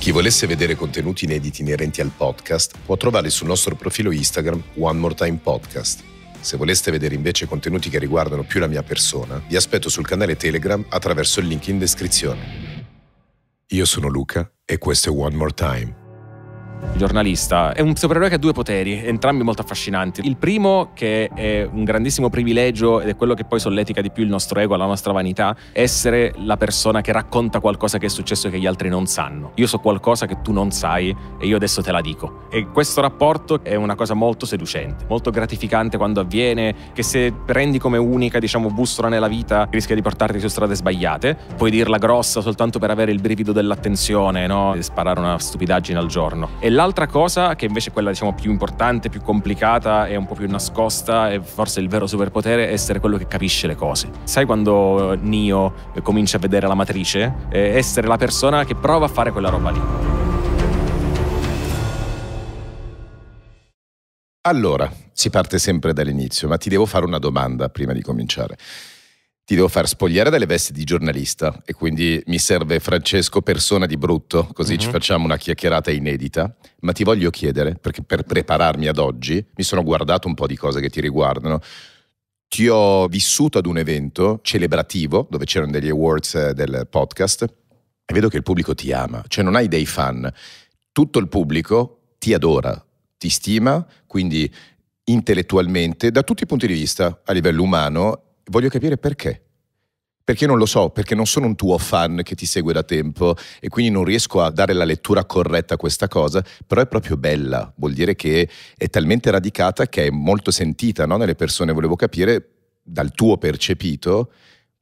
Chi volesse vedere contenuti inediti inerenti al podcast può trovarli sul nostro profilo Instagram One More Time Podcast. Se voleste vedere invece contenuti che riguardano più la mia persona, vi aspetto sul canale Telegram attraverso il link in descrizione. Io sono Luca e questo è One More Time giornalista è un supereroe che ha due poteri, entrambi molto affascinanti. Il primo, che è un grandissimo privilegio ed è quello che poi solletica di più il nostro ego, la nostra vanità, essere la persona che racconta qualcosa che è successo e che gli altri non sanno. Io so qualcosa che tu non sai e io adesso te la dico. E questo rapporto è una cosa molto seducente, molto gratificante quando avviene, che se prendi come unica, diciamo, bussola nella vita, rischia di portarti su strade sbagliate. Puoi dirla grossa soltanto per avere il brivido dell'attenzione, no? E sparare una stupidaggine al giorno. E l'altra cosa, che invece è quella diciamo, più importante, più complicata e un po' più nascosta, e forse il vero superpotere, è essere quello che capisce le cose. Sai quando Neo comincia a vedere la matrice? Eh, essere la persona che prova a fare quella roba lì. Allora, si parte sempre dall'inizio, ma ti devo fare una domanda prima di cominciare ti devo far spogliare delle vesti di giornalista e quindi mi serve Francesco persona di brutto, così mm-hmm. ci mhm. facciamo una chiacchierata inedita, ma ti voglio chiedere, perché per prepararmi ad oggi mi sono guardato un po' di cose che ti riguardano, ti ho vissuto ad un evento celebrativo dove c'erano degli awards eh, del podcast e vedo che il pubblico ti ama, cioè non hai dei fan, tutto il pubblico ti adora, ti stima, quindi intellettualmente, da tutti i punti di vista, a livello umano voglio capire perché. Perché non lo so, perché non sono un tuo fan che ti segue da tempo e quindi non riesco a dare la lettura corretta a questa cosa, però è proprio bella, vuol dire che è talmente radicata che è molto sentita no? nelle persone, volevo capire dal tuo percepito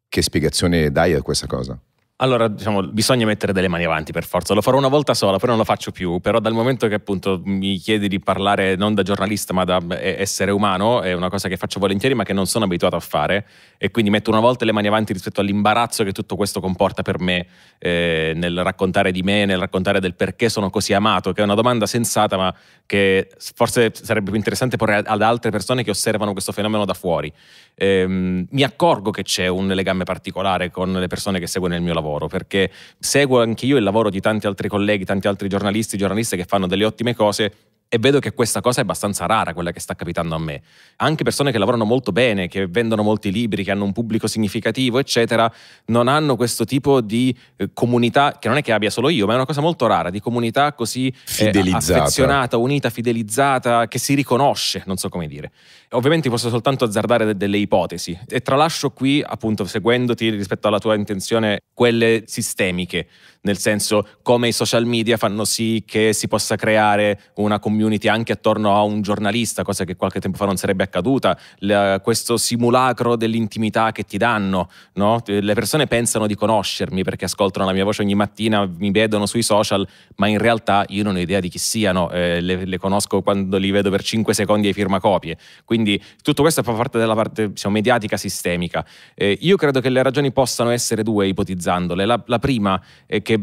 che spiegazione dai a questa cosa. Allora, diciamo, bisogna mettere delle mani avanti per forza. Lo farò una volta sola, poi non lo faccio più. Però dal momento che appunto mi chiedi di parlare non da giornalista, ma da eh, essere umano, è una cosa che faccio volentieri, ma che non sono abituato a fare. E quindi metto una volta le mani avanti rispetto all'imbarazzo che tutto questo comporta per me eh, nel raccontare di me, nel raccontare del perché sono così amato, che è una domanda sensata, ma che forse sarebbe più interessante porre ad altre persone che osservano questo fenomeno da fuori ehm, mi accorgo che c'è un legame particolare con le persone che seguono il mio lavoro, perché seguo anche io il lavoro di tanti altri colleghi, tanti altri giornalisti, giornaliste che fanno delle ottime cose e vedo che questa cosa è abbastanza rara quella che sta capitando a me. Anche persone che lavorano molto bene, che vendono molti libri, che hanno un pubblico significativo, eccetera, non hanno questo tipo di eh, comunità, che non è che abbia solo io, ma è una cosa molto rara, di comunità così eh, affezionata, unita, fidelizzata, che si riconosce, non so come dire. Ovviamente posso soltanto azzardare de- delle ipotesi e tralascio qui, appunto, seguendoti rispetto alla tua intenzione, quelle sistemiche nel senso come i social media fanno sì che si possa creare una community anche attorno a un giornalista, cosa che qualche tempo fa non sarebbe accaduta, la, questo simulacro dell'intimità che ti danno, no? le persone pensano di conoscermi perché ascoltano la mia voce ogni mattina, mi vedono sui social, ma in realtà io non ho idea di chi siano, eh, le, le, conosco quando li vedo per 5 secondi ai firmacopie, quindi tutto questo fa parte della parte diciamo, mediatica sistemica. Eh, io credo che le ragioni possano essere due ipotizzandole, la, la prima è che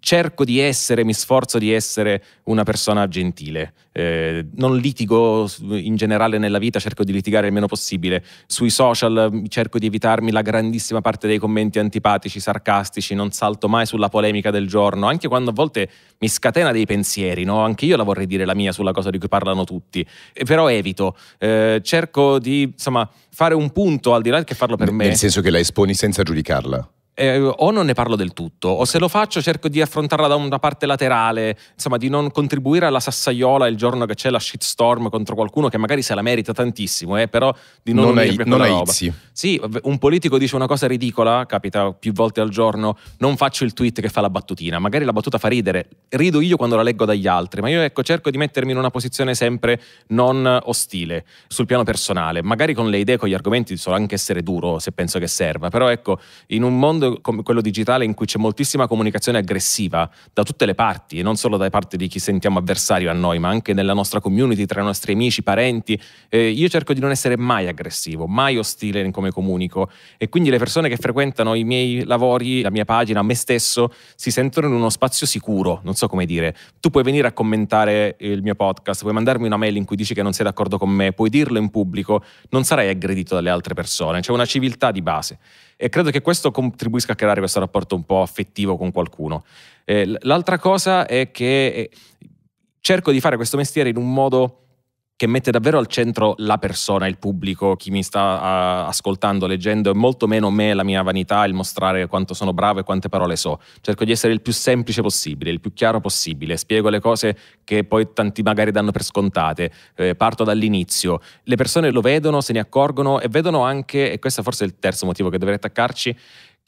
cerco di essere, mi sforzo di essere una persona gentile. Eh, non litigo in generale nella vita, cerco di litigare il meno possibile. Sui social mm, cerco di evitarmi la grandissima parte dei commenti antipatici, sarcastici, non salto mai sulla polemica del giorno, anche quando a volte mi scatena dei pensieri, no? anche io la vorrei dire la mia sulla cosa di cui parlano tutti, eh, però evito, eh, cerco di insomma, fare un punto al di là che farlo per me. Nel senso che la esponi senza giudicarla eh, o non ne parlo del tutto, o se lo faccio cerco di affrontarla da una parte laterale, insomma di non contribuire alla sassaiola il giorno che c'è la shitstorm contro qualcuno che magari se la merita tantissimo, eh, però di non, dire è, non è roba. Izzi. Sì, un politico dice una cosa ridicola, capita più volte al giorno, non faccio il tweet che fa la battutina, magari la battuta fa ridere, rido io quando la leggo dagli altri, ma io ecco cerco di mettermi in una posizione sempre non ostile sul piano personale, magari con le idee, con gli argomenti, so anche essere duro se penso che serva, però ecco in un mondo mondo come quello digitale in cui c'è moltissima comunicazione aggressiva da tutte le parti, e non solo da parte di chi sentiamo avversario a noi, ma anche nella nostra community, tra i nostri amici, parenti, eh, io cerco di non essere mai aggressivo, mai ostile in come comunico e quindi le persone che frequentano i miei lavori, la mia pagina, me stesso, si sentono in uno spazio sicuro, non so come dire. Tu puoi venire a commentare il mio podcast, puoi mandarmi una mail in cui dici che non sei d'accordo con me, puoi dirlo in pubblico, non sarai aggredito dalle altre persone, c'è una civiltà di base. E credo che questo contribuisca a creare questo rapporto un po' affettivo con qualcuno. Eh, l'altra cosa è che eh, cerco di fare questo mestiere in un modo che mette davvero al centro la persona, il pubblico, chi mi sta uh, ascoltando, leggendo, e molto meno me, la mia vanità, il mostrare quanto sono bravo e quante parole so. Cerco di essere il più semplice possibile, il più chiaro possibile, spiego le cose che poi tanti magari danno per scontate, eh, parto dall'inizio. Le persone lo vedono, se ne accorgono e vedono anche, e questo è forse il terzo motivo che dovrei attaccarci,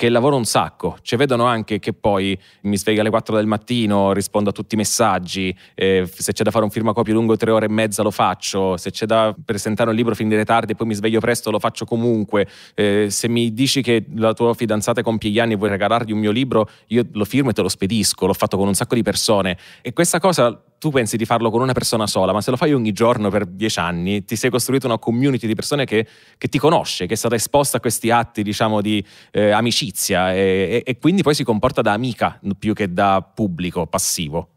che lavoro un sacco, ci cioè, vedono anche che poi mi sveglio alle 4 del mattino, rispondo a tutti i messaggi, eh, se c'è da fare un firmacopio lungo tre ore e mezza lo faccio, se c'è da presentare un libro fin di tardi e poi mi sveglio presto lo faccio comunque, eh, se mi dici che la tua fidanzata compie gli anni e vuoi regalargli un mio libro, io lo firmo e te lo spedisco, l'ho fatto con un sacco di persone e questa cosa tu pensi di farlo con una persona sola, ma se lo fai ogni giorno per dieci anni, ti sei costruito una community di persone che, che ti conosce, che è stata esposta a questi atti, diciamo, di eh, amicizia e, e, e quindi poi si comporta da amica più che da pubblico passivo.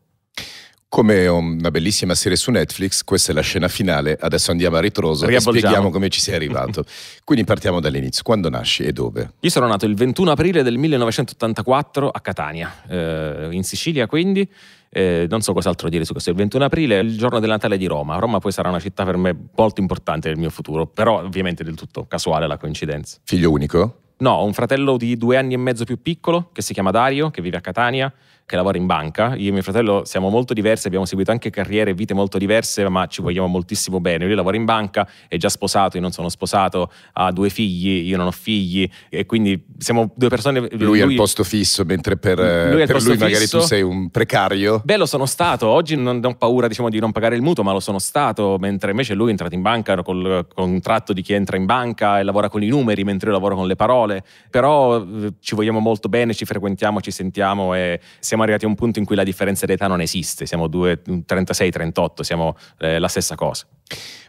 Come una bellissima serie su Netflix, questa è la scena finale, adesso andiamo a ritroso e spieghiamo come ci sei arrivato. Quindi partiamo dall'inizio, quando nasci e dove? Io sono nato il 21 aprile del 1984 a Catania, eh, in Sicilia quindi, eh, non so cos'altro dire su questo. Il 21 aprile è il giorno del Natale di Roma. Roma poi sarà una città per me molto importante nel mio futuro, però ovviamente è del tutto casuale la coincidenza. Figlio unico? No, ho un fratello di due anni e mezzo più piccolo che si chiama Dario, che vive a Catania che lavora in banca. Io e mio fratello siamo molto diversi, abbiamo seguito anche carriere e vite molto diverse, ma ci vogliamo moltissimo bene. Lui lavora in banca, è già sposato, io non sono sposato, ha due figli, io non ho figli, e quindi siamo due persone... Lui, lui è al posto fisso, mentre per lui, per lui magari tu sei un precario. Beh, lo sono stato, oggi non ho paura diciamo, di non pagare il mutuo, ma lo sono stato, mentre invece lui è entrato in banca col contratto di chi entra in banca e lavora con i numeri, mentre io lavoro con le parole, però eh, ci vogliamo molto bene, ci frequentiamo, ci sentiamo e siamo siamo arrivati a un punto in cui la differenza d'età non esiste, siamo 36-38, siamo eh, la stessa cosa.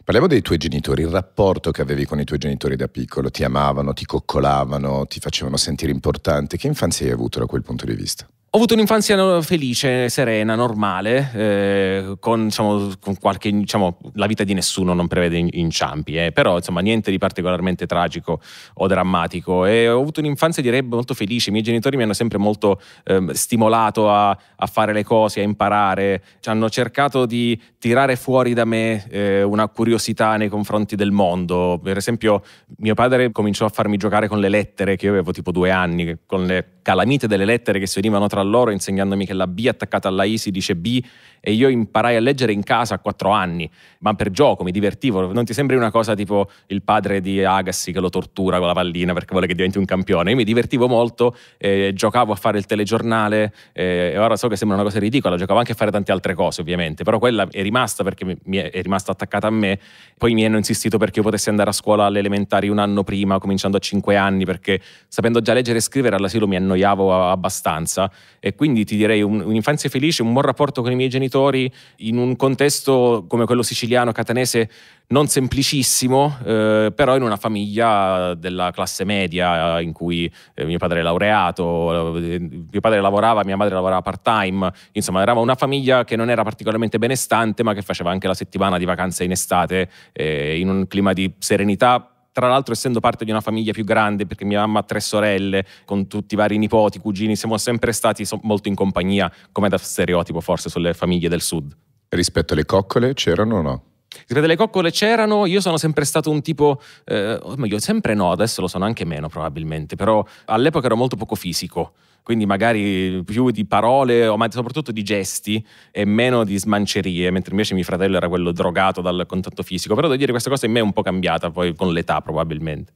Parliamo dei tuoi genitori, il rapporto che avevi con i tuoi genitori da piccolo, ti amavano, ti coccolavano, ti facevano sentire importante, che infanzia hai avuto da quel punto di vista? Ho avuto un'infanzia felice, serena, normale, eh, con, diciamo, con, qualche, diciamo, la vita di nessuno non prevede inciampi, eh, però insomma niente di particolarmente tragico o drammatico. E ho avuto un'infanzia direi molto felice, i miei genitori mi hanno sempre molto eh, stimolato a, a, fare le cose, a imparare, Ci hanno cercato di tirare fuori da me eh, una curiosità nei confronti del mondo. Per esempio mio padre cominciò a farmi giocare con le lettere che io avevo tipo due anni, con le calamite delle lettere che si univano tra loro insegnandomi che la B attaccata alla I si dice B e io imparai a leggere in casa a quattro anni, ma per gioco, mi divertivo, non ti sembri una cosa tipo il padre di Agassi che lo tortura con la pallina perché vuole che diventi un campione, io mi divertivo molto, eh, giocavo a fare il telegiornale eh, e ora so che sembra una cosa ridicola, giocavo anche a fare tante altre cose ovviamente, però quella è rimasta perché è rimasta attaccata a me, poi mi hanno insistito perché io potessi andare a scuola alle elementari un anno prima, cominciando a cinque anni, perché sapendo già leggere e scrivere all'asilo mi hanno annoiavo abbastanza e quindi ti direi un, un'infanzia felice, un buon rapporto con i miei genitori in un contesto come quello siciliano catanese non semplicissimo, eh, però in una famiglia della classe media eh, in cui eh, mio padre è laureato, eh, mio padre lavorava, mia madre lavorava part time, insomma eravamo una famiglia che non era particolarmente benestante ma che faceva anche la settimana di vacanza in estate eh, in un clima di serenità tra l'altro essendo parte di una famiglia più grande, perché mia mamma ha tre sorelle, con tutti i vari nipoti, cugini, siamo sempre stati molto in compagnia, come da stereotipo forse sulle famiglie del sud. Rispetto alle coccole c'erano o no? Rispetto alle coccole c'erano, io sono sempre stato un tipo, eh, o meglio, sempre no, adesso lo sono anche meno probabilmente, però all'epoca ero molto poco fisico quindi magari più di parole, ma soprattutto di gesti e meno di smancerie, mentre invece mio fratello era quello drogato dal contatto fisico. Però devo dire questa cosa in me è un po' cambiata poi con l'età probabilmente.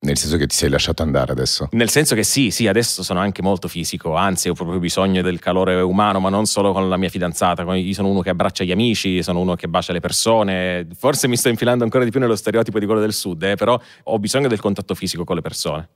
Nel senso che ti sei lasciato andare adesso? Nel senso che sì, sì, adesso sono anche molto fisico, anzi ho proprio bisogno del calore umano, ma non solo con la mia fidanzata, io sono uno che abbraccia gli amici, sono uno che bacia le persone, forse mi sto infilando ancora di più nello stereotipo di quello del sud, eh, però ho bisogno del contatto fisico con le persone.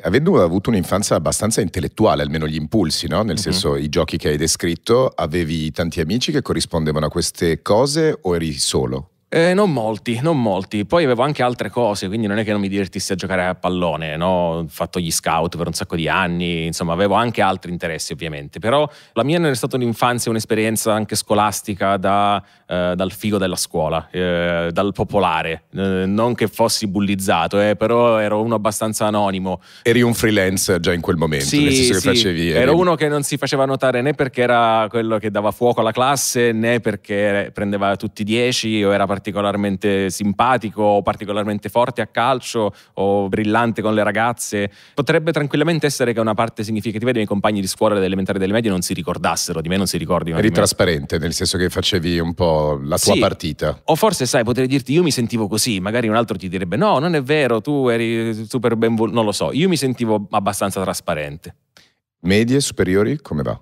Avendo avuto un'infanzia abbastanza intellettuale, almeno gli impulsi, no? nel uh mhm. -huh. senso i giochi che hai descritto, avevi tanti amici che corrispondevano a queste cose o eri solo? Eh, non molti, non molti. Poi avevo anche altre cose, quindi non è che non mi divertissi a giocare a pallone, no? Ho fatto gli scout per un sacco di anni, insomma, avevo anche altri interessi ovviamente. Però la mia non è stata un'infanzia, un'esperienza anche scolastica da, eh, dal figo della scuola, eh, dal popolare. Eh, non che fossi bullizzato, eh, però ero uno abbastanza anonimo. Eri un freelance già in quel momento, sì, nel senso sì. che facevi... Eri... Ero uno che non si faceva notare né perché era quello che dava fuoco alla classe, né perché prendeva tutti i dieci o era partito particolarmente simpatico o particolarmente forte a calcio o brillante con le ragazze. Potrebbe tranquillamente essere che una parte significativa dei miei compagni di scuola delle elementari e delle medie non si ricordassero di me, non si ricordino. Eri trasparente, nel senso che facevi un po' la tua sì. partita. O forse, sai, potrei dirti io mi sentivo così, magari un altro ti direbbe no, non è vero, tu eri super benvoluto, non lo so, io mi sentivo abbastanza trasparente. Medie superiori, come va?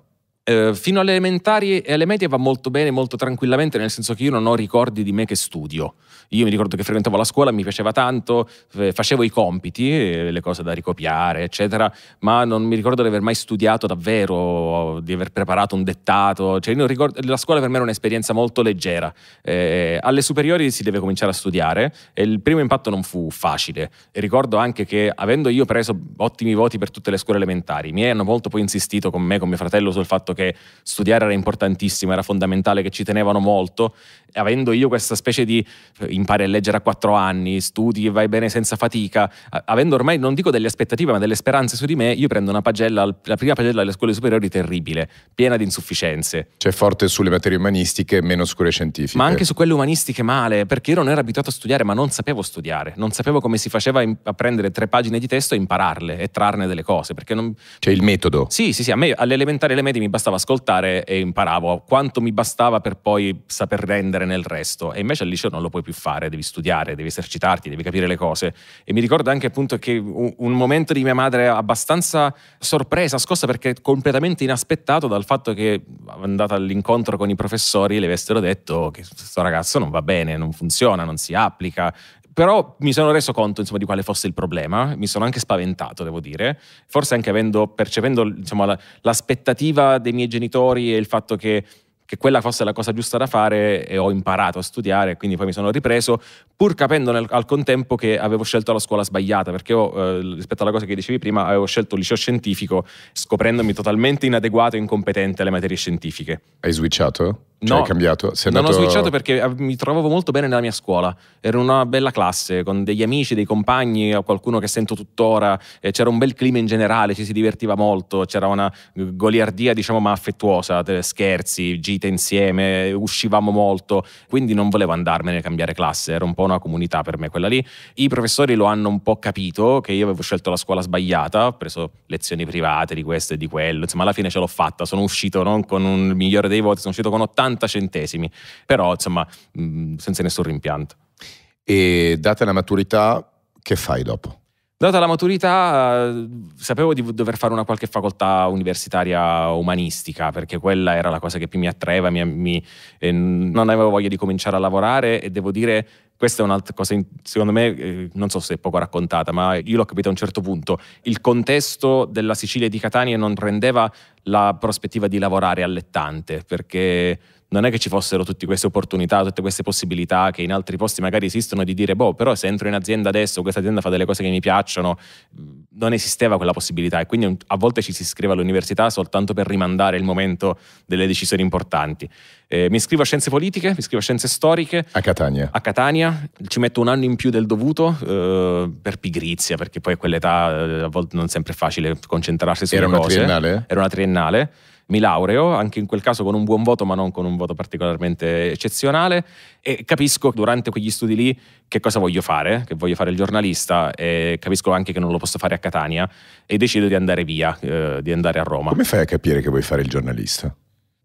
Eh, fino alle elementari e alle medie va molto bene, molto tranquillamente, nel senso che io non ho ricordi di me che studio. Io mi ricordo che frequentavo la scuola, mi piaceva tanto, eh, facevo i compiti, eh, le cose da ricopiare, eccetera, ma non mi ricordo di aver mai studiato davvero, di aver preparato un dettato. Cioè, ricordo, la scuola per me era un'esperienza molto leggera. Eh, alle superiori si deve cominciare a studiare e il primo impatto non fu facile. E ricordo anche che avendo io preso ottimi voti per tutte le scuole elementari, i miei hanno molto poi insistito con me, con mio fratello, sul fatto che che studiare era importantissimo, era fondamentale, che ci tenevano molto. Avendo io questa specie di impari a leggere a quattro anni, studi, vai bene senza fatica, avendo ormai non dico delle aspettative ma delle speranze su di me, io prendo una pagella, la prima pagella delle scuole superiori terribile, piena di insufficienze. Cioè forte sulle materie umanistiche, meno su quelle scientifiche. Ma anche su quelle umanistiche male, perché io non ero abituato a studiare ma non sapevo studiare, non sapevo come si faceva a prendere tre pagine di testo e impararle e trarne delle cose. Perché non... Cioè il metodo. Sì, sì, sì, a me all'elementare e alle medie mi basta bastava ascoltare e imparavo, quanto mi bastava per poi saper rendere nel resto. E invece al liceo non lo puoi più fare, devi studiare, devi esercitarti, devi capire le cose. E mi ricordo anche appunto che un momento di mia madre abbastanza sorpresa, scossa perché completamente inaspettato dal fatto che andata all'incontro con i professori le avessero detto che questo ragazzo non va bene, non funziona, non si applica, però mi sono reso conto insomma, di quale fosse il problema, mi sono anche spaventato, devo dire, forse anche avendo, percependo insomma, l'aspettativa dei miei genitori e il fatto che, che, quella fosse la cosa giusta da fare e ho imparato a studiare, quindi poi mi sono ripreso, pur capendo nel, al contempo che avevo scelto la scuola sbagliata, perché io, eh, rispetto alla cosa che dicevi prima, avevo scelto il liceo scientifico, scoprendomi totalmente inadeguato e incompetente alle materie scientifiche. Hai switchato? Cioè, no, hai cambiato? Sei non andato... ho switchato perché eh, mi trovavo molto bene nella mia scuola. Era una bella classe, con degli amici, dei compagni, eh, qualcuno che sento tuttora. c'era un bel clima in generale, ci si divertiva molto. C'era una goliardia, diciamo, ma affettuosa, scherzi, gite insieme, uscivamo molto. Quindi non volevo andarmene a cambiare classe. Era un po' una comunità per me quella lì. I professori lo hanno un po' capito che io avevo scelto la scuola sbagliata, ho preso lezioni private di questo e di quello, insomma alla fine ce l'ho fatta, sono uscito non con un migliore dei voti, sono uscito con 80 centesimi, però insomma mm, senza nessun rimpianto. E data la maturità, che fai dopo? Data la maturità, sapevo di dover fare una qualche facoltà universitaria umanistica, perché quella era la cosa che più mi attraeva, mi, mi, eh, non avevo voglia di cominciare a lavorare e devo dire questa è un'altra cosa, secondo me, eh, non so se è poco raccontata, ma io l'ho capita a un certo punto. Il contesto della Sicilia e di Catania non rendeva la prospettiva di lavorare allettante, perché non è che ci fossero tutte queste opportunità, tutte queste possibilità che in altri posti magari esistono di dire, boh, però se entro in azienda adesso, questa azienda fa delle cose che mi piacciono, non esisteva quella possibilità e quindi a volte ci si iscrive all'università soltanto per rimandare il momento delle decisioni importanti. Eh, mi iscrivo a scienze politiche, mi iscrivo a scienze storiche. A Catania. A Catania, ci metto un anno in più del dovuto eh, per pigrizia, perché poi a quell'età eh, a volte non è sempre facile concentrarsi su Era cose. Era una triennale? Era una triennale mi laureo, anche in quel caso con un buon voto, ma non con un voto particolarmente eccezionale, e capisco durante quegli studi lì che cosa voglio fare, che voglio fare il giornalista, e capisco anche che non lo posso fare a Catania, e decido di andare via, eh, di andare a Roma. Come fai a capire che vuoi fare il giornalista?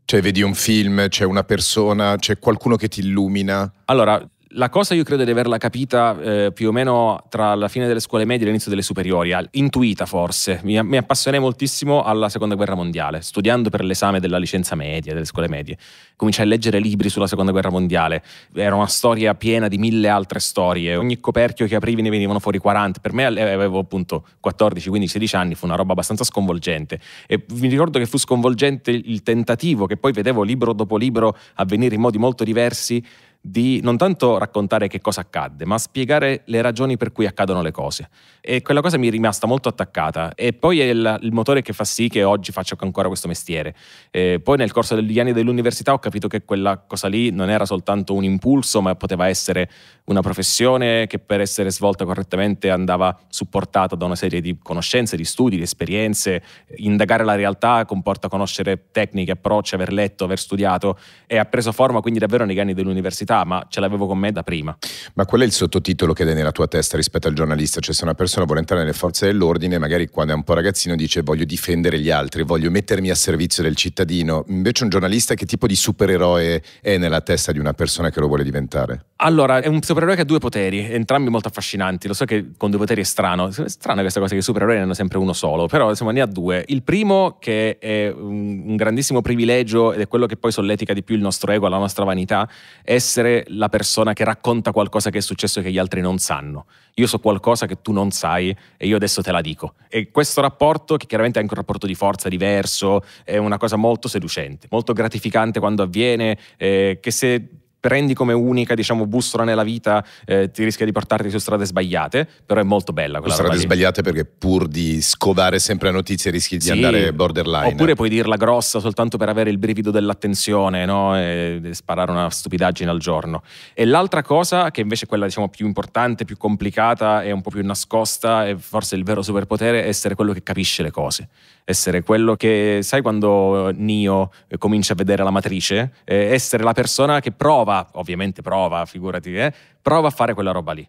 Cioè, vedi un film, c'è una persona, c'è qualcuno che ti illumina? Allora, la cosa io credo di averla capita eh, più o meno tra la fine delle scuole medie e l'inizio delle superiori, intuita forse. Mi, mi appassionai moltissimo alla seconda guerra mondiale, studiando per l'esame della licenza media, delle scuole medie. Cominciai a leggere libri sulla seconda guerra mondiale. Era una storia piena di mille altre storie. Ogni coperchio che aprivi ne venivano fuori 40. Per me eh, avevo appunto 14, 15, 16 anni, fu una roba abbastanza sconvolgente. E mi ricordo che fu sconvolgente il tentativo che poi vedevo libro dopo libro avvenire in modi molto diversi di non tanto raccontare che cosa accadde, ma spiegare le ragioni per cui accadono le cose. E quella cosa mi è rimasta molto attaccata. E poi è il, il motore che fa sì che oggi faccio ancora questo mestiere. E poi nel corso degli anni dell'università ho capito che quella cosa lì non era soltanto un impulso, ma poteva essere una professione che per essere svolta correttamente andava supportata da una serie di conoscenze, di studi, di esperienze. Indagare la realtà comporta conoscere tecniche, approcci, aver letto, aver studiato e ha preso forma quindi davvero negli anni dell'università realtà, ma ce l'avevo con me da prima. Ma qual è il sottotitolo che dai nella tua testa rispetto al giornalista? Cioè se una persona vuole entrare nelle forze dell'ordine, magari quando è un po' ragazzino dice voglio difendere gli altri, voglio mettermi a servizio del cittadino, invece un giornalista che tipo di supereroe è nella testa di una persona che lo vuole diventare? Allora, è un supereroe che ha due poteri, entrambi molto affascinanti, lo so che con due poteri è strano, è strana questa cosa che i supereroi ne hanno sempre uno solo, però insomma ne ha due. Il primo che è un grandissimo privilegio ed è quello che poi solletica di più il nostro ego, la nostra vanità, è essere la persona che racconta qualcosa che è successo e che gli altri non sanno. Io so qualcosa che tu non sai e io adesso te la dico. E questo rapporto, che chiaramente è anche un rapporto di forza diverso, è una cosa molto seducente, molto gratificante quando avviene, eh, che se prendi come unica, diciamo, bussola nella vita, eh, ti rischia di portarti su strade sbagliate, però è molto bella quella strade sbagliate perché pur di scovare sempre notizie rischi di sì, andare borderline. Oppure puoi dirla grossa soltanto per avere il brivido dell'attenzione, no? E sparare una stupidaggine al giorno. E l'altra cosa, che invece è quella, diciamo, più importante, più complicata e un po' più nascosta, e forse il vero superpotere, è essere quello che capisce le cose essere quello che, sai quando Nio eh, comincia a vedere la matrice, eh, essere la persona che prova, ovviamente prova, figurati, eh, prova a fare quella roba lì.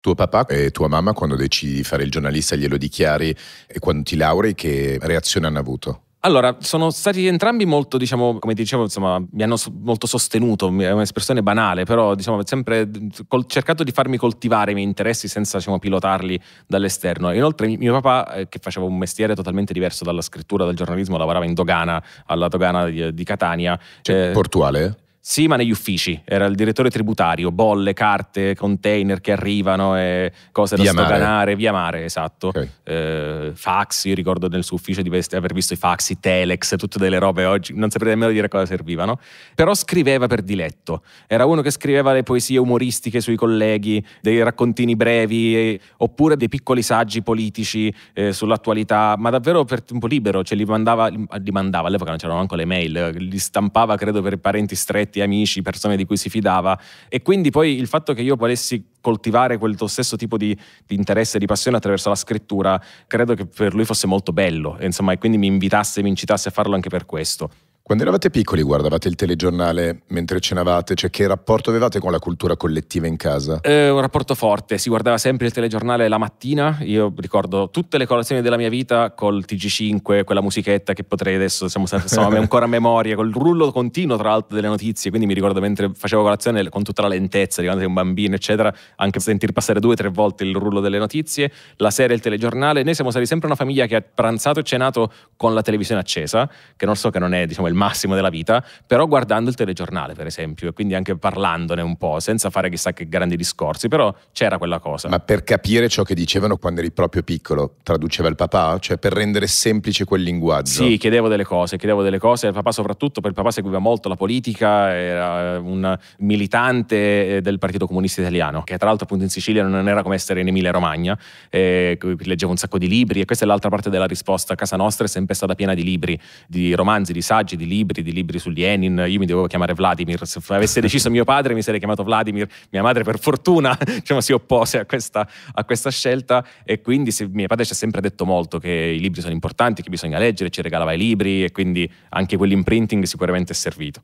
Tuo papà e tua mamma quando decidi di fare il giornalista glielo dichiari e quando ti lauri che reazione hanno avuto? Allora, sono stati entrambi molto, diciamo, come dicevo, insomma, mi hanno molto sostenuto, è un'espressione banale, però diciamo, sempre col, cercato di farmi coltivare i miei interessi senza diciamo, pilotarli dall'esterno. Inoltre mio papà, eh, che faceva un mestiere totalmente diverso dalla scrittura, dal giornalismo, lavorava in dogana, alla dogana di, di Catania. Cioè, eh, sì, ma negli uffici. Era il direttore tributario, bolle, carte, container che arrivano, e cose da via stoganare, via mare, esatto. Okay. Eh, fax, io ricordo nel suo ufficio di aver visto i fax, i telex, tutte delle robe oggi, non saprei nemmeno dire cosa servivano. Però scriveva per diletto. Era uno che scriveva le poesie umoristiche sui colleghi, dei raccontini brevi, eh, oppure dei piccoli saggi politici eh, sull'attualità, ma davvero per tempo libero. Cioè li mandava, li mandava, all'epoca non c'erano neanche le mail, li stampava credo per i parenti stretti affetti, amici, persone di cui si fidava e quindi poi il fatto che io volessi coltivare quel stesso tipo di, di interesse e di passione attraverso la scrittura credo che per lui fosse molto bello insomma, e quindi mi invitasse, mi incitasse a farlo anche per questo. Quando eravate piccoli guardavate il telegiornale mentre cenavate, cioè che rapporto avevate con la cultura collettiva in casa? Eh, un rapporto forte, si guardava sempre il telegiornale la mattina, io ricordo tutte le colazioni della mia vita col TG5, quella musichetta che potrei adesso, siamo, siamo ancora a memoria, col rullo continuo tra l'altro delle notizie, quindi mi ricordo mentre facevo colazione con tutta la lentezza, diventando un bambino eccetera, anche sentir passare due o tre volte il rullo delle notizie, la sera il telegiornale, noi siamo stati sempre una famiglia che ha pranzato e cenato con la televisione accesa, che non so che non è diciamo il massimo della vita, però guardando il telegiornale, per esempio, e quindi anche parlandone un po', senza fare chissà che grandi discorsi, però c'era quella cosa. Ma per capire ciò che dicevano quando eri proprio piccolo, traduceva il papà? Cioè per rendere semplice quel linguaggio? Sì, chiedevo delle cose, chiedevo delle cose, il papà soprattutto, perché il papà seguiva molto la politica, era un militante eh, del Partito Comunista Italiano, che tra l'altro appunto in Sicilia non era come essere in Emilia Romagna, eh, leggeva un sacco di libri e questa è l'altra parte della risposta. Casa nostra è sempre stata piena di libri, di romanzi, di saggi, di libri, di libri su Lenin, io mi dovevo chiamare Vladimir, se avesse deciso mio padre mi sarei chiamato Vladimir, mia madre per fortuna diciamo, si oppose a questa, a questa scelta e quindi se, mio padre ci ha sempre detto molto che i libri sono importanti, che bisogna leggere, ci regalava i libri e quindi anche quell'imprinting sicuramente è servito.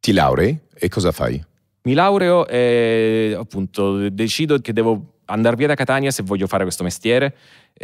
Ti laurei e cosa fai? Mi laureo e appunto decido che devo andare via da Catania se voglio fare questo mestiere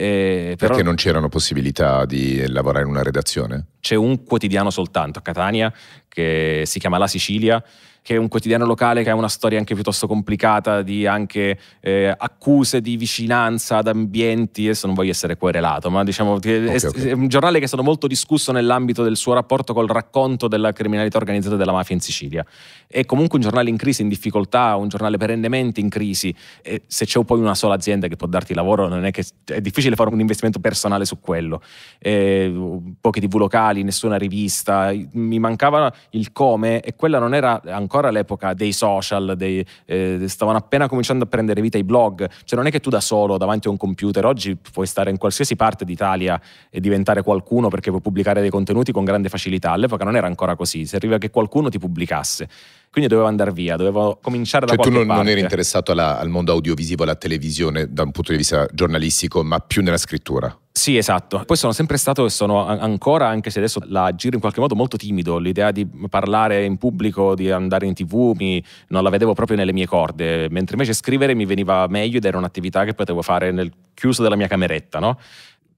eh, Perché non c'erano possibilità di lavorare in una redazione? C'è un quotidiano soltanto a Catania che si chiama La Sicilia che è un quotidiano locale che ha una storia anche piuttosto complicata di anche eh, accuse di vicinanza ad ambienti, adesso non voglio essere querelato, ma diciamo okay, è, okay. è, un giornale che è stato molto discusso nell'ambito del suo rapporto col racconto della criminalità organizzata della mafia in Sicilia. È comunque un giornale in crisi, in difficoltà, un giornale perennemente in crisi e se c'è poi una sola azienda che può darti lavoro non è che è difficile fare un investimento personale su quello. Eh, pochi tv locali, nessuna rivista, mi mancava il come e quella non era ancora ancora all'epoca dei social, dei, eh, stavano appena cominciando a prendere vita i blog, cioè non è che tu da solo davanti a un computer oggi puoi stare in qualsiasi parte d'Italia e diventare qualcuno perché puoi pubblicare dei contenuti con grande facilità, all'epoca non era ancora così, serviva che qualcuno ti pubblicasse quindi dovevo andare via, dovevo cominciare da parte. cioè, tu non, non, eri interessato alla, al mondo audiovisivo, alla televisione da un punto di vista giornalistico, ma più nella scrittura. Sì, esatto. Poi sono sempre stato e sono ancora, anche se adesso la giro in qualche modo molto timido, l'idea di parlare in pubblico, di andare in tv, mi, non la vedevo proprio nelle mie corde, mentre invece scrivere mi veniva meglio ed era un'attività che potevo fare nel chiuso della mia cameretta, no?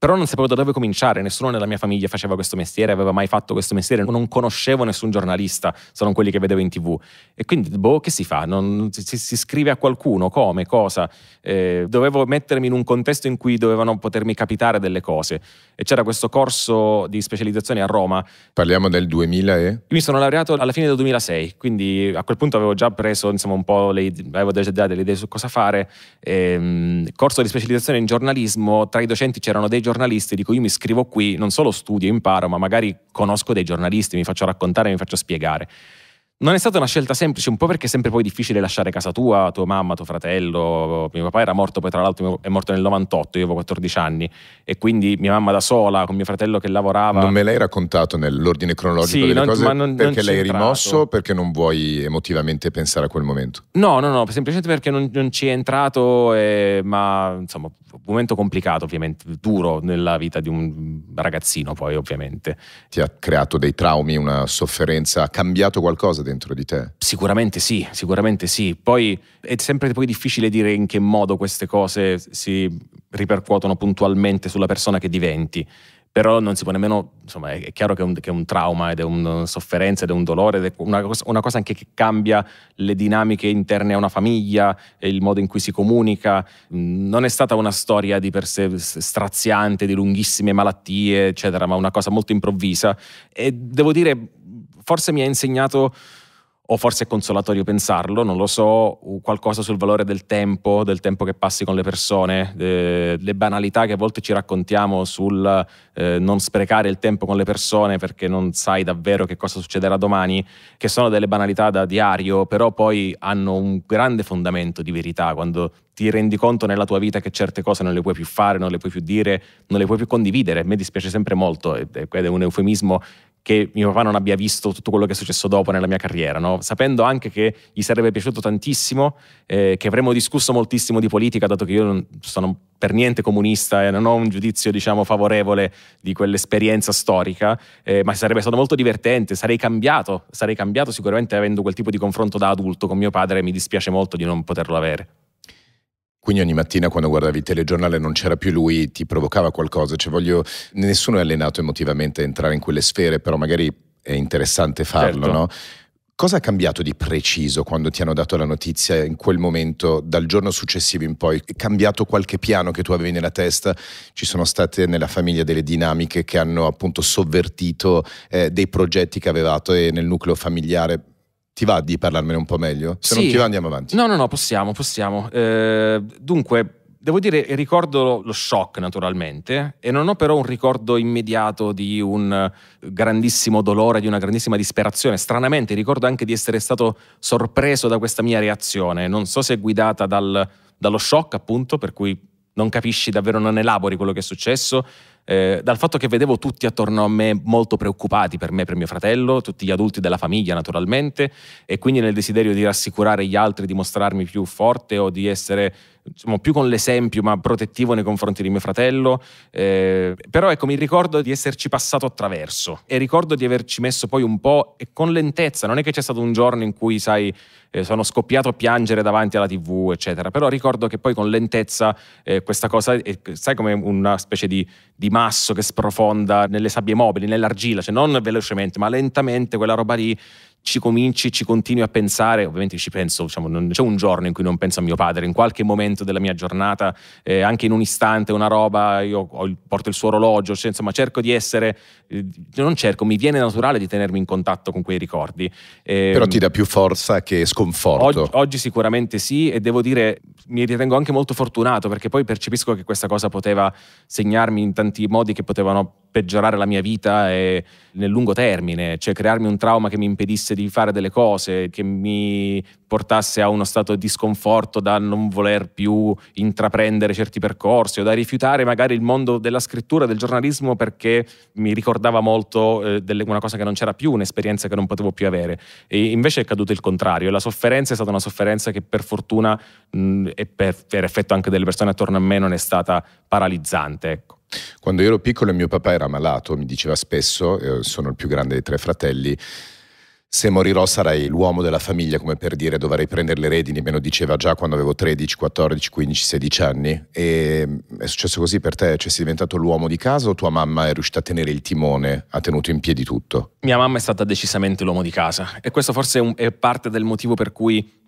però non sapevo da dove cominciare, nessuno nella mia famiglia faceva questo mestiere, aveva mai fatto questo mestiere, non conoscevo nessun giornalista, se non quelli che vedevo in tv. E quindi, boh, che si fa? Non, si, si, scrive a qualcuno, come, cosa? Eh, dovevo mettermi in un contesto in cui dovevano potermi capitare delle cose. E c'era questo corso di specializzazione a Roma. Parliamo del 2000 e? Io mi sono laureato alla fine del 2006, quindi a quel punto avevo già preso insomma, un po' le, avevo già delle idee su cosa fare. E, ehm, corso di specializzazione in giornalismo, tra i docenti c'erano dei giornalisti giornalisti, dico io mi scrivo qui, non solo studio, imparo, ma magari conosco dei giornalisti, mi faccio raccontare, mi faccio spiegare. Non è stata una scelta semplice, un po' perché è sempre poi difficile lasciare casa tua, tua mamma, tuo fratello. Mio papà era morto, poi tra l'altro è morto nel 98, io avevo 14 anni. E quindi mia mamma da sola, con mio fratello che lavorava. Non me l'hai raccontato nell'ordine cronologico sì, delle non, cose? Ma non, perché l'hai rimosso o perché non vuoi emotivamente pensare a quel momento? No, no, no, semplicemente perché non, non ci è entrato, e, ma insomma momento complicato ovviamente, duro nella vita di un ragazzino poi ovviamente. Ti ha creato dei traumi, una sofferenza, ha cambiato qualcosa dentro di te? Sicuramente sì, sicuramente sì. Poi è sempre poi difficile dire in che modo queste cose si ripercuotono puntualmente sulla persona che diventi però non si può nemmeno, insomma è chiaro che è un, che è un trauma ed è una sofferenza ed è un dolore ed è una cosa, una cosa, anche che cambia le dinamiche interne a una famiglia e il modo in cui si comunica. Non è stata una storia di per sé straziante, di lunghissime malattie, eccetera, ma una cosa molto improvvisa e devo dire forse mi ha insegnato o forse è consolatorio pensarlo, non lo so, qualcosa sul valore del tempo, del tempo che passi con le persone, eh, le banalità che a volte ci raccontiamo sul eh, non sprecare il tempo con le persone perché non sai davvero che cosa succederà domani, che sono delle banalità da diario, però poi hanno un grande fondamento di verità quando ti rendi conto nella tua vita che certe cose non le puoi più fare, non le puoi più dire, non le puoi più condividere. A me dispiace sempre molto, ed è un eufemismo che mio papà non abbia visto tutto quello che è successo dopo nella mia carriera, no? sapendo anche che gli sarebbe piaciuto tantissimo, eh, che avremmo discusso moltissimo di politica, dato che io non sono per niente comunista e non ho un giudizio diciamo, favorevole di quell'esperienza storica, eh, ma sarebbe stato molto divertente, sarei cambiato, sarei cambiato sicuramente avendo quel tipo di confronto da adulto con mio padre e mi dispiace molto di non poterlo avere. Quindi ogni mattina quando guardavi il telegiornale non c'era più lui, ti provocava qualcosa. Cioè, voglio, nessuno è allenato emotivamente a entrare in quelle sfere, però magari è interessante farlo, certo. no? Cosa ha cambiato di preciso quando ti hanno dato la notizia in quel momento, dal giorno successivo in poi? È cambiato qualche piano che tu avevi nella testa? Ci sono state nella famiglia delle dinamiche che hanno appunto sovvertito eh, dei progetti che avevate nel nucleo familiare? Ti va di parlarmene un po' meglio? Se sì. non ti va andiamo avanti. No, no, no, possiamo, possiamo. Eh, dunque, Devo dire, ricordo lo shock naturalmente e non ho però un ricordo immediato di un grandissimo dolore, di una grandissima disperazione. Stranamente ricordo anche di essere stato sorpreso da questa mia reazione, non so se è guidata dal, dallo shock appunto, per cui non capisci davvero, non elabori quello che è successo. Eh, dal fatto che vedevo tutti attorno a me molto preoccupati per me, per mio fratello, tutti gli adulti della famiglia naturalmente, e quindi nel desiderio di rassicurare gli altri, di mostrarmi più forte o di essere diciamo, più con l'esempio, ma protettivo nei confronti di mio fratello. Eh, però ecco, mi ricordo di esserci passato attraverso e ricordo di averci messo poi un po' e con lentezza. Non è che c'è stato un giorno in cui, sai, eh, sono scoppiato a piangere davanti alla TV, eccetera. Però ricordo che poi con lentezza eh, questa cosa, è, eh, sai, come una specie di, di, masso che sprofonda nelle sabbie mobili, nell'argilla, cioè non velocemente, ma lentamente quella roba lì ci cominci, ci continui a pensare, ovviamente ci penso, diciamo, non c'è un giorno in cui non penso a mio padre, in qualche momento della mia giornata, eh, anche in un istante, una roba, io ho, porto il suo orologio, cioè, insomma cerco di essere, eh, non cerco, mi viene naturale di tenermi in contatto con quei ricordi. Eh, Però ti dà più forza che sconforto. Oggi, oggi sicuramente sì e devo dire mi ritengo anche molto fortunato perché poi percepisco che questa cosa poteva segnarmi in tanti modi che potevano peggiorare la mia vita e, nel lungo termine, cioè crearmi un trauma che mi impedisse di fare delle cose, che mi portasse a uno stato di sconforto da non voler più intraprendere certi percorsi o da rifiutare magari il mondo della scrittura, del giornalismo perché mi ricordava molto eh, delle, una cosa che non c'era più, un'esperienza che non potevo più avere. E invece è accaduto il contrario, la sofferenza è stata una sofferenza che per fortuna mh, mm, e per, per effetto anche delle persone attorno a me non è stata paralizzante. Ecco. Quando io ero piccolo e mio papà era malato, mi diceva spesso, eh, sono il più grande dei tre fratelli, se morirò sarai l'uomo della famiglia, come per dire dovrei prendere le redini, me lo diceva già quando avevo 13, 14, 15, 16 anni. E mm, è successo così per te? Cioè sei diventato l'uomo di casa o tua mamma è riuscita a tenere il timone, ha tenuto in piedi tutto? Mia mamma è stata decisamente l'uomo di casa e questo forse è parte del motivo per cui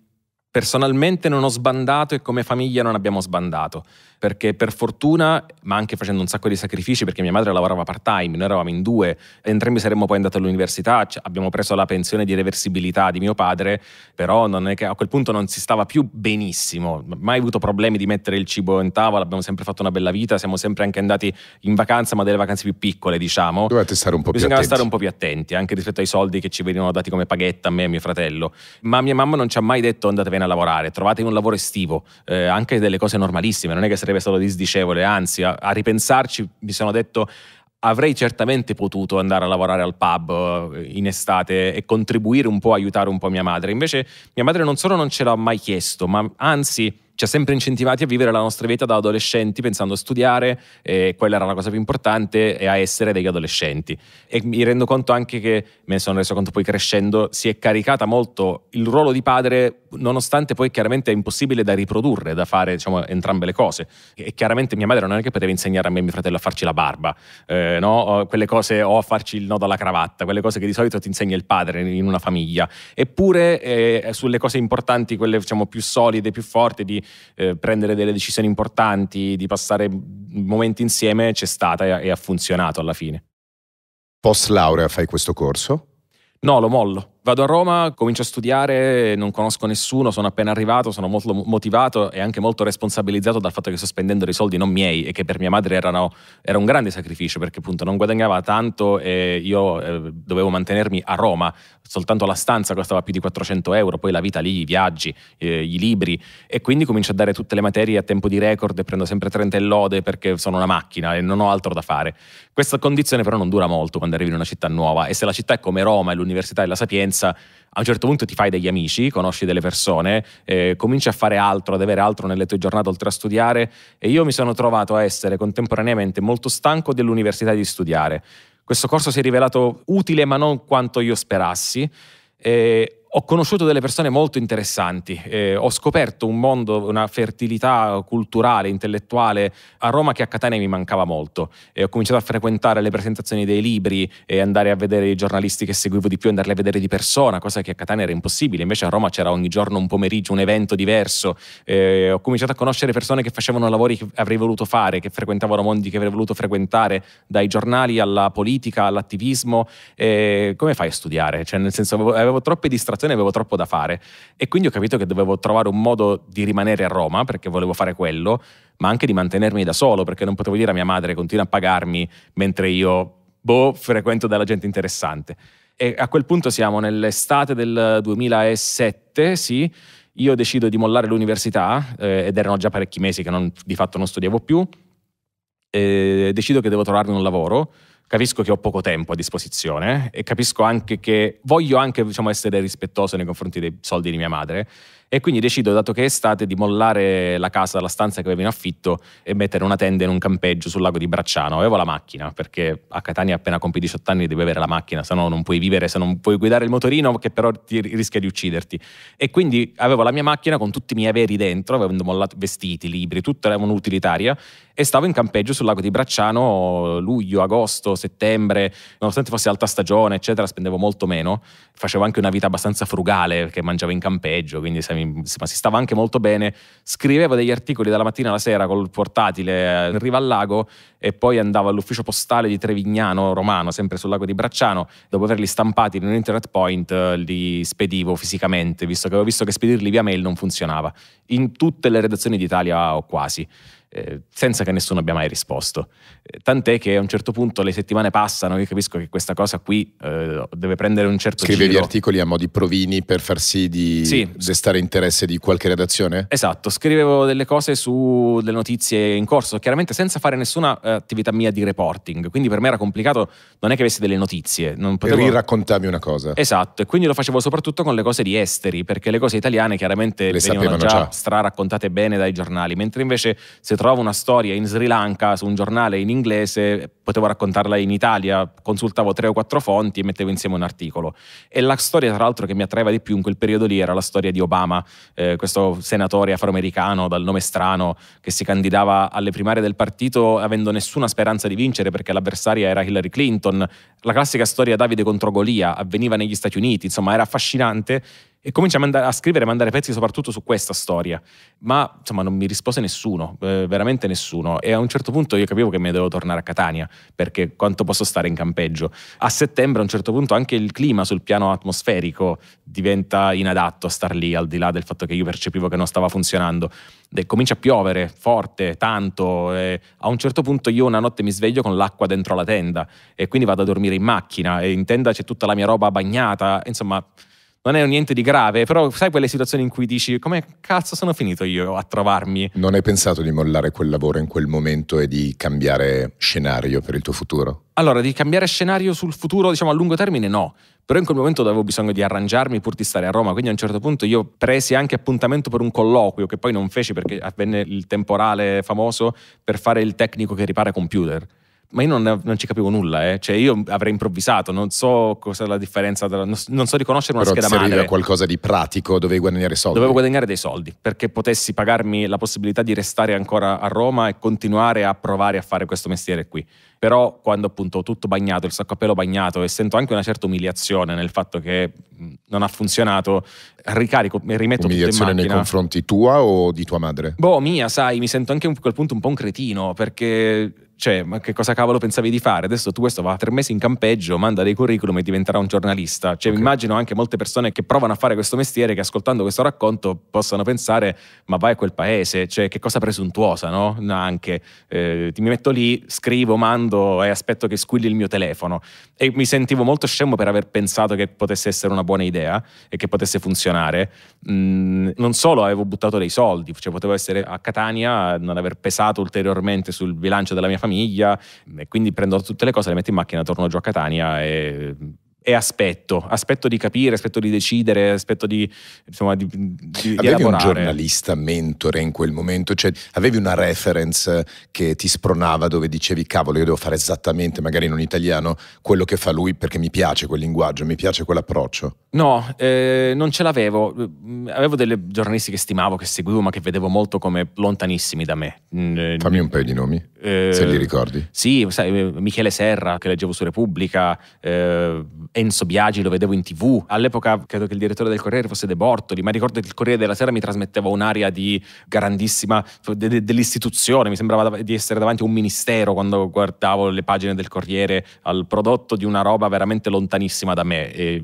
Personalmente non ho sbandato e come famiglia non abbiamo sbandato, perché per fortuna, ma anche facendo un sacco di sacrifici, perché mia madre lavorava part-time, noi eravamo in due, entrambi saremmo poi andati all'università, abbiamo preso la pensione di reversibilità di mio padre, però che, a quel punto non si stava più benissimo, mai avuto problemi di mettere il cibo in tavola, abbiamo sempre fatto una bella vita, siamo sempre anche andati in vacanza, ma delle vacanze più piccole, diciamo. Dovete stare un po' Bisognava più attenti. Bisognava stare un po' più attenti, anche rispetto ai soldi che ci venivano dati come paghetta a me e a mio fratello. Ma mia mamma non ci ha mai detto andatevene a lavorare, trovatevi un lavoro estivo, eh, anche delle cose normalissime, non è che sarebbe stato disdicevole, anzi a, a ripensarci mi sono detto avrei certamente potuto andare a lavorare al pub eh, in estate e contribuire un po', aiutare un po' mia madre. Invece mia madre non solo non ce l'ha mai chiesto, ma anzi ci ha sempre incentivati a vivere la nostra vita da adolescenti pensando a studiare, e quella era la cosa più importante, e a essere degli adolescenti. E mi rendo conto anche che, me ne sono reso conto poi crescendo, si è caricata molto il ruolo di padre, nonostante poi chiaramente è impossibile da riprodurre, da fare diciamo, entrambe le cose. E chiaramente mia madre non è che poteva insegnare a me e mio fratello a farci la barba, eh, no? quelle cose o a farci il nodo alla cravatta, quelle cose che di solito ti insegna il padre in una famiglia. Eppure eh, sulle cose importanti, quelle diciamo, più solide, più forti, di eh, prendere delle decisioni importanti, di passare momenti insieme c'è stata e, e ha funzionato alla fine. Post laurea fai questo corso? No, lo mollo. Vado a Roma, comincio a studiare, non conosco nessuno, sono appena arrivato, sono molto motivato e anche molto responsabilizzato dal fatto che sto spendendo dei soldi non miei e che per mia madre erano, era un grande sacrificio perché appunto non guadagnava tanto e io eh, dovevo mantenermi a Roma, soltanto la stanza costava più di 400 euro, poi la vita lì, i viaggi, eh, i libri e quindi comincio a dare tutte le materie a tempo di record e prendo sempre 30 e lode perché sono una macchina e non ho altro da fare. Questa condizione però non dura molto quando arrivi in una città nuova e se la città è come Roma e l'università e la Sapienza esperienza a un certo punto ti fai degli amici, conosci delle persone, eh, cominci a fare altro, ad avere altro nelle tue giornate oltre a studiare e io mi sono trovato a essere contemporaneamente molto stanco dell'università di studiare. Questo corso si è rivelato utile ma non quanto io sperassi. Eh, ho conosciuto delle persone molto interessanti, eh, ho scoperto un mondo, una fertilità culturale, intellettuale a Roma che a Catania mi mancava molto. Eh, ho cominciato a frequentare le presentazioni dei libri e andare a vedere i giornalisti che seguivo di più, andarli a vedere di persona, cosa che a Catania era impossibile. Invece a Roma c'era ogni giorno un pomeriggio, un evento diverso. Eh, ho cominciato a conoscere persone che facevano lavori che avrei voluto fare, che frequentavano mondi che avrei voluto frequentare, dai giornali alla politica, all'attivismo. come fai a studiare? Cioè, nel senso, avevo troppe distrazioni situazione avevo troppo da fare e quindi ho capito che dovevo trovare un modo di rimanere a Roma perché volevo fare quello, ma anche di mantenermi da solo perché non potevo dire a mia madre continua a pagarmi mentre io, boh, frequento della gente interessante. E a quel punto siamo nell'estate del 2007, sì, io decido di mollare l'università eh, ed erano già parecchi mesi che non, di fatto non studiavo più, eh, decido che devo trovarmi un lavoro capisco che ho poco tempo a disposizione eh, e capisco anche che voglio anche diciamo, essere rispettoso nei confronti dei soldi di mia madre e quindi decido, dato che è estate, di mollare la casa, la stanza che avevo in affitto e mettere una tenda in un campeggio sul lago di Bracciano. Avevo la macchina perché a Catania appena compi 18 anni devi avere la macchina, se no non puoi vivere, se non puoi guidare il motorino che però ti rischia di ucciderti. E quindi avevo la mia macchina con tutti i miei averi dentro, avendo mollato vestiti, libri, tutta era un'utilitaria e stavo in campeggio sul lago di Bracciano luglio, agosto, settembre, nonostante fosse alta stagione, eccetera, spendevo molto meno, facevo anche una vita abbastanza frugale perché mangiavo in campeggio, quindi si stava anche molto bene, scrivevo degli articoli dalla mattina alla sera col portatile eh, in riva al lago e poi andavo all'ufficio postale di Trevignano Romano, sempre sul lago di Bracciano, dopo averli stampati in un internet point eh, li spedivo fisicamente, visto che avevo visto che spedirli via mail non funzionava, in tutte le redazioni d'Italia o quasi. Eh, senza che nessuno abbia mai risposto. Eh, tant'è che a un certo punto le settimane passano, io capisco che questa cosa qui eh, deve prendere un certo Scrivevi giro. Scrivevi articoli a mo' di provini per far sì di sì. destare interesse di qualche redazione? Esatto, scrivevo delle cose su delle notizie in corso, chiaramente senza fare nessuna eh, attività mia di reporting, quindi per me era complicato, non è che avessi delle notizie. Non potevo... E riraccontavi una cosa. Esatto, e quindi lo facevo soprattutto con le cose di esteri, perché le cose italiane chiaramente le venivano già, già straraccontate bene dai giornali, mentre invece se trovavo una storia in Sri Lanka su un giornale in inglese, potevo raccontarla in Italia, consultavo tre o quattro fonti e mettevo insieme un articolo. E la storia, tra l'altro, che mi attraeva di più in quel periodo lì era la storia di Obama, eh, questo senatore afroamericano dal nome strano che si candidava alle primarie del partito avendo nessuna speranza di vincere perché l'avversaria era Hillary Clinton. La classica storia Davide contro Golia avveniva negli Stati Uniti, insomma era affascinante e cominciamo a, scrivere e mandare pezzi soprattutto su questa storia. Ma insomma non mi rispose nessuno, eh, veramente nessuno. E a un certo punto io capivo che mi dovevo tornare a Catania, perché quanto posso stare in campeggio. A settembre a un certo punto anche il clima sul piano atmosferico diventa inadatto a star lì, al di là del fatto che io percepivo che non stava funzionando. E comincia a piovere forte, tanto. E a un certo punto io una notte mi sveglio con l'acqua dentro la tenda e quindi vado a dormire in macchina e in tenda c'è tutta la mia roba bagnata. Insomma non è niente di grave, però sai quelle situazioni in cui dici come cazzo sono finito io a trovarmi? Non hai pensato di mollare quel lavoro in quel momento e di cambiare scenario per il tuo futuro? Allora, di cambiare scenario sul futuro, diciamo a lungo termine, no. Però in quel momento avevo bisogno di arrangiarmi pur di stare a Roma, quindi a un certo punto io presi anche appuntamento per un colloquio che poi non feci perché avvenne il temporale famoso per fare il tecnico che ripara computer ma io non, non, ci capivo nulla, eh. cioè io avrei improvvisato, non so cosa è la differenza, tra, non, non, so riconoscere una Però scheda madre. Però qualcosa di pratico, dovevi guadagnare soldi. Dovevo guadagnare dei soldi perché potessi pagarmi la possibilità di restare ancora a Roma e continuare a provare a fare questo mestiere qui. Però quando appunto ho tutto bagnato, il sacco a pelo bagnato e sento anche una certa umiliazione nel fatto che mm, non ha funzionato, ricarico, mi rimetto tutto in macchina. Umiliazione nei confronti tua o di tua madre? Boh, mia, sai, mi sento anche a quel punto un po' un cretino perché cioè, ma che cosa cavolo pensavi di fare? Adesso tu questo va tre mesi in campeggio, manda dei curriculum e diventerà un giornalista. Cioè, okay. immagino anche molte persone che provano a fare questo mestiere, che ascoltando questo racconto possano pensare, ma vai a quel paese, cioè, che cosa presuntuosa, no? Anche, eh, mi metto lì, scrivo, mando e aspetto che squilli il mio telefono. E mi sentivo molto scemo per aver pensato che potesse essere una buona idea e che potesse funzionare. Mm, non solo avevo buttato dei soldi, cioè potevo essere a Catania, non aver pesato ulteriormente sul bilancio della mia famiglia, famiglia e quindi prendo tutte le cose, le metto in macchina, torno giù a Catania e e aspetto, aspetto di capire, aspetto di decidere, aspetto di insomma di, di Avevi di un giornalista mentore in quel momento, cioè avevi una reference che ti spronava dove dicevi cavolo, io devo fare esattamente, magari in un italiano, quello che fa lui perché mi piace quel linguaggio, mi piace quell'approccio. No, eh, non ce l'avevo. Avevo delle giornalisti che stimavo, che seguivo, ma che vedevo molto come lontanissimi da me. Mm, eh, Fammi un paio di nomi. Eh, Se li ricordi? Sì, sai, eh, Michele Serra che leggevo su Repubblica, eh, Enzo Biagi lo vedevo in tv. All'epoca credo che il direttore del Corriere fosse De Bortoli, ma ricordo che il Corriere della Sera mi trasmetteva un'aria di grandissima de, de, dell'istituzione, mi sembrava di essere davanti a un ministero quando guardavo le pagine del Corriere al prodotto di una roba veramente lontanissima da me. E,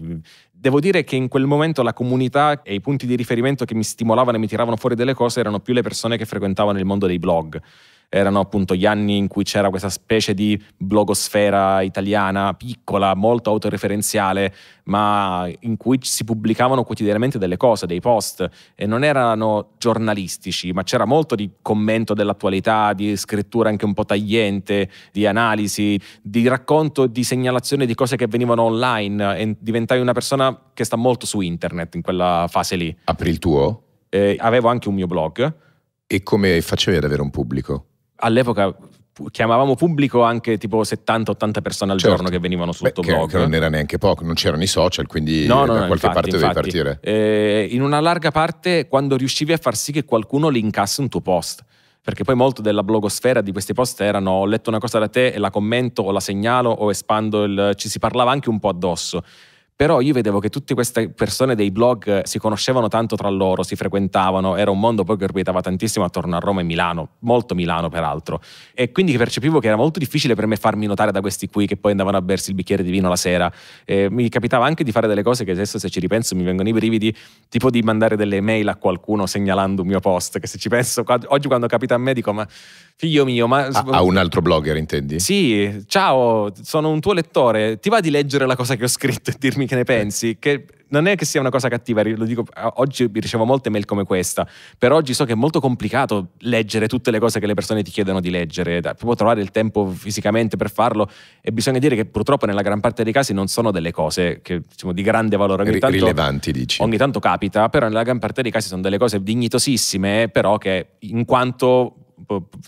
Devo dire che in quel momento la comunità e i punti di riferimento che mi stimolavano e mi tiravano fuori delle cose erano più le persone che frequentavano il mondo dei blog erano appunto gli anni in cui c'era questa specie di blogosfera italiana piccola, molto autoreferenziale, ma in cui si pubblicavano quotidianamente delle cose, dei post e non erano giornalistici, ma c'era molto di commento dell'attualità, di scrittura anche un po' tagliente, di analisi, di racconto, di segnalazione di cose che venivano online e diventai una persona che sta molto su internet in quella fase lì. Apri il tuo? Eh, avevo anche un mio blog. E come facevi ad avere un pubblico? all'epoca chiamavamo pubblico anche tipo 70-80 persone al certo. giorno che venivano su questo blog. Che non era neanche poco, non c'erano i social, quindi no, no, da no, qualche infatti, parte infatti. devi partire. Eh, in una larga parte, quando riuscivi a far sì che qualcuno linkasse un tuo post. Perché poi molto della blogosfera di questi post erano ho letto una cosa da te e la commento o la segnalo o espando il... ci si parlava anche un po' addosso. Però io vedevo che tutte queste persone dei blog eh, si conoscevano tanto tra loro, si frequentavano, era un mondo poi che orbitava tantissimo attorno a Roma e Milano, molto Milano peraltro. E quindi percepivo che era molto difficile per me farmi notare da questi qui che poi andavano a bersi il bicchiere di vino la sera. E mi capitava anche di fare delle cose che adesso se ci ripenso mi vengono i brividi, tipo di mandare delle mail a qualcuno segnalando un mio post, che se ci penso, oggi quando capita a me dico ma figlio mio, ma... A, a un altro blogger intendi? Sì, ciao, sono un tuo lettore, ti va di leggere la cosa che ho scritto e dirmi che ne pensi? Che non è che sia una cosa cattiva, lo dico, oggi ricevo molte mail come questa, però oggi so che è molto complicato leggere tutte le cose che le persone ti chiedono di leggere, proprio trovare il tempo fisicamente per farlo e bisogna dire che purtroppo nella gran parte dei casi non sono delle cose che, diciamo, di grande valore. Ogni tanto, rilevanti dici. Ogni tanto capita, però nella gran parte dei casi sono delle cose dignitosissime, però che in quanto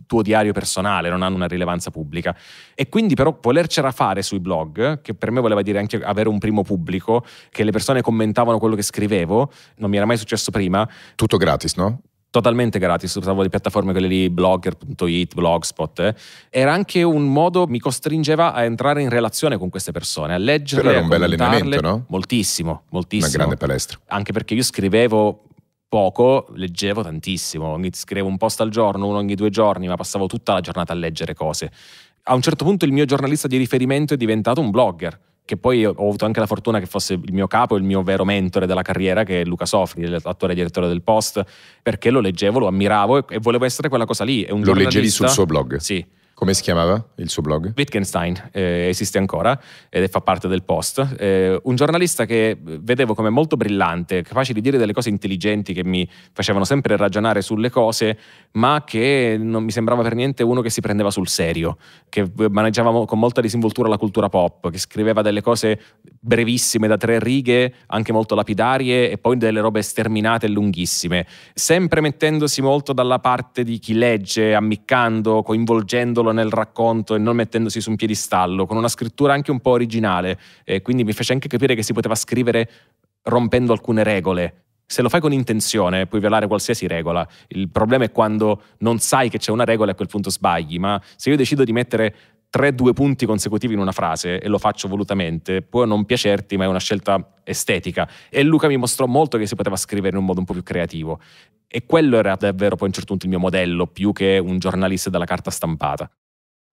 tuo diario personale, non hanno una rilevanza pubblica. E quindi però volercela fare sui blog, che per me voleva dire anche avere un primo pubblico, che le persone commentavano quello che scrivevo, non mi era mai successo prima. Tutto gratis, no? totalmente gratis, usavo le piattaforme quelle lì, blogger.it, blogspot, eh. era anche un modo, mi costringeva a entrare in relazione con queste persone, a leggere. Però era un bel allenamento, no? Moltissimo, moltissimo. Una grande palestra. Anche perché io scrivevo poco, leggevo tantissimo, scrivevo un post al giorno, uno ogni due giorni, ma passavo tutta la giornata a leggere cose. A un certo punto il mio giornalista di riferimento è diventato un blogger, che poi ho avuto anche la fortuna che fosse il mio capo, il mio vero mentore della carriera, che è Luca Sofri, l'attore direttore del Post, perché lo leggevo, lo ammiravo e volevo essere quella cosa lì. lo leggevi sul suo blog? Sì come si chiamava il suo blog? Wittgenstein, eh, esiste ancora ed è fa parte del post. Eh, un giornalista che vedevo come molto brillante, capace di dire delle cose intelligenti che mi facevano sempre ragionare sulle cose, ma che non mi sembrava per niente uno che si prendeva sul serio, che maneggiava con molta disinvoltura la cultura pop, che scriveva delle cose brevissime da tre righe, anche molto lapidarie, e poi delle robe sterminate e lunghissime, sempre mettendosi molto dalla parte di chi legge, ammiccando, coinvolgendolo solo nel racconto e non mettendosi su un piedistallo, con una scrittura anche un po' originale, e quindi mi fece anche capire che si poteva scrivere rompendo alcune regole. Se lo fai con intenzione puoi violare qualsiasi regola. Il problema è quando non sai che c'è una regola e a quel punto sbagli, ma se io decido di mettere 3-2 punti consecutivi in una frase e lo faccio volutamente, può non piacerti, ma è una scelta estetica. E Luca mi mostrò molto che si poteva scrivere in un modo un po' più creativo. E quello era davvero poi a un certo punto il mio modello, più che un giornalista della carta stampata.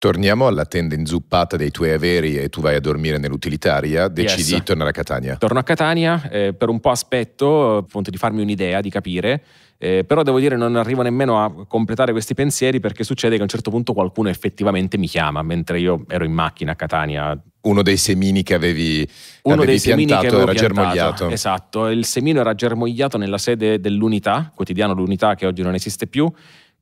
Torniamo alla tenda inzuppata dei tuoi averi e tu vai a dormire nell'utilitaria, decidi yes. di tornare a Catania. Torno a Catania, eh, per un po' aspetto appunto di farmi un'idea, di capire, eh, però devo dire non arrivo nemmeno a completare questi pensieri perché succede che a un certo punto qualcuno effettivamente mi chiama, mentre io ero in macchina a Catania. Uno dei semini che avevi, Uno avevi dei semini che era piantato, germogliato. Esatto, il semino era germogliato nella sede dell'Unità, quotidiano l'Unità che oggi non esiste più,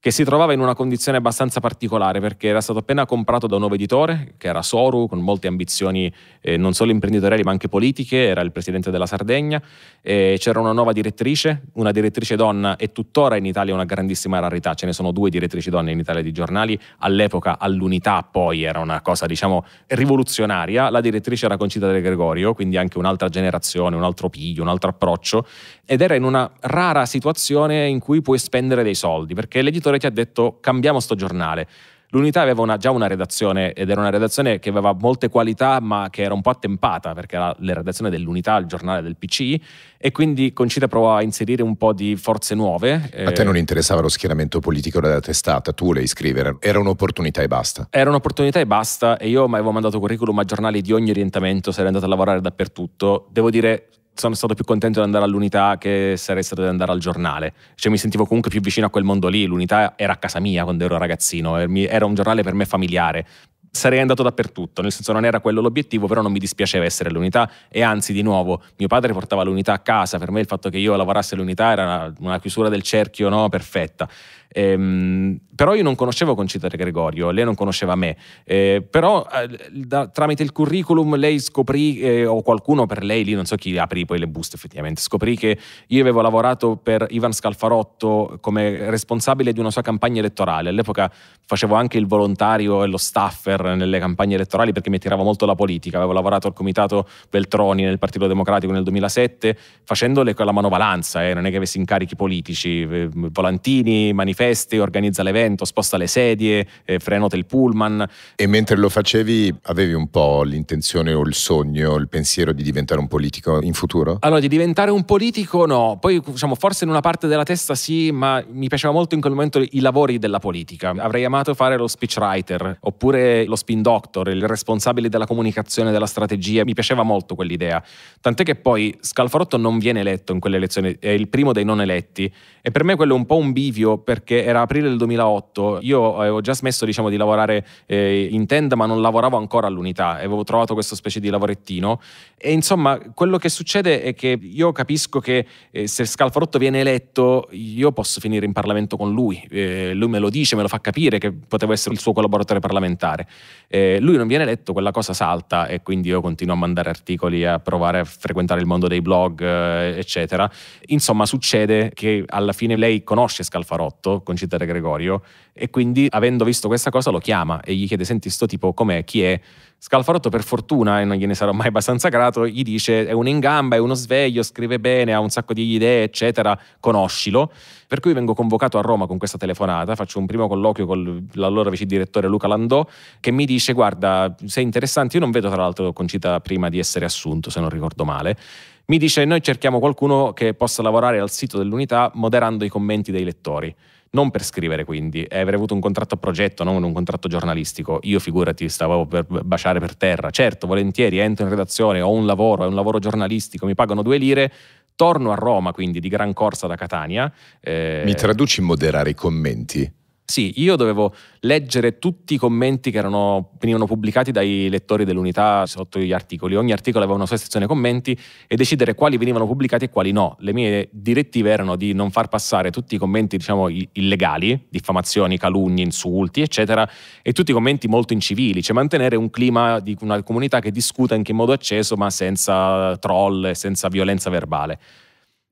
che si trovava in una condizione abbastanza particolare perché era stato appena comprato da un nuovo editore, che era Soru, con molte ambizioni eh, non solo imprenditoriali ma anche politiche, era il presidente della Sardegna, eh, c'era una nuova direttrice, una direttrice donna e tuttora in Italia è una grandissima rarità, ce ne sono due direttrici donne in Italia di giornali, all'epoca all'unità poi era una cosa diciamo rivoluzionaria, la direttrice era Concita De Gregorio, quindi anche un'altra generazione, un altro piglio, un altro approccio ed era in una rara situazione in cui puoi spendere dei soldi perché l'editore direttore ti ha detto cambiamo sto giornale. L'unità aveva una, già una redazione ed era una redazione che aveva molte qualità ma che era un po' attempata perché era la redazione dell'unità, il giornale del PC e quindi Concita provò a inserire un po' di forze nuove. A te eh, non interessava lo schieramento politico della testata, tu volevi scrivere, era un'opportunità e basta. Era un'opportunità e basta e io avevo mandato curriculum a giornali di ogni orientamento, sarei andato a lavorare dappertutto. Devo dire sono stato più contento di andare all'unità che sarei stato di andare al giornale. Cioè mi sentivo comunque più vicino a quel mondo lì, l'unità era a casa mia quando ero ragazzino, era un giornale per me familiare. Sarei andato dappertutto, nel senso non era quello l'obiettivo, però non mi dispiaceva essere all'unità e anzi di nuovo mio padre portava l'unità a casa, per me il fatto che io lavorassi all'unità era una, chiusura del cerchio no, perfetta. Ehm, però io non conoscevo Concita De Gregorio, lei non conosceva me, eh, però eh, da, tramite il curriculum lei scoprì, eh, o qualcuno per lei lì, non so chi aprì poi le buste effettivamente, scoprì che io avevo lavorato per Ivan Scalfarotto come responsabile di una sua campagna elettorale, all'epoca facevo anche il volontario e lo staffer nelle campagne elettorali perché mi attirava molto la politica, avevo lavorato al comitato Veltroni nel Partito Democratico nel 2007 facendo la manovalanza, eh, non è che avessi incarichi politici, eh, volantini, manifestazioni, feste, organizza l'evento, sposta le sedie, eh, prenota il pullman. E mentre lo facevi avevi un po' l'intenzione o il sogno, il pensiero di diventare un politico in futuro? Allora, di diventare un politico no, poi diciamo forse in una parte della testa sì, ma mi piaceva molto in quel momento i lavori della politica. Avrei amato fare lo speechwriter oppure lo spin doctor, il responsabile della comunicazione, della strategia, mi piaceva molto quell'idea. Tant'è che poi Scalfarotto non viene eletto in quelle elezioni, è il primo dei non eletti e per me quello è un po' un bivio perché era aprile del 2008, io avevo già smesso diciamo, di lavorare eh, in tenda ma non lavoravo ancora all'unità, avevo trovato questa specie di lavorettino e insomma quello che succede è che io capisco che eh, se Scalfarotto viene eletto io posso finire in Parlamento con lui, eh, lui me lo dice, me lo fa capire che potevo essere il suo collaboratore parlamentare. Eh, lui non viene letto, quella cosa salta e quindi io continuo a mandare articoli, a provare a frequentare il mondo dei blog, eh, eccetera. Insomma, succede che alla fine lei conosce Scalfarotto, Concita De Gregorio, e quindi avendo visto questa cosa lo chiama e gli chiede senti sto tipo com'è, chi è? Scalfarotto per fortuna, e non gliene sarò mai abbastanza grato, gli dice è un in gamba, è uno sveglio, scrive bene, ha un sacco di idee eccetera, conoscilo. Per cui vengo convocato a Roma con questa telefonata, faccio un primo colloquio con l'allora vice direttore Luca Landò che mi dice guarda sei interessante, io non vedo tra l'altro Concita prima di essere assunto se non ricordo male, mi dice noi cerchiamo qualcuno che possa lavorare al sito dell'unità moderando i commenti dei lettori. Non per scrivere quindi, eh, avrei avuto un contratto a progetto, non un contratto giornalistico. Io figurati stavo per baciare per terra. Certo, volentieri entro in redazione, ho un lavoro, è un lavoro giornalistico, mi pagano due lire, torno a Roma quindi di gran corsa da Catania. Eh... Mi traduci in moderare i commenti? Sì, io dovevo leggere tutti i commenti che erano, venivano pubblicati dai lettori dell'unità sotto gli articoli. Ogni articolo aveva una sua sezione commenti e decidere quali venivano pubblicati e quali no. Le mie direttive erano di non far passare tutti i commenti, diciamo, illegali, diffamazioni, calunni, insulti, eccetera, e tutti i commenti molto incivili, cioè mantenere un clima di una comunità che discuta anche in modo acceso, ma senza troll e senza violenza verbale.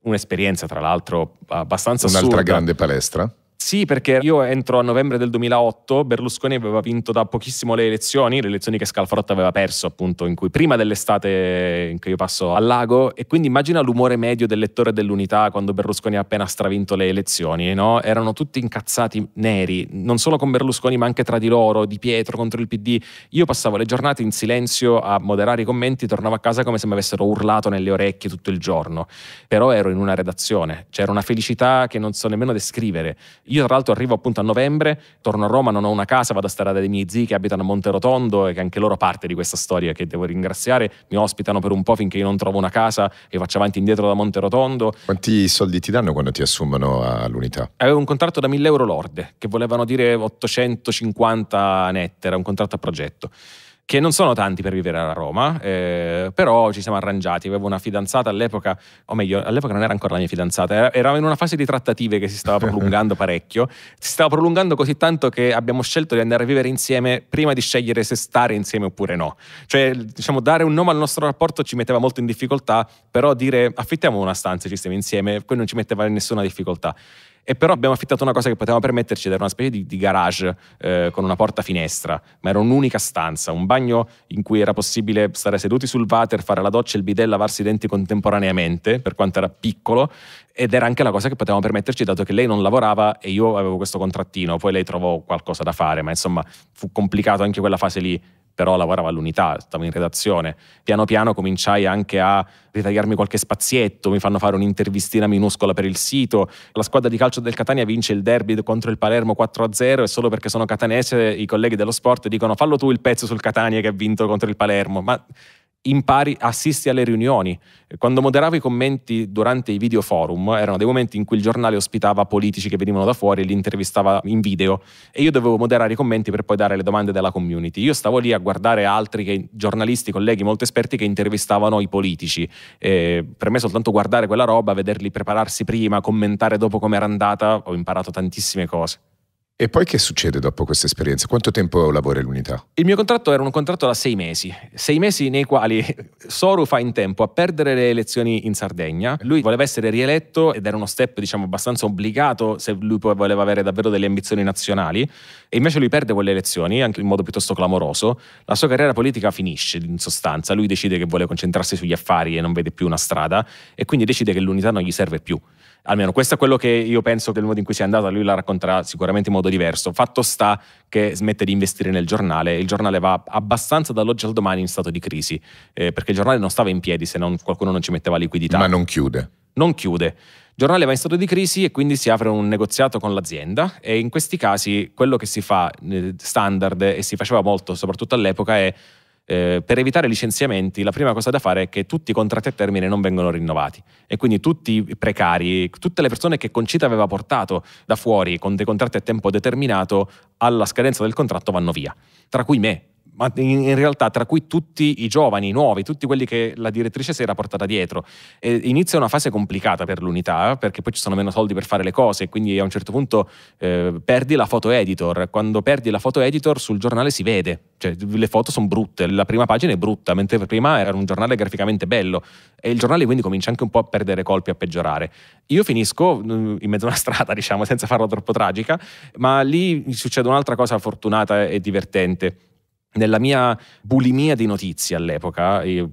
Un'esperienza, tra l'altro, abbastanza Un'altra assurda. grande palestra. Sì, perché io entro a novembre del 2008 Berlusconi aveva vinto da pochissimo le elezioni, le elezioni che Scalfarotta aveva perso appunto, in cui prima dell'estate in cui io passo al lago, e quindi immagina l'umore medio del lettore dell'unità quando Berlusconi ha appena stravinto le elezioni, no? Erano tutti incazzati neri, non solo con Berlusconi ma anche tra di loro, Di Pietro contro il PD. Io passavo le giornate in silenzio a moderare i commenti, tornavo a casa come se mi avessero urlato nelle orecchie tutto il giorno, però ero in una redazione, c'era una felicità che non so nemmeno descrivere. Io tra l'altro arrivo appunto a novembre, torno a Roma, non ho una casa, vado a stare dai miei zii che abitano a Monterotondo e che anche loro parte di questa storia che devo ringraziare, mi ospitano per un po' finché io non trovo una casa e faccio avanti e indietro da Monterotondo. Quanti soldi ti danno quando ti assumono ah, all'unità? Avevo un contratto da 1000 euro lorde, che volevano dire 850 nette, era un contratto a progetto che non sono tanti per vivere a Roma, eh, però ci siamo arrangiati. Avevo una fidanzata all'epoca, o meglio, all'epoca non era ancora la mia fidanzata, eravamo in una fase di trattative che si stava prolungando parecchio. Si stava prolungando così tanto che abbiamo scelto di andare a vivere insieme prima di scegliere se stare insieme oppure no. Cioè, diciamo, dare un nome al nostro rapporto ci metteva molto in difficoltà, però dire affittiamo una stanza e ci stiamo insieme, poi non ci metteva in nessuna difficoltà. E però abbiamo affittato una cosa che potevamo permetterci ed era una specie di, di garage eh, con una porta finestra, ma era un'unica stanza, un bagno in cui era possibile stare seduti sul water, fare la doccia, il bidet, lavarsi i denti contemporaneamente, per quanto era piccolo, ed era anche la cosa che potevamo permetterci dato che lei non lavorava e io avevo questo contrattino, poi lei trovò qualcosa da fare, ma insomma fu complicato anche quella fase lì però lavoravo all'unità, stavo in redazione. Piano piano cominciai anche a ritagliarmi qualche spazietto, mi fanno fare un'intervistina minuscola per il sito. La squadra di calcio del Catania vince il derby contro il Palermo 4-0 e solo perché sono catanese i colleghi dello sport dicono fallo tu il pezzo sul Catania che ha vinto contro il Palermo. Ma impari, assisti alle riunioni. Quando moderavo i commenti durante i video forum, erano dei momenti in cui il giornale ospitava politici che venivano da fuori e li intervistava in video e io dovevo moderare i commenti per poi dare le domande della community. Io stavo lì a guardare altri che, giornalisti, colleghi molto esperti che intervistavano i politici. E per me soltanto guardare quella roba, vederli prepararsi prima, commentare dopo come era andata, ho imparato tantissime cose. E poi che succede dopo questa esperienza? Quanto tempo lavora l'unità? Il mio contratto era un contratto da sei mesi, sei mesi nei quali Soru fa in tempo a perdere le elezioni in Sardegna, eh. lui voleva essere rieletto ed era uno step diciamo abbastanza obbligato se lui poi voleva avere davvero delle ambizioni nazionali e invece lui perde quelle elezioni anche in modo piuttosto clamoroso, la sua carriera politica finisce in sostanza, lui decide che vuole concentrarsi sugli affari e non vede più una strada e quindi decide che l'unità non gli serve più. Almeno questo è quello che io penso del modo in cui sia andata, lui la racconterà sicuramente in modo diverso. Fatto sta che smette di investire nel giornale, il giornale va abbastanza dall'oggi al domani in stato di crisi, eh, perché il giornale non stava in piedi se non, qualcuno non ci metteva liquidità. Ma non chiude. Non chiude. Il giornale va in stato di crisi e quindi si apre un negoziato con l'azienda e in questi casi quello che si fa eh, standard e si faceva molto soprattutto all'epoca è eh, per evitare licenziamenti la prima cosa da fare è che tutti i contratti a termine non vengono rinnovati e quindi tutti i precari, tutte le persone che Concita aveva portato da fuori con dei contratti a tempo determinato alla scadenza del contratto vanno via, tra cui me ma in, realtà tra cui tutti i giovani, i nuovi, tutti quelli che la direttrice si era portata dietro. E inizia una fase complicata per l'unità, perché poi ci sono meno soldi per fare le cose, quindi a un certo punto eh, perdi la foto editor. Quando perdi la foto editor sul giornale si vede, cioè le foto sono brutte, la prima pagina è brutta, mentre prima era un giornale graficamente bello e il giornale quindi comincia anche un po' a perdere colpi, a peggiorare. Io finisco mm, in mezzo a una strada, diciamo, senza farla troppo tragica, ma lì succede un'altra cosa fortunata e divertente nella mia bulimia di notizie all'epoca, io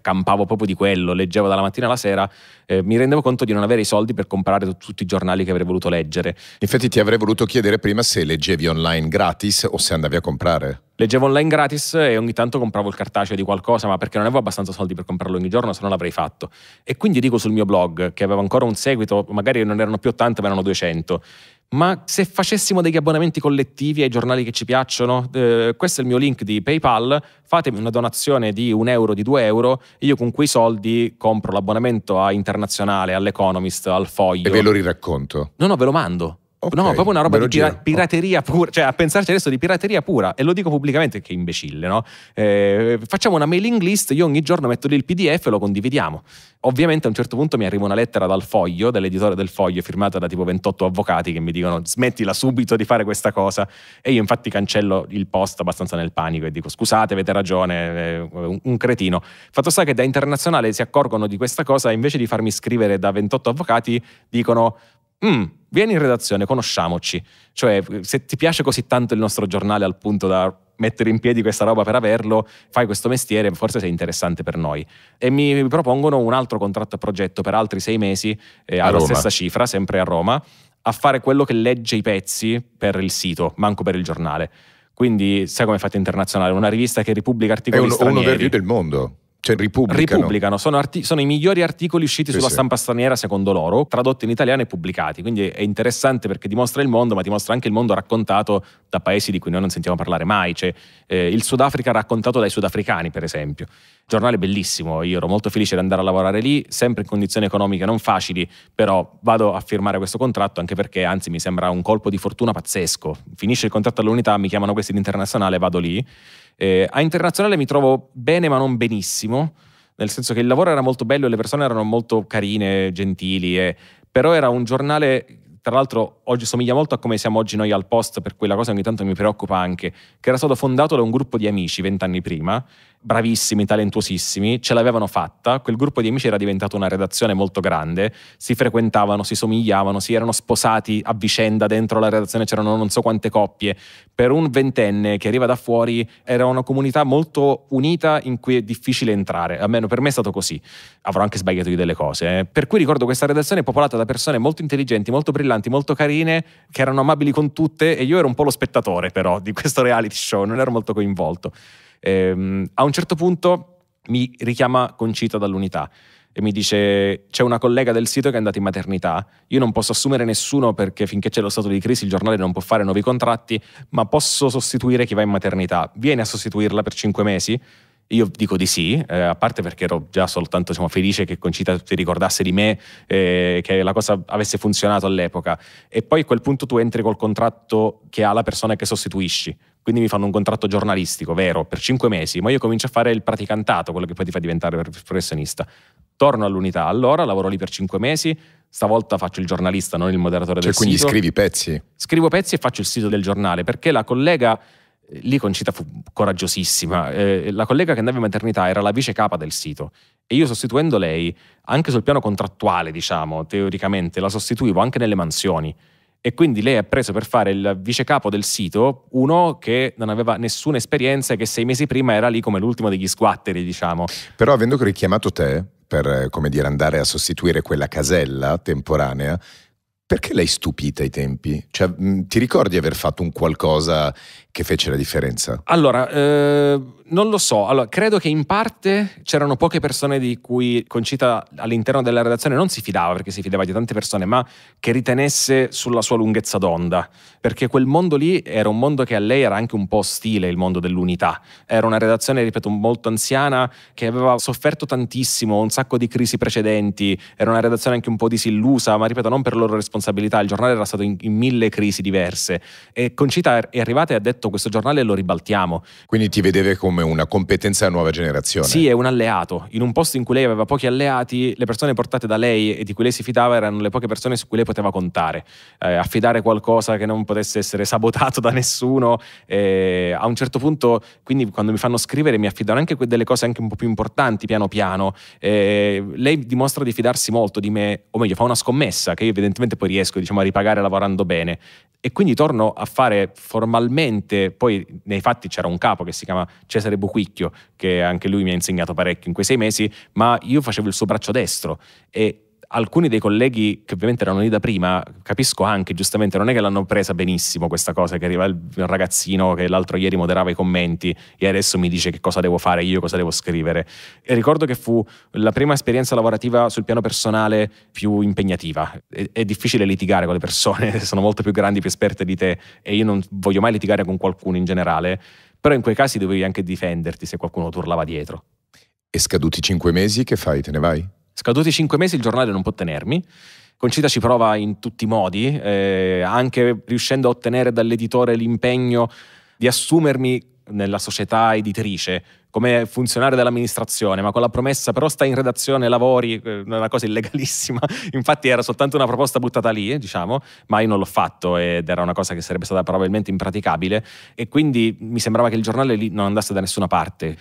campavo proprio di quello, leggevo dalla mattina alla sera, eh, mi rendevo conto di non avere i soldi per comprare t- tutti i giornali che avrei voluto leggere. Infatti ti avrei voluto chiedere prima se leggevi online gratis o se andavi a comprare. Leggevo online gratis e ogni tanto compravo il cartaceo di qualcosa, ma perché non avevo abbastanza soldi per comprarlo ogni giorno, se no l'avrei fatto. E quindi dico sul mio blog, che avevo ancora un seguito, magari non erano più 80 ma erano 200, ma se facessimo degli abbonamenti collettivi ai giornali che ci piacciono, eh, questo è il mio link di PayPal, fatemi una donazione di un euro, di due euro, io con quei soldi compro l'abbonamento a Internazionale, all'Economist, al Foglio. E ve lo riracconto? No, no, ve lo mando. Okay, no, proprio una roba di pira- pirateria pura, cioè a pensarci adesso di pirateria pura, e lo dico pubblicamente che imbecille, no? Eh, facciamo una mailing list, io ogni giorno metto lì il PDF e lo condividiamo. Ovviamente a un certo punto mi arriva una lettera dal foglio, dall'editore del foglio, firmata da tipo 28 avvocati che mi dicono smettila subito di fare questa cosa, e io infatti cancello il post abbastanza nel panico e dico scusate, avete ragione, eh, un, un cretino. Fatto sta che da internazionale si accorgono di questa cosa, invece di farmi scrivere da 28 avvocati, dicono mm, vieni in redazione, conosciamoci. Cioè, se ti piace così tanto il nostro giornale al punto da mettere in piedi questa roba per averlo, fai questo mestiere, forse sei interessante per noi. E mi propongono un altro contratto a progetto per altri sei mesi, eh, alla Roma. stessa cifra, sempre a Roma, a fare quello che legge i pezzi per il sito, manco per il giornale. Quindi, sai come è fate internazionale? Una rivista che ripubblica articoli È uno, stranieri. È un del mondo. Cioè, ripubblicano. ripubblicano. Sono, arti- sono, i migliori articoli usciti sì, sulla sì. stampa straniera, secondo loro, tradotti in italiano e pubblicati. Quindi è interessante perché dimostra il mondo, ma dimostra anche il mondo raccontato da paesi di cui noi non sentiamo parlare mai. Cioè, eh, il Sudafrica raccontato dai sudafricani, per esempio. Giornale bellissimo, io ero molto felice di andare a lavorare lì, sempre in condizioni economiche non facili, però vado a firmare questo contratto anche perché, anzi, mi sembra un colpo di fortuna pazzesco. Finisce il contratto all'unità, mi chiamano questi di internazionale, vado lì eh, a internazionale mi trovo bene ma non benissimo, nel senso che il lavoro era molto bello e le persone erano molto carine, gentili, e... però era un giornale tra l'altro oggi somiglia molto a come siamo oggi noi al post, per cui la cosa ogni tanto mi preoccupa anche, che era stato fondato da un gruppo di amici vent'anni prima bravissimi, talentuosissimi, ce l'avevano fatta, quel gruppo di amici era diventato una redazione molto grande, si frequentavano, si somigliavano, si erano sposati a vicenda dentro la redazione, c'erano non so quante coppie. Per un ventenne che arriva da fuori era una comunità molto unita in cui è difficile entrare, almeno per me è stato così. Avrò anche sbagliato di delle cose. Eh. Per cui ricordo questa redazione popolata da persone molto intelligenti, molto brillanti, molto carine, che erano amabili con tutte e io ero un po' lo spettatore però di questo reality show, non ero molto coinvolto. Ehm, a un certo punto mi richiama Concita dall'unità e mi dice c'è una collega del sito che è andata in maternità, io non posso assumere nessuno perché finché c'è lo stato di crisi il giornale non può fare nuovi contratti, ma posso sostituire chi va in maternità. Vieni a sostituirla per cinque mesi? Io dico di sì, eh, a parte perché ero già soltanto diciamo, felice che Concita si ricordasse di me, eh, che la cosa avesse funzionato all'epoca. E poi a quel punto tu entri col contratto che ha la persona che sostituisci quindi mi fanno un contratto giornalistico, vero, per cinque mesi, ma io comincio a fare il praticantato, quello che poi ti fa diventare professionista. Torno all'unità, allora lavoro lì per cinque mesi, stavolta faccio il giornalista, non il moderatore cioè, del quindi sito. quindi scrivi pezzi? Scrivo pezzi e faccio il sito del giornale, perché la collega, eh, lì Concita fu coraggiosissima, eh, la collega che andava in maternità era la vice capa del sito e io sostituendo lei, anche sul piano contrattuale, diciamo, teoricamente, la sostituivo anche nelle mansioni e quindi lei ha preso per fare il vicecapo del sito uno che non aveva nessuna esperienza e che sei mesi prima era lì come l'ultimo degli squatteri, diciamo. Però avendo richiamato te per, eh, come dire, andare a sostituire quella casella temporanea, perché l'hai stupita ai tempi? Cioè, ti ricordi aver fatto un qualcosa che fece la differenza? Allora, eh, non lo so. Allora, credo che in parte c'erano poche persone di cui Concita all'interno della redazione non si fidava, perché si fidava di tante persone, ma che ritenesse sulla sua lunghezza d'onda. Perché quel mondo lì era un mondo che a lei era anche un po' ostile, il mondo dell'unità. Era una redazione, ripeto, molto anziana, che aveva sofferto tantissimo, un sacco di crisi precedenti. Era una redazione anche un po' disillusa, ma ripeto, non per loro responsabilità. Il giornale era stato in, in mille crisi diverse. E Concita è arrivata e ha detto tutto certo, questo giornale e lo ribaltiamo. Quindi ti vedeva come una competenza della nuova generazione? Sì, è un alleato. In un posto in cui lei aveva pochi alleati, le persone portate da lei e di cui lei si fidava erano le poche persone su cui lei poteva contare. Eh, affidare qualcosa che non potesse essere sabotato da nessuno. Eh, a un certo punto, quindi quando mi fanno scrivere mi affidano anche delle cose anche un po' più importanti piano piano. Eh, lei dimostra di fidarsi molto di me, o meglio fa una scommessa che io evidentemente poi riesco diciamo, a ripagare lavorando bene. E quindi torno a fare formalmente veramente, poi nei fatti c'era un capo che si chiama Cesare Buquicchio, che anche lui mi ha insegnato parecchio in quei sei mesi, ma io facevo il suo braccio destro e alcuni dei colleghi che ovviamente erano lì da prima, capisco anche giustamente, non è che l'hanno presa benissimo questa cosa che arriva il ragazzino che l'altro ieri moderava i commenti e adesso mi dice che cosa devo fare io, cosa devo scrivere. E ricordo che fu la prima esperienza lavorativa sul piano personale più impegnativa. È, è difficile litigare con le persone, sono molto più grandi, più esperte di te e io non voglio mai litigare con qualcuno in generale, però in quei casi dovevi anche difenderti se qualcuno turlava dietro. E scaduti cinque mesi, che fai? Te ne vai? Scaduti cinque mesi il giornale non può tenermi. Concita ci prova in tutti i modi, eh, anche riuscendo a ottenere dall'editore l'impegno di assumermi nella società editrice come funzionario dell'amministrazione, ma con la promessa però stai in redazione, lavori, eh, è una cosa illegalissima. Infatti era soltanto una proposta buttata lì, diciamo, ma io non l'ho fatto ed era una cosa che sarebbe stata probabilmente impraticabile e quindi mi sembrava che il giornale lì non andasse da nessuna parte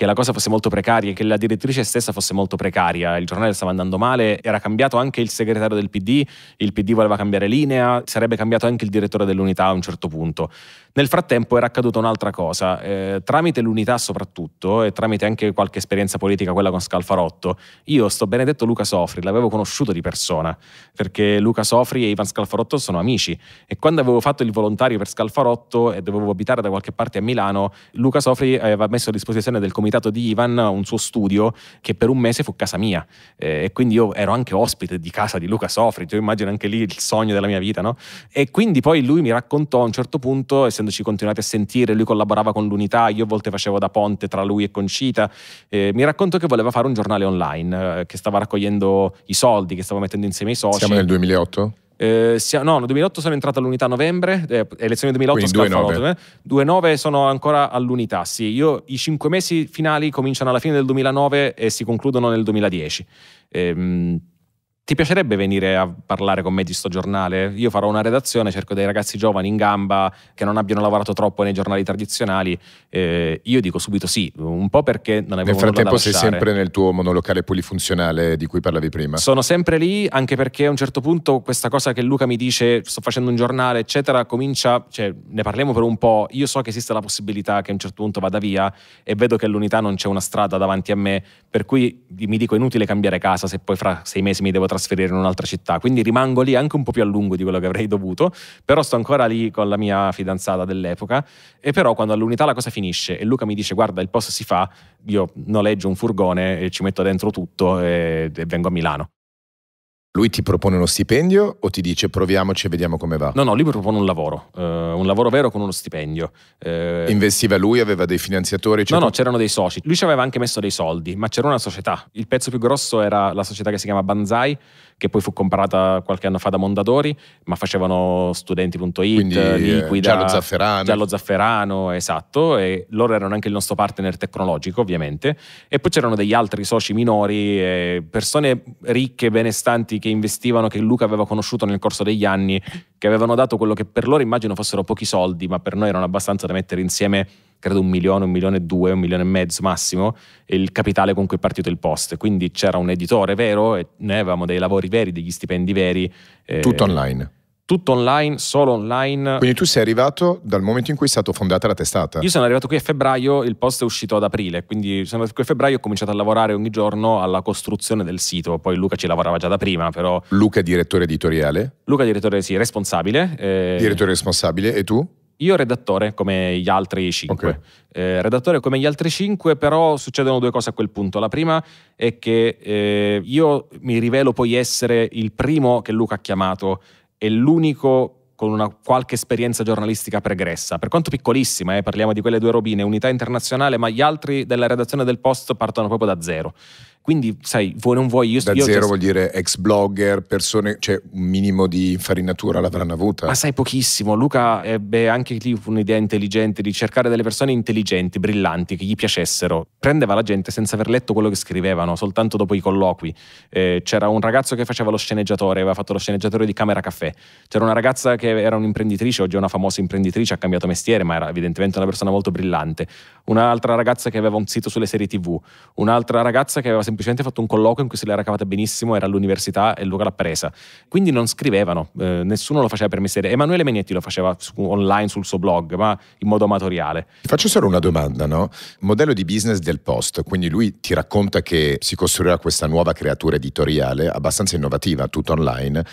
che la cosa fosse molto precaria, che la direttrice stessa fosse molto precaria, il giornale stava andando male, era cambiato anche il segretario del PD, il PD voleva cambiare linea, sarebbe cambiato anche il direttore dell'unità a un certo punto. Nel frattempo era accaduta un'altra cosa. Eh, tramite l'unità soprattutto e tramite anche qualche esperienza politica, quella con Scalfarotto, io sto benedetto Luca Sofri, l'avevo conosciuto di persona, perché Luca Sofri e Ivan Scalfarotto sono amici e quando avevo fatto il volontario per Scalfarotto e dovevo abitare da qualche parte a Milano, Luca Sofri aveva messo a disposizione del comitato di Ivan un suo studio che per un mese fu casa mia eh, e quindi io ero anche ospite di casa di Luca Sofri, io immagino anche lì il sogno della mia vita, no? E quindi poi lui mi raccontò a un certo punto, essendoci continuati a sentire, lui collaborava con l'Unità, io a volte facevo da ponte tra lui e Concita, eh, mi racconto che voleva fare un giornale online, eh, che stava raccogliendo i soldi, che stava mettendo insieme i soci. Siamo nel 2008? Eh, sia, no, nel 2008 sono entrato all'unità a novembre, eh, elezioni 2008 scalfanote. Eh. sono ancora all'unità, sì. Io, I cinque mesi finali cominciano alla fine del 2009 e si concludono nel 2010. Ehm, ti piacerebbe venire a parlare con me di sto giornale? Io farò una redazione, cerco dei ragazzi giovani in gamba che non abbiano lavorato troppo nei giornali tradizionali. Eh, io dico subito sì, un po' perché non avevo Nel frattempo sei sempre nel tuo monolocale polifunzionale di cui parlavi prima. Sono sempre lì anche perché a un certo punto questa cosa che Luca mi dice sto facendo un giornale, eccetera, comincia, cioè ne parliamo per un po'. Io so che esiste la possibilità che a un certo punto vada via e vedo che all'unità non c'è una strada davanti a me, per cui mi dico inutile cambiare casa se poi fra sei mesi mi devo trasferire trasferire in un'altra città, quindi rimango lì anche un po' più a lungo di quello che avrei dovuto, però sto ancora lì con la mia fidanzata dell'epoca e però quando all'unità la cosa finisce e Luca mi dice guarda il posto si fa, io noleggio un furgone e ci metto dentro tutto e, e vengo a Milano. Lui ti propone uno stipendio o ti dice proviamoci e vediamo come va? No, no, lui mi propone un lavoro, eh, un lavoro vero con uno stipendio. Eh, Investiva lui, aveva dei finanziatori? Cioè no, no, c'erano dei soci. Lui ci aveva anche messo dei soldi, ma c'era una società. Il pezzo più grosso era la società che si chiama Banzai, che poi fu comprata qualche anno fa da Mondadori, ma facevano studenti.it, Quindi, eh, Liquida, Giallo Zafferano. Giallo Zafferano, esatto, e loro erano anche il nostro partner tecnologico ovviamente, e poi c'erano degli altri soci minori, persone ricche, benestanti che investivano, che Luca aveva conosciuto nel corso degli anni, che avevano dato quello che per loro immagino fossero pochi soldi, ma per noi erano abbastanza da mettere insieme credo un milione, un milione e due, un milione e mezzo massimo, il capitale con cui è partito il post. Quindi c'era un editore vero e noi avevamo dei lavori veri, degli stipendi veri. Eh, tutto online. Tutto online, solo online. Quindi tu sei arrivato dal momento in cui è stata fondata la testata? Io sono arrivato qui a febbraio, il post è uscito ad aprile, quindi sono arrivato qui a febbraio e ho cominciato a lavorare ogni giorno alla costruzione del sito. Poi Luca ci lavorava già da prima, però. Luca, direttore editoriale? Luca, direttore, sì, responsabile. Eh... Direttore responsabile, e tu? Io redattore come gli altri cinque. Okay. Eh, redattore come gli altri cinque, però succedono due cose a quel punto. La prima è che eh, io mi rivelo poi essere il primo che Luca ha chiamato e l'unico con una qualche esperienza giornalistica pregressa, per quanto piccolissima, eh, parliamo di quelle due robine, unità internazionale, ma gli altri della redazione del post partono proprio da zero. Quindi, sai, vuoi non vuoi. Io, da io zero just... vuol dire ex blogger, persone, cioè un minimo di infarinatura l'avranno avuta. Ma sai pochissimo. Luca ebbe anche lì un'idea intelligente di cercare delle persone intelligenti, brillanti, che gli piacessero. Prendeva la gente senza aver letto quello che scrivevano, soltanto dopo i colloqui. Eh, c'era un ragazzo che faceva lo sceneggiatore, aveva fatto lo sceneggiatore di Camera Caffè. C'era una ragazza che era un'imprenditrice, oggi è una famosa imprenditrice, ha cambiato mestiere, ma era evidentemente una persona molto brillante. Un'altra ragazza che aveva un sito sulle serie TV. Un'altra ragazza che aveva semplicemente fatto un colloquio in cui se l'era cavata benissimo, era all'università e Luca l'ha presa. Quindi non scrivevano, eh, nessuno lo faceva per mestiere. Emanuele Magnetti lo faceva su, online sul suo blog, ma in modo amatoriale. Ti faccio solo una domanda, no? Modello di business del post, quindi lui ti racconta che si costruirà questa nuova creatura editoriale abbastanza innovativa, tutto online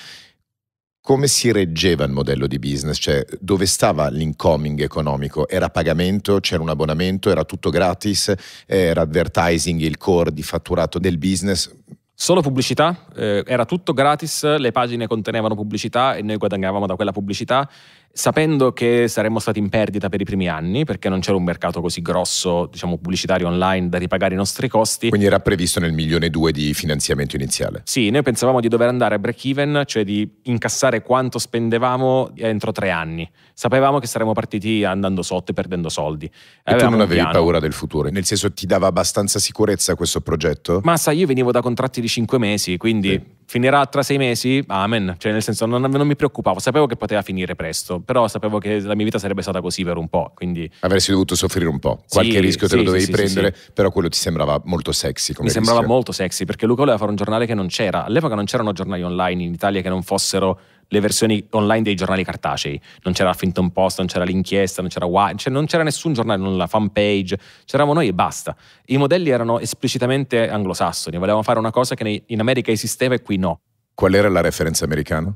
come si reggeva il modello di business? Cioè, dove stava l'incoming economico? Era pagamento? C'era un abbonamento? Era tutto gratis? Era advertising, il core di fatturato del business? Solo pubblicità, eh, era tutto gratis, le pagine contenevano pubblicità e noi guadagnavamo da quella pubblicità sapendo che saremmo stati in perdita per i primi anni, perché non c'era un mercato così grosso, diciamo, pubblicitario online da ripagare i nostri costi. Quindi era previsto nel milione e due di finanziamento iniziale. Sì, noi pensavamo di dover andare a break even, cioè di incassare quanto spendevamo entro tre anni. Sapevamo che saremmo partiti andando sotto e perdendo soldi. E Avevamo tu non avevi paura del futuro? Nel senso ti dava abbastanza sicurezza questo progetto? Ma sai, io venivo da contratti di cinque mesi, quindi... Sì finirà tra sei mesi, amen. Cioè, nel senso, non, non, mi preoccupavo, sapevo che poteva finire presto però sapevo che la mia vita sarebbe stata così per un po'. Quindi... Avresti dovuto soffrire un po', qualche sì, rischio te sì, lo dovevi sì, prendere, però quello ti sembrava molto sexy. Come Mi rischio. sembrava molto sexy perché Luca voleva fare un giornale che non c'era. All'epoca non c'erano giornali online in Italia che non fossero le versioni online dei giornali cartacei. Non c'era Huffington Post, non c'era l'inchiesta, non c'era Why, cioè non c'era nessun giornale, non la fanpage, c'eravamo noi e basta. I modelli erano esplicitamente anglosassoni, volevamo fare una cosa che in America esisteva e qui no. Qual era la referenza americana?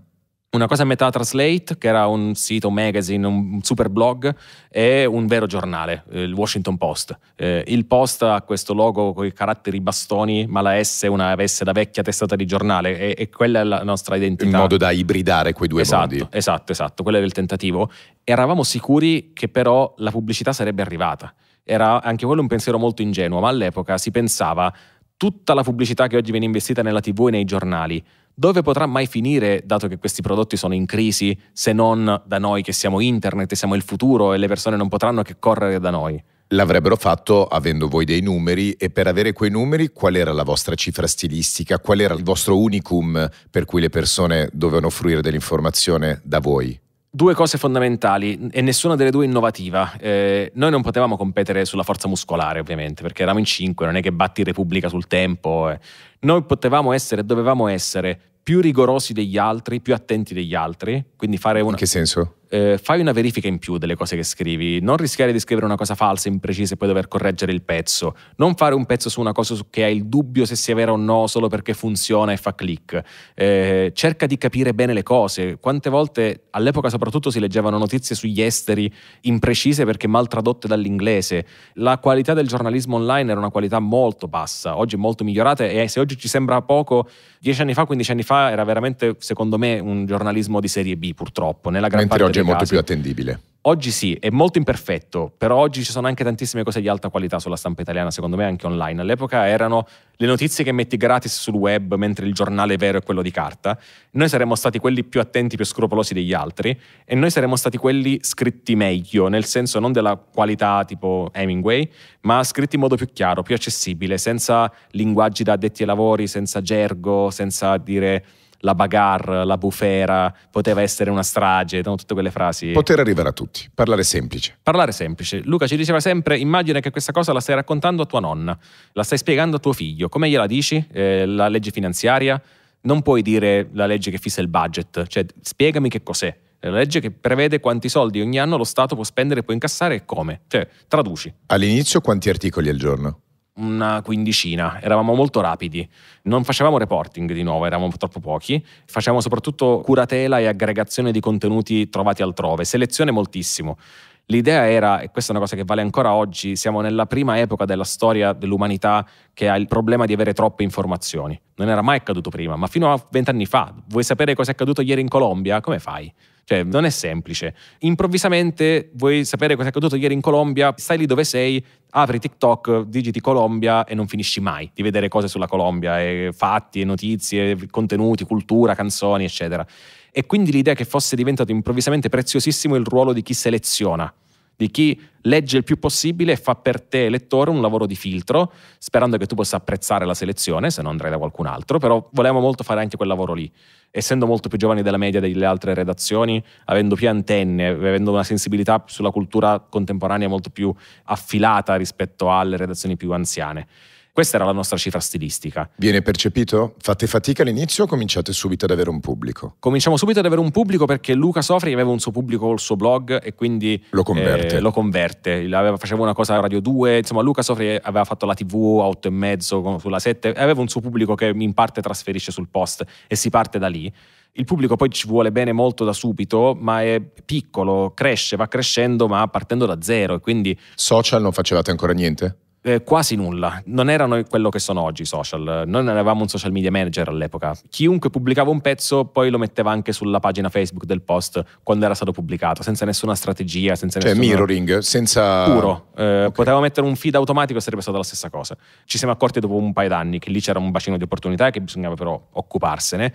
una cosa a metà Translate, che era un sito, un magazine, un super blog, e un vero giornale, eh, il Washington Post. Eh, il Post ha questo logo con i caratteri bastoni, ma la S è una S da vecchia testata di giornale, e, e, quella è la nostra identità. In modo da ibridare quei due esatto, mondi. Esatto, esatto, quello era il tentativo. Eravamo sicuri che però la pubblicità sarebbe arrivata. Era anche quello un pensiero molto ingenuo, ma all'epoca si pensava tutta la pubblicità che oggi viene investita nella TV e nei giornali, dove potrà mai finire, dato che questi prodotti sono in crisi, se non da noi che siamo internet e siamo il futuro e le persone non potranno che correre da noi? L'avrebbero fatto avendo voi dei numeri e per avere quei numeri qual era la vostra cifra stilistica, qual era il vostro unicum per cui le persone dovevano fruire dell'informazione da voi? due cose fondamentali e nessuna delle due innovativa. Eh, noi non potevamo competere sulla forza muscolare, ovviamente, perché eravamo in 5, non è che batti Repubblica sul tempo. Eh. Noi potevamo essere, dovevamo essere più rigorosi degli altri, più attenti degli altri, quindi fare una... In che senso? eh, fai una verifica in più delle cose che scrivi, non rischiare di scrivere una cosa falsa, imprecisa e poi dover correggere il pezzo, non fare un pezzo su una cosa su che hai il dubbio se sia vera o no solo perché funziona e fa click, eh, cerca di capire bene le cose, quante volte all'epoca soprattutto si leggevano notizie sugli esteri imprecise perché mal tradotte dall'inglese, la qualità del giornalismo online era una qualità molto bassa, oggi è molto migliorata e se oggi ci sembra poco, dieci anni fa, quindici anni fa era veramente secondo me un giornalismo di serie B purtroppo, nella gran Mentre parte è molto più attendibile. Oggi sì, è molto imperfetto, però oggi ci sono anche tantissime cose di alta qualità sulla stampa italiana, secondo me anche online. All'epoca erano le notizie che metti gratis sul web, mentre il giornale vero è quello di carta. Noi saremmo stati quelli più attenti, più scrupolosi degli altri, e noi saremmo stati quelli scritti meglio, nel senso non della qualità tipo Hemingway, ma scritti in modo più chiaro, più accessibile, senza linguaggi da addetti ai lavori, senza gergo, senza dire la bagarre, la bufera, poteva essere una strage, no? tutte quelle frasi. Poter arrivare a tutti, parlare semplice. Parlare semplice. Luca ci diceva sempre, immagina che questa cosa la stai raccontando a tua nonna, la stai spiegando a tuo figlio, come gliela dici? Eh, la legge finanziaria? Non puoi dire la legge che fissa il budget, cioè spiegami che cos'è. la legge che prevede quanti soldi ogni anno lo Stato può spendere e può incassare e come. Cioè, traduci. All'inizio quanti articoli al giorno? una quindicina, eravamo molto rapidi, non facevamo reporting di nuovo, eravamo troppo pochi, facevamo soprattutto curatela e aggregazione di contenuti trovati altrove, selezione moltissimo. L'idea era, e questa è una cosa che vale ancora oggi, siamo nella prima epoca della storia dell'umanità che ha il problema di avere troppe informazioni. Non era mai accaduto prima, ma fino a vent'anni fa, vuoi sapere cosa è accaduto ieri in Colombia? Come fai? Cioè, non è semplice. Improvvisamente vuoi sapere cosa è accaduto ieri in Colombia, stai lì dove sei, apri TikTok, digiti Colombia e non finisci mai di vedere cose sulla Colombia, e eh, fatti, e notizie, contenuti, cultura, canzoni, eccetera. E quindi l'idea che fosse diventato improvvisamente preziosissimo il ruolo di chi seleziona di chi legge il più possibile e fa per te, lettore, un lavoro di filtro, sperando che tu possa apprezzare la selezione, se non andrai da qualcun altro, però volevamo molto fare anche quel lavoro lì. Essendo molto più giovani della media delle altre redazioni, avendo più antenne, avendo una sensibilità sulla cultura contemporanea molto più affilata rispetto alle redazioni più anziane. Questa era la nostra cifra stilistica. Viene percepito? Fate fatica all'inizio o cominciate subito ad avere un pubblico? Cominciamo subito ad avere un pubblico perché Luca Sofri aveva un suo pubblico col suo blog e quindi lo converte. Eh, lo converte. Aveva, faceva una cosa a Radio 2, insomma Luca Sofri aveva fatto la TV a 8 e mezzo sulla 7, aveva un suo pubblico che in parte trasferisce sul post e si parte da lì. Il pubblico poi ci vuole bene molto da subito, ma è piccolo, cresce, va crescendo, ma partendo da zero. E quindi... Social non facevate ancora niente? eh, quasi nulla. Non erano quello che sono oggi i social. Noi non avevamo un social media manager all'epoca. Chiunque pubblicava un pezzo poi lo metteva anche sulla pagina Facebook del post quando era stato pubblicato, senza nessuna strategia, senza cioè, nessuna... mirroring, senza... Puro. Eh, okay. Poteva mettere un feed automatico e sarebbe stata la stessa cosa. Ci siamo accorti dopo un paio d'anni che lì c'era un bacino di opportunità e che bisognava però occuparsene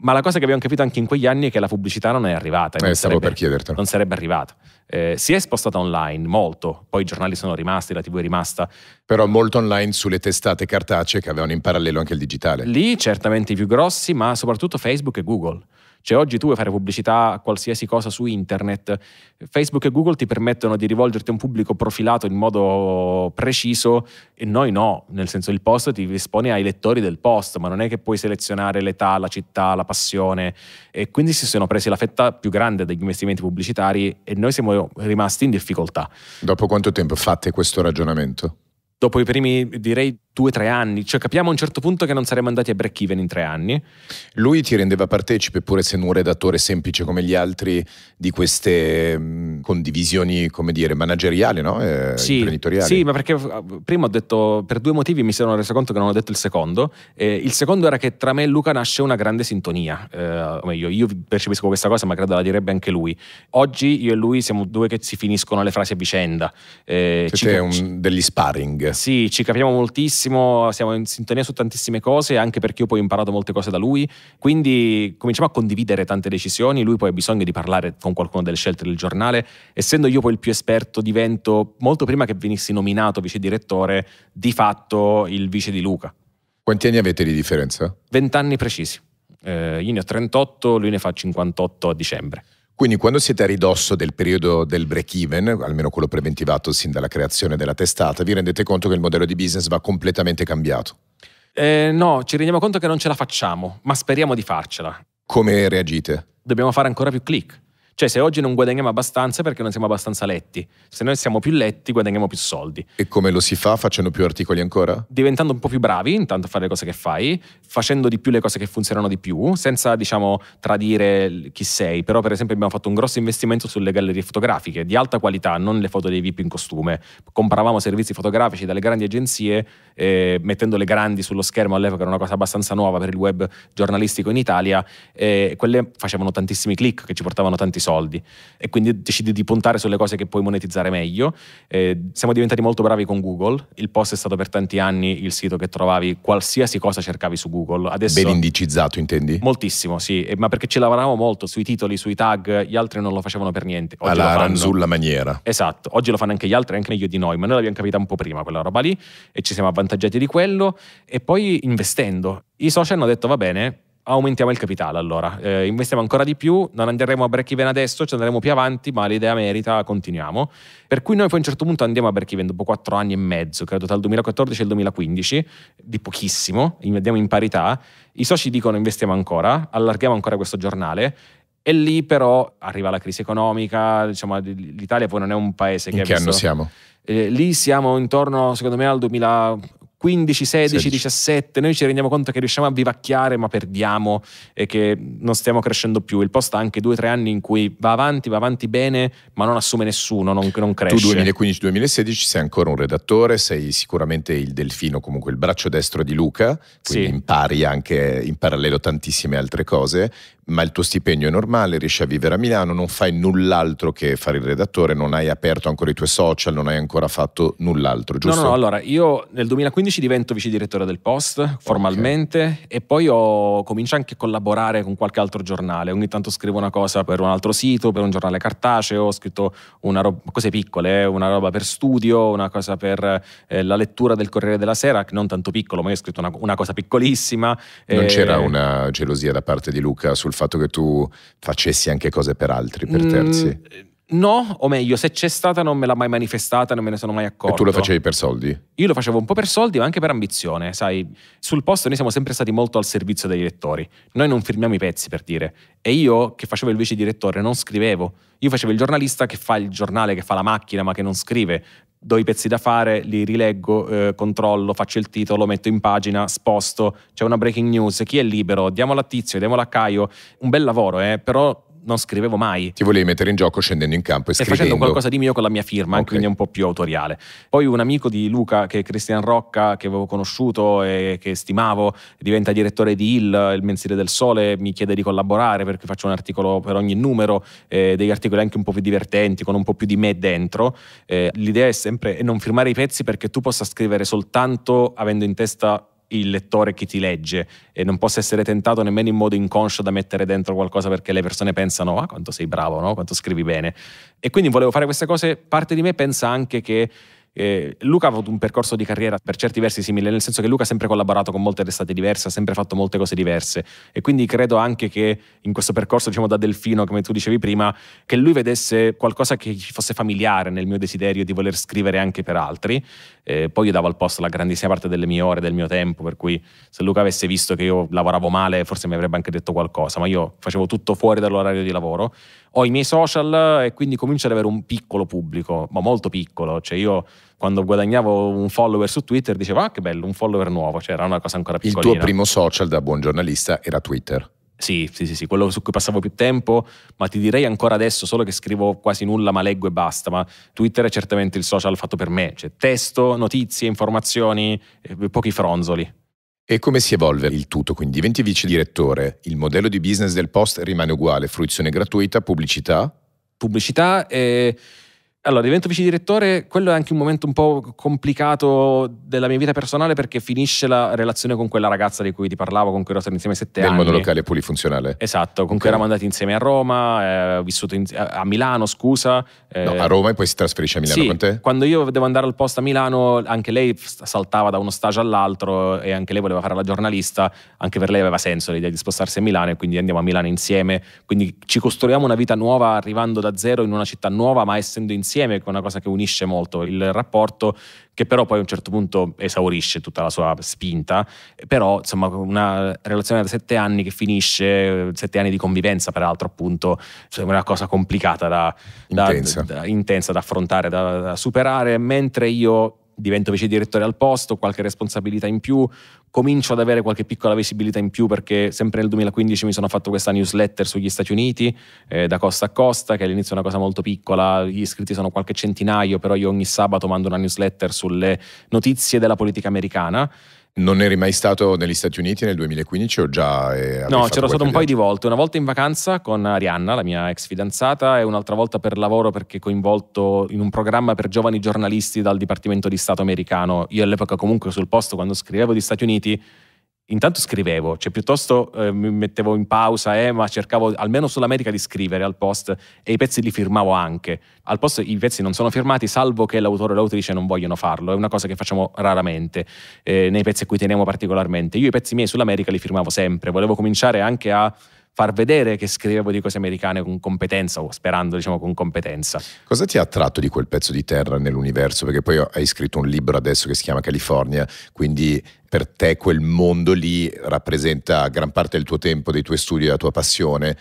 ma la cosa che abbiamo capito anche in quegli anni è che la pubblicità non è arrivata. Eh, stavo per chiedertelo. Non sarebbe arrivata. Eh, si è spostata online molto, poi i giornali sono rimasti, la TV è rimasta. Però molto online sulle testate cartacee che avevano in parallelo anche il digitale. Lì certamente i più grossi, ma soprattutto Facebook e Google. Cioè oggi tu vuoi fare pubblicità a qualsiasi cosa su internet, Facebook e Google ti permettono di rivolgerti a un pubblico profilato in modo preciso e noi no, nel senso il post ti espone ai lettori del post, ma non è che puoi selezionare l'età, la città, la passione e quindi si sono presi la fetta più grande degli investimenti pubblicitari e noi siamo rimasti in difficoltà. Dopo quanto tempo fate questo ragionamento? dopo i primi direi due o tre anni, cioè capiamo a un certo punto che non saremmo andati a break even in tre anni. Lui ti rendeva partecipe pur essendo un redattore semplice come gli altri di queste mm, condivisioni, come dire, manageriali, no? Eh, sì, imprenditoriali. Sì, ma perché eh, prima ho detto, per due motivi mi sono reso conto che non ho detto il secondo, eh, il secondo era che tra me e Luca nasce una grande sintonia, eh, o meglio, io percepisco questa cosa ma credo la direbbe anche lui. Oggi io e lui siamo due che si finiscono le frasi a vicenda. Eh, C'è ci... un, degli sparring colleghe. Sì, ci capiamo moltissimo, siamo in sintonia su tantissime cose, anche perché io poi ho imparato molte cose da lui. Quindi cominciamo a condividere tante decisioni. Lui poi ha bisogno di parlare con qualcuno delle scelte del giornale. Essendo io poi il più esperto, divento molto prima che venissi nominato vice direttore, di fatto il vice di Luca. Quanti anni avete di differenza? Vent'anni precisi. Eh, io ne ho 38, lui ne fa 58 a dicembre. Quindi quando siete a ridosso del periodo del break-even, almeno quello preventivato sin dalla creazione della testata, vi rendete conto che il modello di business va completamente cambiato? Eh, no, ci rendiamo conto che non ce la facciamo, ma speriamo di farcela. Come reagite? Dobbiamo fare ancora più click. Cioè, se oggi non guadagniamo abbastanza perché non siamo abbastanza letti. Se noi siamo più letti, guadagniamo più soldi. E come lo si fa? Facendo più articoli ancora? Diventando un po' più bravi, intanto a fare le cose che fai, facendo di più le cose che funzionano di più, senza diciamo tradire chi sei, però per esempio abbiamo fatto un grosso investimento sulle gallerie fotografiche di alta qualità, non le foto dei VIP in costume. compravamo servizi fotografici dalle grandi agenzie, eh, mettendo le grandi sullo schermo all'epoca era una cosa abbastanza nuova per il web giornalistico in Italia, eh, quelle facevano tantissimi click che ci portavano tanti soldi e quindi decidi di puntare sulle cose che puoi monetizzare meglio. Eh, siamo diventati molto bravi con Google, il post è stato per tanti anni il sito che trovavi qualsiasi cosa cercavi su Google Google. Adesso, ben indicizzato, intendi? Moltissimo, sì, eh, ma perché ci lavoravamo molto sui titoli, sui tag, gli altri non lo facevano per niente. Oggi Alla ranzulla maniera. Esatto, oggi lo fanno anche gli altri, anche meglio di noi, ma noi l'abbiamo capita un po' prima quella roba lì e ci siamo avvantaggiati di quello e poi investendo. I social hanno detto va bene, aumentiamo il capitale allora, eh, investiamo ancora di più, non andremo a break even adesso, ci andremo più avanti, ma l'idea merita, continuiamo. Per cui noi poi a un certo punto andiamo a break even dopo quattro anni e mezzo, credo tra il 2014 e il 2015, di pochissimo, andiamo in parità, i soci dicono investiamo ancora, allarghiamo ancora questo giornale e lì però arriva la crisi economica, diciamo, l'Italia poi non è un paese che... In che visto... anno siamo? Eh, lì siamo intorno, secondo me, al 2000, 15, 16, 16, 17, noi ci rendiamo conto che riusciamo a vivacchiare ma perdiamo e che non stiamo crescendo più. Il post ha anche 2-3 anni in cui va avanti, va avanti bene, ma non assume nessuno, non, non cresce. Tu 2015-2016 sei ancora un redattore, sei sicuramente il delfino, comunque il braccio destro di Luca, quindi sì. impari anche in parallelo tantissime altre cose, ma il tuo stipendio è normale, riesci a vivere a Milano, non fai null'altro che fare il redattore, non hai aperto ancora i tuoi social, non hai ancora fatto null'altro, giusto? No, no, allora io nel 2015 divento vice direttore del Post formalmente okay. e poi ho, comincio anche a collaborare con qualche altro giornale, ogni tanto scrivo una cosa per un altro sito, per un giornale cartaceo, ho scritto roba, cose piccole, eh, una roba per studio, una cosa per eh, la lettura del Corriere della Sera, non tanto piccolo, ma io ho scritto una, una cosa piccolissima. Non eh, c'era una gelosia da parte di Luca sul fatto che tu facessi anche cose per altri, per mm, terzi? Mm, no, o meglio, se c'è stata non me l'ha mai manifestata, non me ne sono mai accorto. E tu lo facevi per soldi? Io lo facevo un po' per soldi, ma anche per ambizione, sai. Sul posto noi siamo sempre stati molto al servizio dei lettori. Noi non firmiamo i pezzi, per dire. E io, che facevo il vice direttore, non scrivevo. Io facevo il giornalista che fa il giornale, che fa la macchina, ma che non scrive do i pezzi da fare, li rileggo, eh, controllo, faccio il titolo, metto in pagina, sposto, c'è una breaking news, chi è libero, diamola a Tizio, diamola a Caio, un bel lavoro, eh, però non scrivevo mai. Ti volevi mettere in gioco scendendo in campo e, e scrivendo. facendo qualcosa di mio con la mia firma, okay. quindi un po' più autoriale. Poi un amico di Luca, che è Cristian Rocca, che avevo conosciuto e che stimavo, diventa direttore di Il, il mensile del sole, mi chiede di collaborare perché faccio un articolo per ogni numero, eh, degli articoli anche un po' più divertenti, con un po' più di me dentro. Eh, l'idea è sempre non firmare i pezzi perché tu possa scrivere soltanto avendo in testa il lettore che ti legge e non possa essere tentato nemmeno in modo inconscio da mettere dentro qualcosa perché le persone pensano ah quanto sei bravo, no? quanto scrivi bene. E quindi volevo fare queste cose, parte di me pensa anche che eh, Luca ha avuto un percorso di carriera per certi versi simile, nel senso che Luca ha sempre collaborato con molte testate diverse, ha sempre fatto molte cose diverse e quindi credo anche che in questo percorso, diciamo da Delfino, come tu dicevi prima, che lui vedesse qualcosa che ci fosse familiare nel mio desiderio di voler scrivere anche per altri. Eh, poi io davo al posto la grandissima parte delle mie ore, del mio tempo, per cui se Luca avesse visto che io lavoravo male forse mi avrebbe anche detto qualcosa, ma io facevo tutto fuori dall'orario di lavoro. Ho i miei social e quindi comincio ad avere un piccolo pubblico, ma molto piccolo, cioè io quando guadagnavo un follower su Twitter dicevo ah che bello, un follower nuovo, cioè era una cosa ancora piccolina. Il tuo primo social da buon giornalista era Twitter. Sì, sì, sì, sì, quello su cui passavo più tempo, ma ti direi ancora adesso, solo che scrivo quasi nulla, ma leggo e basta, ma Twitter è certamente il social fatto per me, cioè testo, notizie, informazioni, eh, pochi fronzoli. E come si evolve il tutto? Quindi diventi vice direttore, il modello di business del post rimane uguale, fruizione gratuita, pubblicità? Pubblicità e... Eh, è allora, divento vice direttore, quello è anche un momento un po' complicato della mia vita personale perché finisce la relazione con quella ragazza di cui ti parlavo, con cui ero stato insieme sette Del anni. Nel monolocale polifunzionale. Esatto, con okay. cui eravamo andati insieme a Roma, eh, vissuto in, a Milano, scusa. Eh. No, a Roma e poi si trasferisce a Milano sì, con te? quando io devo andare al posto a Milano, anche lei saltava da uno stage all'altro e anche lei voleva fare la giornalista, anche per lei aveva senso l'idea di spostarsi a Milano e quindi andiamo a Milano insieme. Quindi ci costruiamo una vita nuova arrivando da zero in una città nuova ma essendo insieme insieme, che è una cosa che unisce molto il rapporto, che però poi a un certo punto esaurisce tutta la sua spinta, però insomma una relazione da sette anni che finisce, sette anni di convivenza peraltro appunto, è una cosa complicata da, intensa. da, da intensa da affrontare, da superare, mentre io divento vice direttore al posto, qualche responsabilità in più, comincio ad avere qualche piccola visibilità in più perché sempre nel 2015 mi sono fatto questa newsletter sugli Stati Uniti, eh, da costa a costa, che all'inizio è una cosa molto piccola, gli iscritti sono qualche centinaio, però io ogni sabato mando una newsletter sulle notizie della politica americana. Non eri mai stato negli Stati Uniti nel 2015 o già? Eh, no, c'ero stato un paio di volte, una volta in vacanza con Arianna, la mia ex fidanzata, e un'altra volta per lavoro perché coinvolto in un programma per giovani giornalisti dal Dipartimento di Stato americano. Io all'epoca comunque sul posto quando scrivevo di Stati Uniti intanto scrivevo, cioè piuttosto eh, mi mettevo in pausa, eh, ma cercavo almeno sull'America di scrivere al post e i pezzi li firmavo anche. Al post i pezzi non sono firmati, salvo che l'autore o l'autrice non vogliono farlo, è una cosa che facciamo raramente, eh, nei pezzi a cui teniamo particolarmente. Io i pezzi miei sull'America li firmavo sempre, volevo cominciare anche a far vedere che scrivevo di cose americane con competenza o sperando diciamo con competenza. Cosa ti ha attratto di quel pezzo di terra nell'universo? Perché poi hai scritto un libro adesso che si chiama California, quindi per te quel mondo lì rappresenta gran parte del tuo tempo, dei tuoi studi, della tua passione.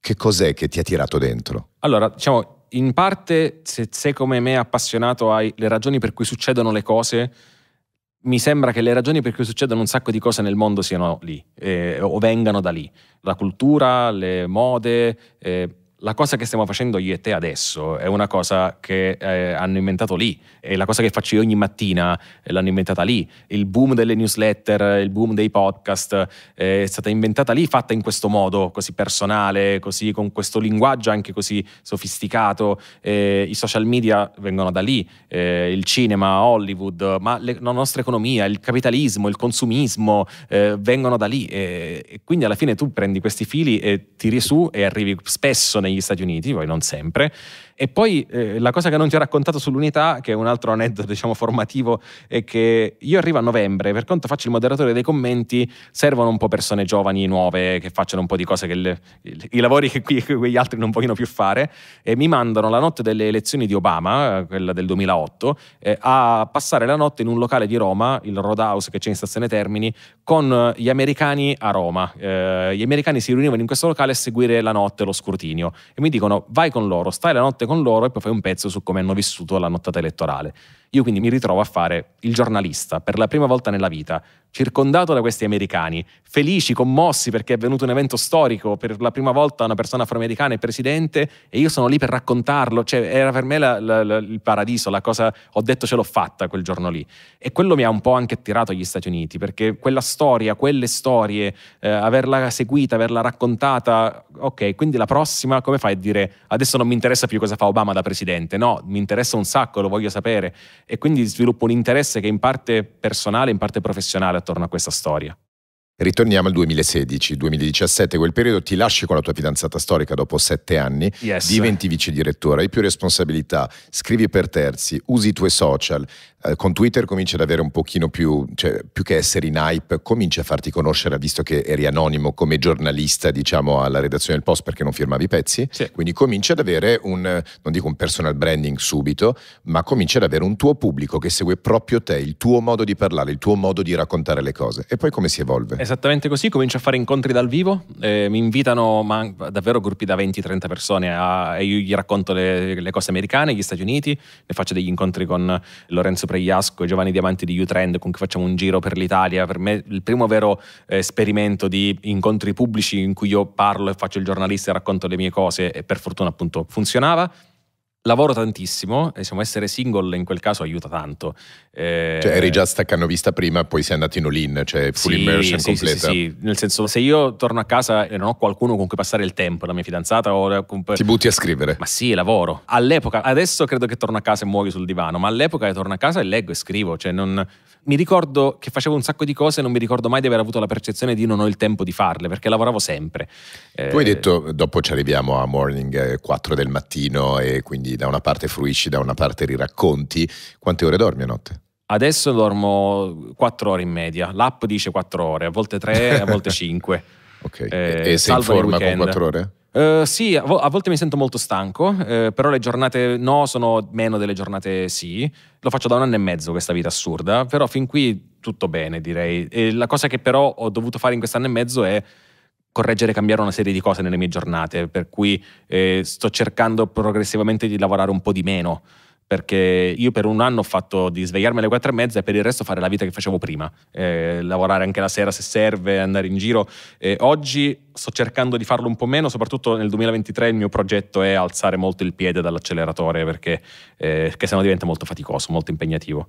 Che cos'è che ti ha tirato dentro? Allora, diciamo, in parte se sei come me appassionato alle ragioni per cui succedono le cose, mi sembra che le ragioni per cui succedono un sacco di cose nel mondo siano lì eh, o vengano da lì, la cultura, le mode. Eh, la cosa che stiamo facendo io e te adesso è una cosa che eh, hanno inventato lì, è la cosa che faccio io ogni mattina eh, l'hanno inventata lì, il boom delle newsletter, il boom dei podcast eh, è stata inventata lì, fatta in questo modo così personale, così con questo linguaggio anche così sofisticato, eh, i social media vengono da lì, eh, il cinema, Hollywood, ma le, la nostra economia, il capitalismo, il consumismo vengono da lì e quindi alla fine tu prendi questi fili e tiri su e arrivi spesso nei negli Stati Uniti, poi non sempre, e poi eh, la cosa che non ti ho raccontato sull'unità, che è un altro aneddoto diciamo, formativo, è che io arrivo a novembre, per quanto faccio il moderatore dei commenti, servono un po' persone giovani, nuove, che facciano un po' di cose, che le, i lavori che, quegli altri non vogliono più fare, e mi mandano la notte delle elezioni di Obama, quella del 2008, eh, a passare la notte in un locale di Roma, il Roadhouse che c'è in stazione Termini, con gli americani a Roma. Eh, gli americani si riunivano in questo locale a seguire la notte lo scrutinio e mi dicono vai con loro, stai la notte con con loro e poi fai un pezzo su come hanno vissuto la nottata elettorale. Io quindi mi ritrovo a fare il giornalista per la prima volta nella vita, circondato da questi americani, felici, commossi perché è venuto un evento storico, per la prima volta una persona afroamericana è presidente e io sono lì per raccontarlo, cioè era per me la, la, la, il paradiso, la cosa, ho detto ce l'ho fatta quel giorno lì. E quello mi ha un po' anche attirato agli Stati Uniti, perché quella storia, quelle storie, eh, averla seguita, averla raccontata, ok, quindi la prossima come fai a dire adesso non mi interessa più cosa fa Obama da presidente, no, mi interessa un sacco, lo voglio sapere e quindi sviluppo un interesse che è in parte personale, in parte professionale attorno a questa storia. Ritorniamo al 2016, 2017, quel periodo ti lasci con la tua fidanzata storica dopo sette anni, yes. diventi vice direttore, hai più responsabilità, scrivi per terzi, usi i tuoi social, eh, con Twitter cominci ad avere un pochino più, cioè, più che essere in hype, cominci a farti conoscere, visto che eri anonimo come giornalista, diciamo, alla redazione del Post perché non firmavi pezzi, sì. quindi cominci ad avere un, non dico un personal branding subito, ma cominci ad avere un tuo pubblico che segue proprio te, il tuo modo di parlare, il tuo modo di raccontare le cose. E poi come si evolve? Esatto esattamente così, comincio a fare incontri dal vivo, eh, mi invitano ma, davvero gruppi da 20-30 persone a, e io gli racconto le, le, cose americane, gli Stati Uniti, ne faccio degli incontri con Lorenzo Pregliasco e Giovanni Diamanti di U-Trend con cui facciamo un giro per l'Italia, per me il primo vero eh, esperimento di incontri pubblici in cui io parlo e faccio il giornalista e racconto le mie cose e per fortuna appunto funzionava lavoro tantissimo, insomma, essere single in quel caso aiuta tanto. Eh, cioè eri già vista prima, poi sei andato in all-in, cioè full sì, immersion sì, completa. Sì, sì, nel senso se io torno a casa e non ho qualcuno con cui passare il tempo, la mia fidanzata o... Ti butti a scrivere. Ma sì, lavoro. All'epoca, adesso credo che torno a casa e muoio sul divano, ma all'epoca torno a casa e leggo e scrivo, cioè non mi ricordo che facevo un sacco di cose e non mi ricordo mai di aver avuto la percezione di non ho il tempo di farle perché lavoravo sempre. Eh, tu hai detto dopo ci arriviamo a morning 4 eh, del mattino e quindi da una parte fruisci, da una parte riracconti. Quante ore dormi a notte? Adesso dormo 4 ore in media, l'app dice 4 ore, a volte 3, a volte 5. ok, eh, e sei in forma con 4 ore? Uh, sì, a, vo- a, volte mi sento molto stanco, eh, però le giornate no sono meno delle giornate sì. Lo faccio da un anno e mezzo questa vita assurda, però fin qui tutto bene direi. E la cosa che però ho dovuto fare in quest'anno e mezzo è correggere e cambiare una serie di cose nelle mie giornate, per cui eh, sto cercando progressivamente di lavorare un po' di meno perché io per un anno ho fatto di svegliarmi alle quattro e mezza e per il resto fare la vita che facevo prima, eh, lavorare anche la sera se serve, andare in giro. Eh, oggi sto cercando di farlo un po' meno, soprattutto nel 2023 il mio progetto è alzare molto il piede dall'acceleratore perché eh, sennò diventa molto faticoso, molto impegnativo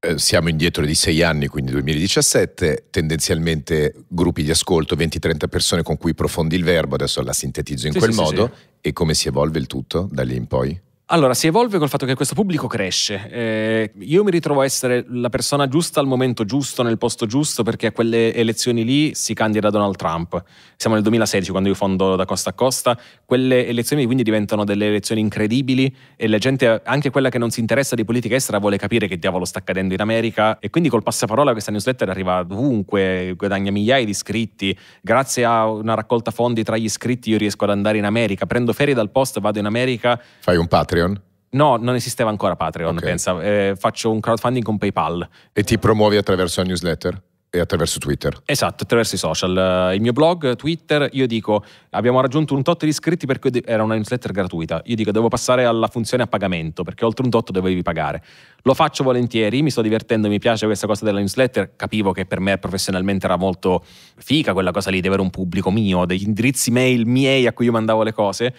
eh, siamo indietro di sei anni, quindi 2017, tendenzialmente gruppi di ascolto, 20-30 persone con cui profondi il verbo, adesso la sintetizzo in sì, quel sì, modo, sì. e come si evolve il tutto da lì in poi? Allora, si evolve col fatto che questo pubblico cresce. Eh, io mi ritrovo a essere la persona giusta al momento giusto, nel posto giusto, perché a quelle elezioni lì si candida Donald Trump. Siamo nel 2016, quando io fondo da costa a costa. Quelle elezioni quindi diventano delle elezioni incredibili e la gente, anche quella che non si interessa di politica estera, vuole capire che diavolo sta accadendo in America. E quindi col passaparola questa newsletter arriva ovunque, guadagna migliaia di iscritti. Grazie a una raccolta fondi tra gli iscritti io riesco ad andare in America. Prendo ferie dal post, vado in America. Fai un patria Patreon? No, non esisteva ancora Patreon, okay. pensa. Eh, faccio un crowdfunding con PayPal. E ti promuovi attraverso la newsletter? e attraverso Twitter. Esatto, attraverso i social. Eh, il mio blog, Twitter, io dico abbiamo raggiunto un tot di iscritti perché era una newsletter gratuita. Io dico devo passare alla funzione a pagamento perché oltre un tot dovevi pagare. Lo faccio volentieri, mi sto divertendo, mi piace questa cosa della newsletter. Capivo che per me professionalmente era molto fica quella cosa lì di avere un pubblico mio, degli indirizzi mail miei a cui io mandavo le cose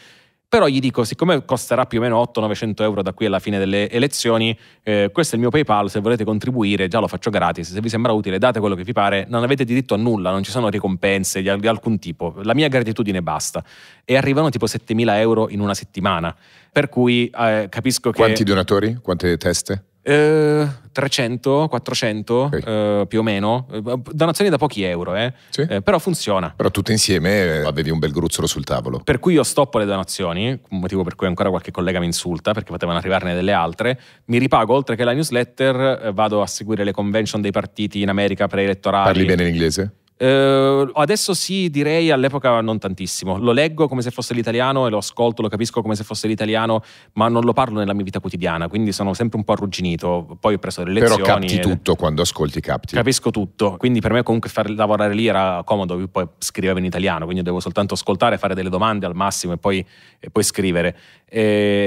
però gli dico, siccome costerà più o meno 8-900 euro da qui alla fine delle elezioni, eh, questo è il mio PayPal, se volete contribuire già lo faccio gratis, se vi sembra utile date quello che vi pare, non avete diritto a nulla, non ci sono ricompense di, alcun tipo, la mia gratitudine basta. E arrivano tipo 7.000 euro in una settimana, per cui eh, capisco che... Quanti donatori? Quante teste? 300, 400 okay. eh, più o meno, eh, donazioni da pochi euro, eh. Sì. Eh, però funziona. Però tutte insieme eh, avevi un bel gruzzolo sul tavolo. Per cui io stoppo le donazioni, motivo per cui ancora qualche collega mi insulta perché potevano arrivarne delle altre, mi ripago oltre che la newsletter, vado a seguire le convention dei partiti in America preelettorali. Parli bene l'inglese? Eh, adesso sì, direi all'epoca non tantissimo. Lo leggo come se fosse l'italiano e lo ascolto, lo capisco come se fosse l'italiano, ma non lo parlo nella mia vita quotidiana, quindi sono sempre un po' arrugginito. Poi ho preso delle lezioni. Però capti e... tutto quando ascolti, capti. Capisco tutto, quindi per me comunque far lavorare lì era comodo, io poi scrivevo in italiano, quindi devo soltanto ascoltare, fare delle domande al massimo e poi, e poi scrivere. E,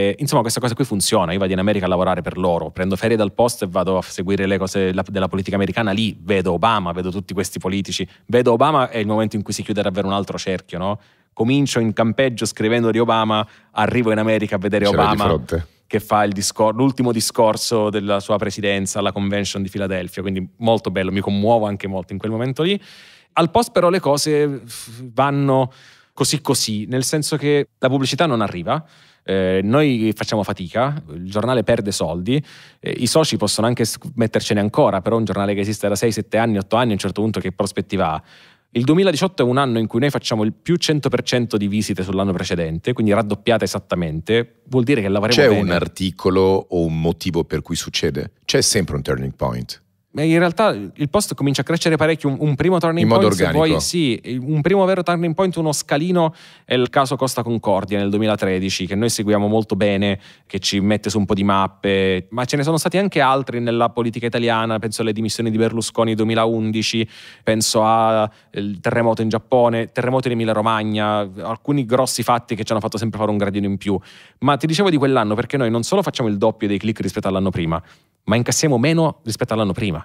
ehm, insomma, questa cosa qui funziona. Io vado in America a lavorare per loro, prendo ferie dal posto e vado a seguire le cose della politica americana lì, vedo Obama, vedo tutti questi politici vedo Obama è il momento in cui si chiude davvero un altro cerchio, no? Comincio in campeggio scrivendo di Obama, arrivo in America a vedere Ce Obama che fa discor- l'ultimo discorso della sua presidenza alla convention di Filadelfia, quindi molto bello, mi commuovo anche molto in quel momento lì. Al post però le cose vanno così così, nel senso che la pubblicità non arriva, eh, noi facciamo fatica, il giornale perde soldi, eh, i soci possono anche mettercene ancora, però un giornale che esiste da 6, 7 anni, 8 anni, a un certo punto che prospettiva ha? Il 2018 è un anno in cui noi facciamo il più 100% di visite sull'anno precedente, quindi raddoppiata esattamente, vuol dire che lavoreremo C'è bene. C'è un articolo o un motivo per cui succede? C'è sempre un turning point in realtà il post comincia a crescere parecchio. Un, un primo turning in point, modo organico. poi sì, un primo vero turning point, uno scalino è il caso Costa Concordia nel 2013, che noi seguiamo molto bene, che ci mette su un po' di mappe, ma ce ne sono stati anche altri nella politica italiana. Penso alle dimissioni di Berlusconi 2011, penso al terremoto in Giappone, terremoto in Emilia-Romagna, alcuni grossi fatti che ci hanno fatto sempre fare un gradino in più. Ma ti dicevo di quell'anno perché noi non solo facciamo il doppio dei click rispetto all'anno prima, ma incassiamo meno rispetto all'anno prima.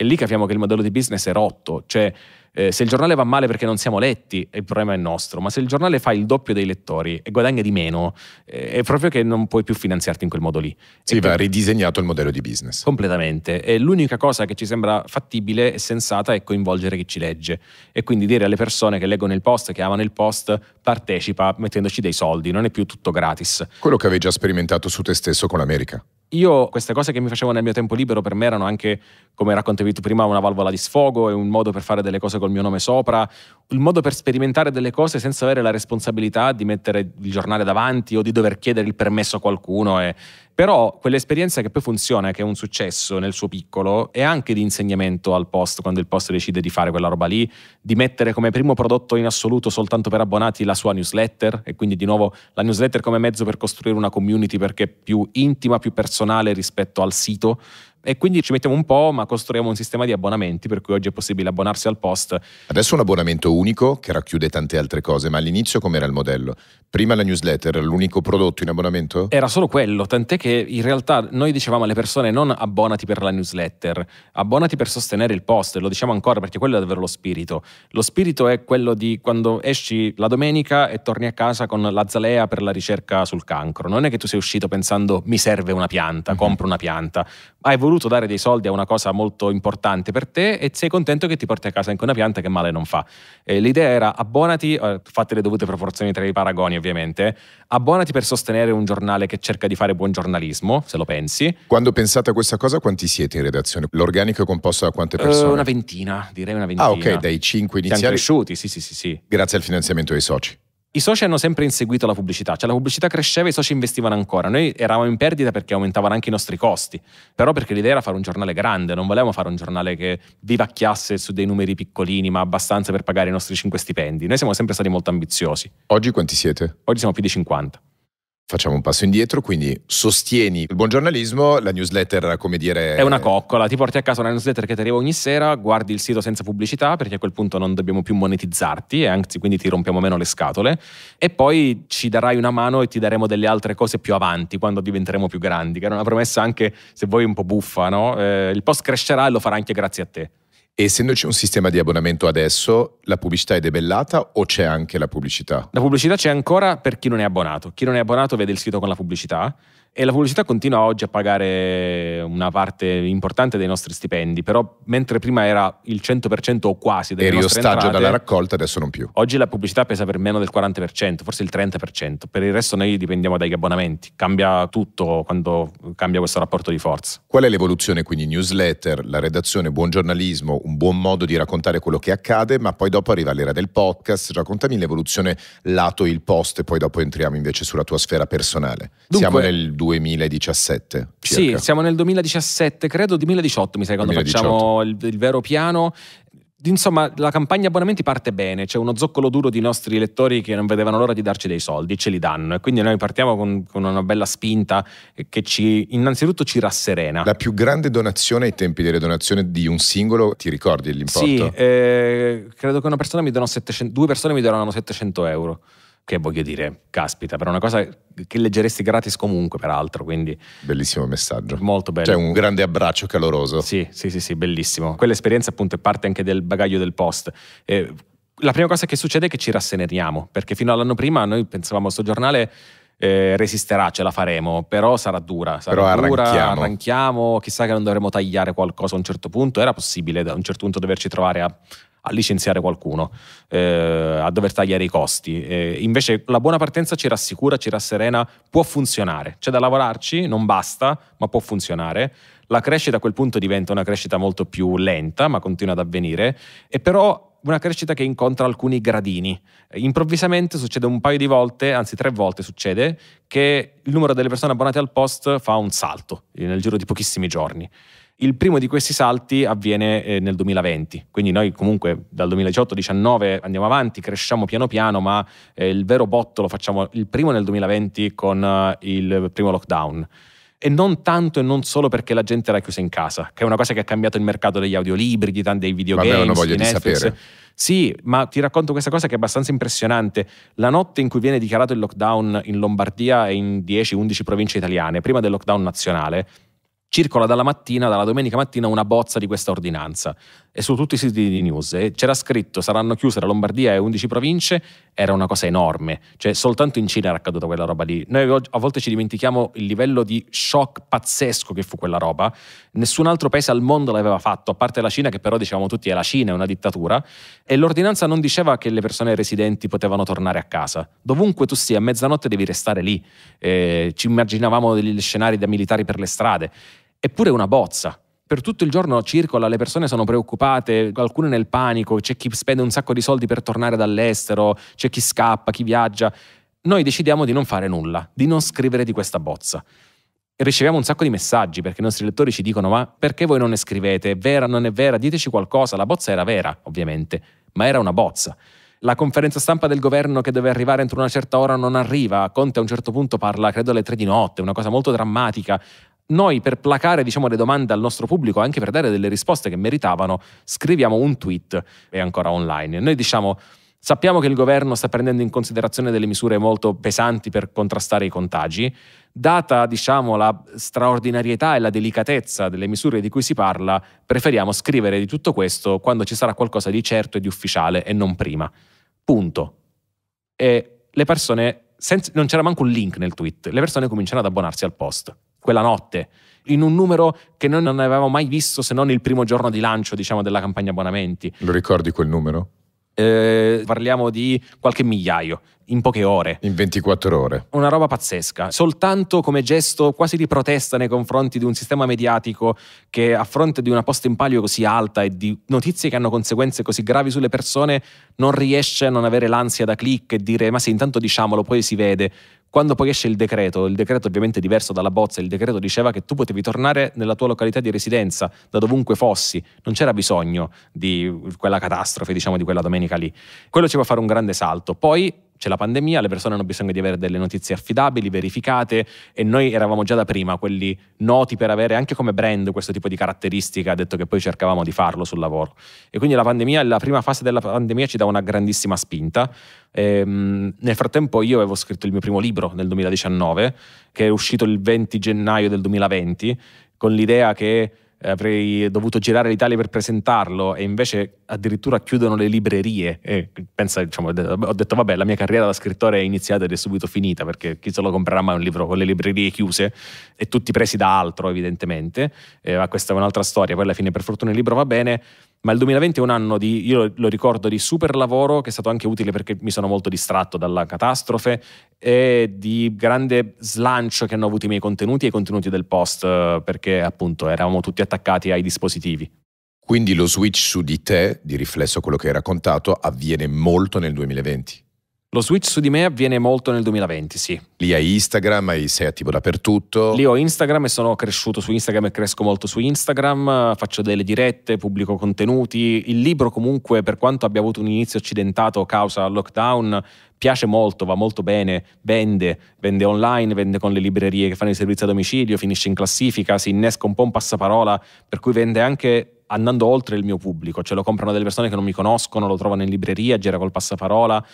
E lì capiamo che il modello di business è rotto, cioè eh, se il giornale va male perché non siamo letti, il problema è nostro, ma se il giornale fa il doppio dei lettori e guadagna di meno, eh, è proprio che non puoi più finanziarti in quel modo lì. Sì, va ridisegnato il modello di business. Completamente. E l'unica cosa che ci sembra fattibile e sensata è coinvolgere chi ci legge e quindi dire alle persone che leggono il post, che amano il post, partecipa mettendoci dei soldi, non è più tutto gratis. Quello che avevi già sperimentato su te stesso con l'America. Io queste cose che mi facevo nel mio tempo libero per me erano anche, come raccontavi tu prima, una valvola di sfogo e un modo per fare delle cose col mio nome sopra, un modo per sperimentare delle cose senza avere la responsabilità di mettere il giornale davanti o di dover chiedere il permesso a qualcuno e, però quell'esperienza che poi funziona, che è un successo nel suo piccolo, è anche di insegnamento al post, quando il post decide di fare quella roba lì, di mettere come primo prodotto in assoluto soltanto per abbonati la sua newsletter e quindi di nuovo la newsletter come mezzo per costruire una community perché è più intima, più personale rispetto al sito e quindi ci mettiamo un po', ma costruiamo un sistema di abbonamenti, per cui oggi è possibile abbonarsi al post. Adesso un abbonamento unico che racchiude tante altre cose, ma all'inizio com'era il modello? Prima la newsletter, l'unico prodotto in abbonamento? Era solo quello, tant'è che in realtà noi dicevamo alle persone non abbonati per la newsletter, abbonati per sostenere il post, lo diciamo ancora perché quello è davvero lo spirito. Lo spirito è quello di quando esci la domenica e torni a casa con la zalea per la ricerca sul cancro. Non è che tu sei uscito pensando mi serve una pianta, mm-hmm. compro una pianta. Hai voluto voluto dare dei soldi a una cosa molto importante per te e sei contento che ti porti a casa anche una pianta che male non fa. Eh, l'idea era abbonati, eh, fate le dovute proporzioni tra i paragoni ovviamente, abbonati per sostenere un giornale che cerca di fare buon giornalismo, se lo pensi. Quando pensate a questa cosa quanti siete in redazione? L'organico è composto da quante eh, persone? Eh, una ventina, direi una ah, ventina. Ah ok, dai cinque iniziali. Siamo cresciuti, sì sì sì. sì. Grazie al finanziamento dei soci. I soci hanno sempre inseguito la pubblicità, cioè la pubblicità cresceva e i soci investivano ancora. Noi eravamo in perdita perché aumentavano anche i nostri costi, però perché l'idea era fare un giornale grande, non volevamo fare un giornale che vivacchiasse su dei numeri piccolini, ma abbastanza per pagare i nostri cinque stipendi. Noi siamo sempre stati molto ambiziosi. Oggi quanti siete? Oggi siamo più di 50. Facciamo un passo indietro, quindi sostieni il buon giornalismo, la newsletter, come dire... È una coccola, ti porti a casa una newsletter che ti arriva ogni sera, guardi il sito senza pubblicità, perché a quel punto non dobbiamo più monetizzarti, e eh, anzi quindi ti rompiamo meno le scatole, e poi ci darai una mano e ti daremo delle altre cose più avanti, quando diventeremo più grandi, che era una promessa anche, se vuoi, un po' buffa, no? Eh, il post crescerà e lo farà anche grazie a te essendoci un sistema di abbonamento adesso, la pubblicità è debellata o c'è anche la pubblicità? La pubblicità c'è ancora per chi non è abbonato. Chi non è abbonato vede il sito con la pubblicità. E la pubblicità continua oggi a pagare una parte importante dei nostri stipendi, però mentre prima era il 100% o quasi delle Eri nostre ostaggio entrate, dalla raccolta, adesso non più. Oggi la pubblicità pesa per meno del 40%, forse il 30%. Per il resto noi dipendiamo dagli abbonamenti. Cambia tutto quando cambia questo rapporto di forza. Qual è l'evoluzione quindi? Newsletter, la redazione, buon giornalismo, un buon modo di raccontare quello che accade, ma poi dopo arriva l'era del podcast. Raccontami l'evoluzione lato il post e poi dopo entriamo invece sulla tua sfera personale. Dunque, Siamo nel 2017. Circa. Sì, siamo nel 2017, credo 2018 mi sa quando 2018. facciamo il, il vero piano insomma, la campagna abbonamenti parte bene, c'è uno zoccolo duro di nostri lettori che non vedevano l'ora di darci dei soldi, ce li danno e quindi noi partiamo con, con una bella spinta che ci, innanzitutto ci rasserena. La più grande donazione ai tempi delle donazioni di un singolo, ti ricordi l'importo? Sì, eh, credo che una persona mi donò 700, due persone mi donano 700 euro che voglio dire, caspita, per una cosa che leggeresti gratis comunque, peraltro, quindi... Bellissimo messaggio. Molto bello. Cioè un grande abbraccio caloroso. Sì, sì, sì, sì bellissimo. Quell'esperienza appunto è parte anche del bagaglio del post. Eh, la prima cosa che succede è che ci rasseneriamo, perché fino all'anno prima noi pensavamo a sto giornale eh, resisterà, ce la faremo, però sarà dura, sarà però dura, arranchiamo. arranchiamo, chissà che non dovremo tagliare qualcosa a un certo punto, era possibile da un certo punto doverci trovare a a licenziare qualcuno, eh, a dover tagliare i costi. Eh, invece la buona partenza ci rassicura, ci rasserena, può funzionare. C'è da lavorarci, non basta, ma può funzionare. La crescita a quel punto diventa una crescita molto più lenta, ma continua ad avvenire, e però una crescita che incontra alcuni gradini. Improvvisamente succede un paio di volte, anzi tre volte succede, che il numero delle persone abbonate al post fa un salto nel giro di pochissimi giorni. Il primo di questi salti avviene eh, nel 2020, quindi noi comunque dal 2018-19 andiamo avanti, cresciamo piano piano, ma eh, il vero botto lo facciamo il primo nel 2020 con eh, il primo lockdown. E non tanto e non solo perché la gente era chiusa in casa, che è una cosa che ha cambiato il mercato degli audiolibri, di tanti dei videogames, Vabbè, voglia di, Netflix. Sapere. Sì, ma ti racconto questa cosa che è abbastanza impressionante. La notte in cui viene dichiarato il lockdown in Lombardia e in 10-11 province italiane, prima del lockdown nazionale, circola dalla mattina, dalla domenica mattina, una bozza di questa ordinanza. E su tutti i siti di news e eh, c'era scritto saranno chiuse la Lombardia e 11 province, era una cosa enorme. Cioè, soltanto in Cina era accaduta quella roba lì. Noi a volte ci dimentichiamo il livello di shock pazzesco che fu quella roba. Nessun altro paese al mondo l'aveva fatto, a parte la Cina, che però dicevamo tutti è la Cina, è una dittatura. E l'ordinanza non diceva che le persone residenti potevano tornare a casa. Dovunque tu sia, a mezzanotte devi restare lì. Eh, ci immaginavamo degli scenari da militari per le strade eppure è una bozza. Per tutto il giorno circola, le persone sono preoccupate, alcune nel panico, c'è chi spende un sacco di soldi per tornare dall'estero, c'è chi scappa, chi viaggia. Noi decidiamo di non fare nulla, di non scrivere di questa bozza. E riceviamo un sacco di messaggi perché i nostri lettori ci dicono ma perché voi non ne scrivete? È vera, non è vera? Diteci qualcosa. La bozza era vera, ovviamente, ma era una bozza la conferenza stampa del governo che deve arrivare entro una certa ora non arriva, Conte a un certo punto parla, credo alle tre di notte, una cosa molto drammatica, noi per placare diciamo, le domande al nostro pubblico, anche per dare delle risposte che meritavano, scriviamo un tweet, e ancora online. Noi diciamo, sappiamo che il governo sta prendendo in considerazione delle misure molto pesanti per contrastare i contagi, data diciamo, la straordinarietà e la delicatezza delle misure di cui si parla, preferiamo scrivere di tutto questo quando ci sarà qualcosa di certo e di ufficiale e non prima. Punto. E le persone, senza, non c'era manco un link nel tweet, le persone cominciano ad abbonarsi al post quella notte, in un numero che noi non avevamo mai visto se non il primo giorno di lancio, diciamo, della campagna abbonamenti. Lo ricordi quel numero? Eh, parliamo di qualche migliaio in poche ore. In 24 ore. Una roba pazzesca. Soltanto come gesto quasi di protesta nei confronti di un sistema mediatico che a fronte di una posta in palio così alta e di notizie che hanno conseguenze così gravi sulle persone non riesce a non avere l'ansia da click e dire ma sì intanto diciamolo poi si vede. Quando poi esce il decreto, il decreto ovviamente è diverso dalla bozza, il decreto diceva che tu potevi tornare nella tua località di residenza, da dovunque fossi, non c'era bisogno di quella catastrofe, diciamo, di quella domenica lì. Quello ci può fare un grande salto. Poi c'è la pandemia, le persone hanno bisogno di avere delle notizie affidabili, verificate e noi eravamo già da prima quelli noti per avere anche come brand questo tipo di caratteristica, detto che poi cercavamo di farlo sul lavoro. E quindi la pandemia, la prima fase della pandemia ci dà una grandissima spinta. Ehm, nel frattempo io avevo scritto il mio primo libro nel 2019, che è uscito il 20 gennaio del 2020, con l'idea che avrei dovuto girare l'Italia per presentarlo e invece addirittura chiudono le librerie e pensa, diciamo, ho detto vabbè la mia carriera da scrittore è iniziata ed è subito finita perché chi se lo comprerà mai un libro con le librerie chiuse e tutti presi da altro evidentemente eh, questa è un'altra storia poi alla fine per fortuna il libro va bene ma il 2020 è un anno di, io lo ricordo, di super lavoro che è stato anche utile perché mi sono molto distratto dalla catastrofe e di grande slancio che hanno avuto i miei contenuti e i contenuti del post eh, perché appunto eravamo tutti attaccati ai dispositivi. Quindi lo switch su di te, di riflesso a quello che hai raccontato, avviene molto nel 2020. Lo switch su di me avviene molto nel 2020, sì. Lì hai Instagram, sei attivo dappertutto. Lì ho Instagram e sono cresciuto su Instagram e cresco molto su Instagram, faccio delle dirette, pubblico contenuti. Il libro comunque, per quanto abbia avuto un inizio accidentato causa lockdown, piace molto, va molto bene, vende, vende online, vende con le librerie che fanno i servizi a domicilio, finisce in classifica, si innesca un po' un passaparola, per cui vende anche andando oltre il mio pubblico, cioè lo comprano delle persone che non mi conoscono, lo trovano in libreria, gira col passaparola,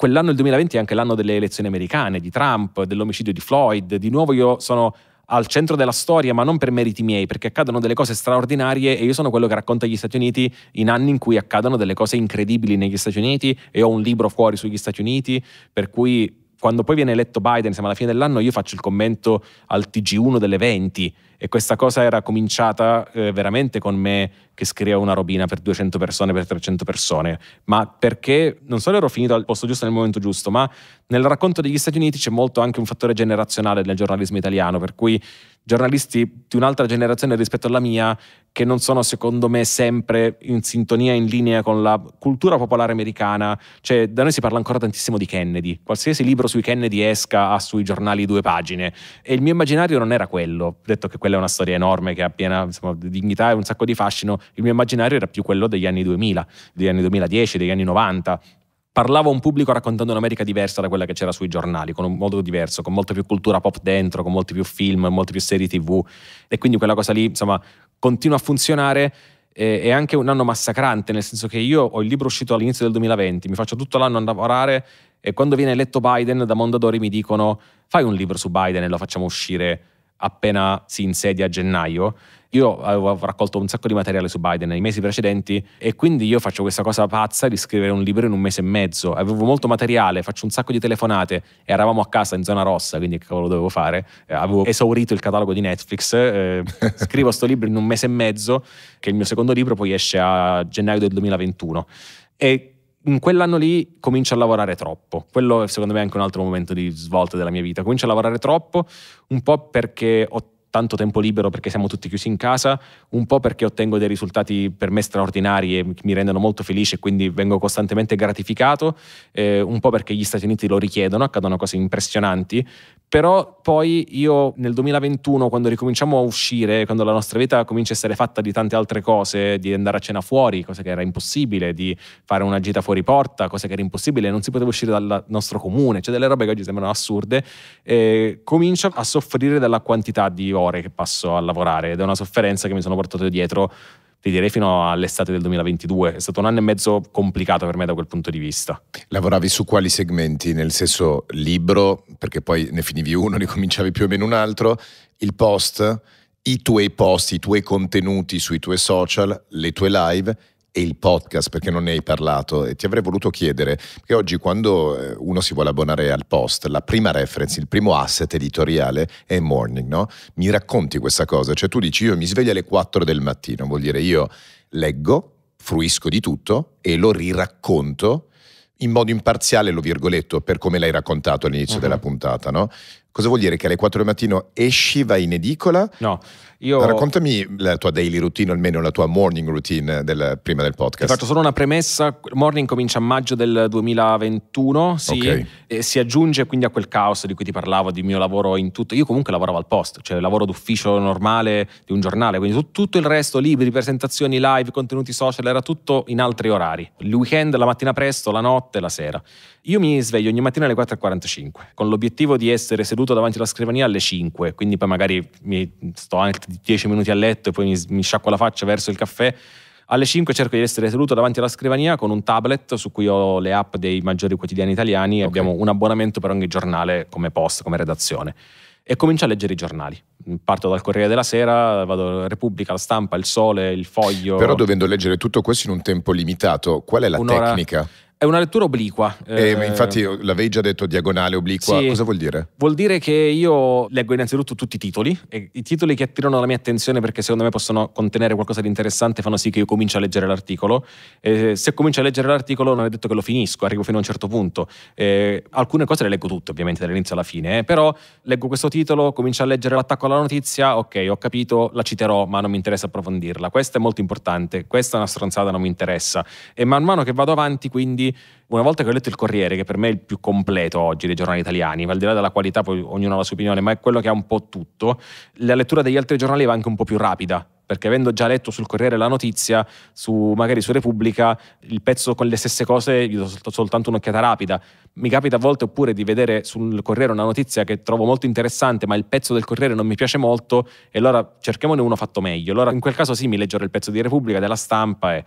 quell'anno, il 2020, è anche l'anno delle elezioni americane, di Trump, dell'omicidio di Floyd. Di nuovo io sono al centro della storia, ma non per meriti miei, perché accadono delle cose straordinarie e io sono quello che racconta gli Stati Uniti in anni in cui accadono delle cose incredibili negli Stati Uniti e ho un libro fuori sugli Stati Uniti, per cui quando poi viene eletto Biden, siamo alla fine dell'anno, io faccio il commento al TG1 delle 20 e questa cosa era cominciata eh, veramente con me che scrivevo una robina per 200 persone, per 300 persone, ma perché non solo ero finito al posto giusto nel momento giusto, ma nel racconto degli Stati Uniti c'è molto anche un fattore generazionale nel giornalismo italiano, per cui giornalisti di un'altra generazione rispetto alla mia che non sono secondo me sempre in sintonia, in linea con la cultura popolare americana. Cioè, da noi si parla ancora tantissimo di Kennedy. Qualsiasi libro sui Kennedy esca ha sui giornali due pagine. E il mio immaginario non era quello, detto che quella è una storia enorme che ha piena insomma, di dignità e un sacco di fascino, il mio immaginario era più quello degli anni 2000, degli anni 2010, degli anni 90 parlavo a un pubblico raccontando un'America diversa da quella che c'era sui giornali, con un modo diverso, con molta più cultura pop dentro, con molti più film, molte più serie tv e quindi quella cosa lì insomma continua a funzionare è anche un anno massacrante, nel senso che io ho il libro uscito all'inizio del 2020, mi faccio tutto l'anno a lavorare e quando viene letto Biden da Mondadori mi dicono fai un libro su Biden e lo facciamo uscire appena si insedia a gennaio. Io avevo raccolto un sacco di materiale su Biden nei mesi precedenti e quindi io faccio questa cosa pazza di scrivere un libro in un mese e mezzo. Avevo molto materiale, faccio un sacco di telefonate, e eravamo a casa in zona rossa, quindi che cavolo dovevo fare? Eh, avevo esaurito il catalogo di Netflix, eh, scrivo questo libro in un mese e mezzo, che è il mio secondo libro poi esce a gennaio del 2021. E in quell'anno lì comincio a lavorare troppo. Quello secondo me è anche un altro momento di svolta della mia vita. Comincio a lavorare troppo, un po' perché ho tanto tempo libero perché siamo tutti chiusi in casa, un po' perché ottengo dei risultati per me straordinari e mi rendono molto felice e quindi vengo costantemente gratificato, eh, un po' perché gli Stati Uniti lo richiedono, accadono cose impressionanti, però poi io nel 2021, quando ricominciamo a uscire, quando la nostra vita comincia a essere fatta di tante altre cose, di andare a cena fuori, cosa che era impossibile, di fare una gita fuori porta, cosa che era impossibile, non si poteva uscire dal nostro comune, cioè delle robe che oggi sembrano assurde, eh, comincio a soffrire della quantità di ore che passo a lavorare ed è una sofferenza che mi sono portato dietro ti direi fino all'estate del 2022. È stato un anno e mezzo complicato per me da quel punto di vista. Lavoravi su quali segmenti? Nel senso libro, perché poi ne finivi uno, ne cominciavi più o meno un altro, il post, i tuoi post, i tuoi contenuti sui tuoi social, le tue live e il podcast perché non ne hai parlato e ti avrei voluto chiedere che oggi quando eh, uno si vuole abbonare al post la prima reference, il primo asset editoriale è morning, no? Mi racconti questa cosa, cioè tu dici io mi sveglio alle 4 del mattino, vuol dire io leggo, fruisco di tutto e lo riracconto in modo imparziale, lo virgoletto, per come l'hai raccontato all'inizio uh-huh. della mhm. puntata, no? Cosa vuol dire che alle 4 del mattino esci, vai in edicola? No, io... Raccontami la tua daily routine, almeno la tua morning routine del, prima del podcast. Ho fatto solo una premessa, morning comincia a maggio del 2021, sì, okay. e si aggiunge quindi a quel caos di cui ti parlavo, di mio lavoro in tutto. Io comunque lavoravo al post, cioè lavoro d'ufficio normale di un giornale, quindi tutto il resto, libri, presentazioni, live, contenuti social, era tutto in altri orari. Il weekend, la mattina presto, la notte, la sera. Io mi sveglio ogni mattina alle 4.45 con l'obiettivo di essere seduto davanti alla scrivania alle 5, quindi poi magari sto anche 10 minuti a letto e poi mi, mi sciacquo la faccia verso il caffè. Alle 5 cerco di essere seduto davanti alla scrivania con un tablet su cui ho le app dei maggiori quotidiani italiani okay. e abbiamo un abbonamento per ogni giornale come post, come redazione. E comincio a leggere i giornali. Parto dal Corriere della Sera, vado a Repubblica, la Stampa, il Sole, il Foglio. Però dovendo leggere tutto questo in un tempo limitato, qual è la Un'ora... tecnica? È una lettura obliqua. Eh, eh, infatti l'avevi già detto diagonale, obliqua, sì, cosa vuol dire? Vuol dire che io leggo innanzitutto tutti i titoli e i titoli che attirano la mia attenzione perché secondo me possono contenere qualcosa di interessante fanno sì che io cominci a leggere l'articolo. Eh, se comincio a leggere l'articolo non è detto che lo finisco, arrivo fino a un certo punto. Eh, alcune cose le leggo tutte ovviamente dall'inizio alla fine, eh. però leggo questo titolo, comincio a leggere l'attacco alla notizia, ok ho capito, la citerò ma non mi interessa approfondirla. Questa è molto importante, questa è una stronzata, non mi interessa. E man mano che vado avanti quindi una volta che ho letto il Corriere, che per me è il più completo oggi dei giornali italiani, ma al di là della qualità poi ognuno ha la sua opinione, ma è quello che ha un po' tutto, la lettura degli altri giornali va anche un po' più rapida, perché avendo già letto sul Corriere la notizia, su, magari su Repubblica, il pezzo con le stesse cose gli do soltanto un'occhiata rapida. Mi capita a volte oppure di vedere sul Corriere una notizia che trovo molto interessante, ma il pezzo del Corriere non mi piace molto, e allora cerchiamone uno fatto meglio. Allora in quel caso sì, mi leggerò il pezzo di Repubblica, della stampa e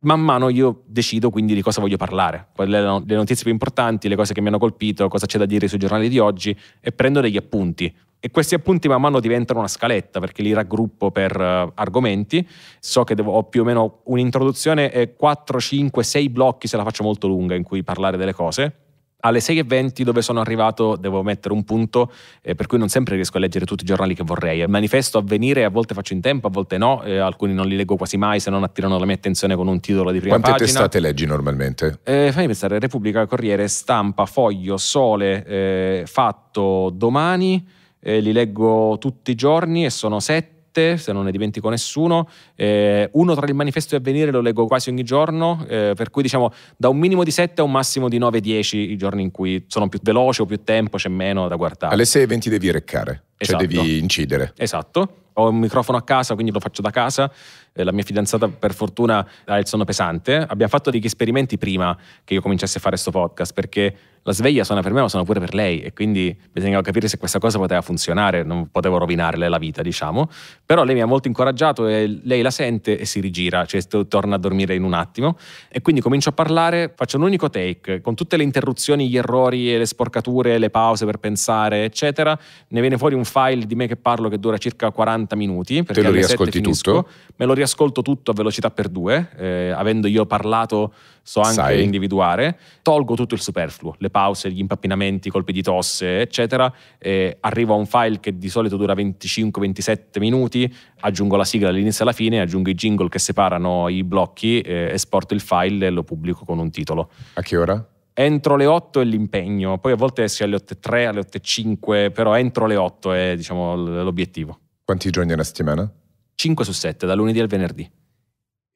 man mano io decido quindi di cosa voglio parlare, quali le notizie più importanti, le cose che mi hanno colpito, cosa c'è da dire sui giornali di oggi e prendo degli appunti. E questi appunti man mano diventano una scaletta perché li raggruppo per uh, argomenti. So che devo, ho più o meno un'introduzione e 4, 5, 6 blocchi se la faccio molto lunga in cui parlare delle cose alle 6.20 dove sono arrivato devo mettere un punto, eh, per cui non sempre riesco a leggere tutti i giornali che vorrei. Il manifesto a venire a volte faccio in tempo, a volte no, eh, alcuni non li leggo quasi mai se non attirano la mia attenzione con un titolo di prima Quante pagina. Quante testate leggi normalmente? Eh, fammi pensare, Repubblica, Corriere, Stampa, Foglio, Sole, eh, Fatto, Domani, eh, li leggo tutti i giorni e sono sette niente, se non ne dimentico nessuno. Eh, uno tra il manifesto e avvenire lo leggo quasi ogni giorno, eh, per cui diciamo da un minimo di 7 a un massimo di 9-10 i giorni in cui sono più veloce o più tempo, c'è meno da guardare. Alle 6.20 devi reccare, cioè esatto. cioè devi incidere. Esatto. Ho un microfono a casa, quindi lo faccio da casa. Eh, la mia fidanzata, per fortuna, ha il sonno pesante. Abbiamo fatto degli esperimenti prima che io cominciassi a fare questo podcast perché la sveglia suona per me ma suona pure per lei e quindi bisognava capire se questa cosa poteva funzionare, non potevo rovinarle la vita diciamo, però lei mi ha molto incoraggiato e lei la sente e si rigira, cioè torna a dormire in un attimo e quindi comincio a parlare, faccio un unico take con tutte le interruzioni, gli errori, le sporcature, le pause per pensare eccetera, ne viene fuori un file di me che parlo che dura circa 40 minuti. Te lo riascolti finisco, tutto? Me lo riascolto tutto a velocità per due, eh, avendo io parlato so anche Sai. individuare, tolgo tutto il superfluo, le pause, gli impappinamenti, colpi di tosse, eccetera, arrivo a un file che di solito dura 25-27 minuti, aggiungo la sigla all'inizio e alla fine, aggiungo i jingle che separano i blocchi, esporto il file e lo pubblico con un titolo. A che ora? entro le 8 è l'impegno, poi a volte esce alle 8.3, alle 8.5, però entro le 8 è diciamo, l'obiettivo. Quanti giorni alla settimana? 5 su 7, da lunedì al venerdì.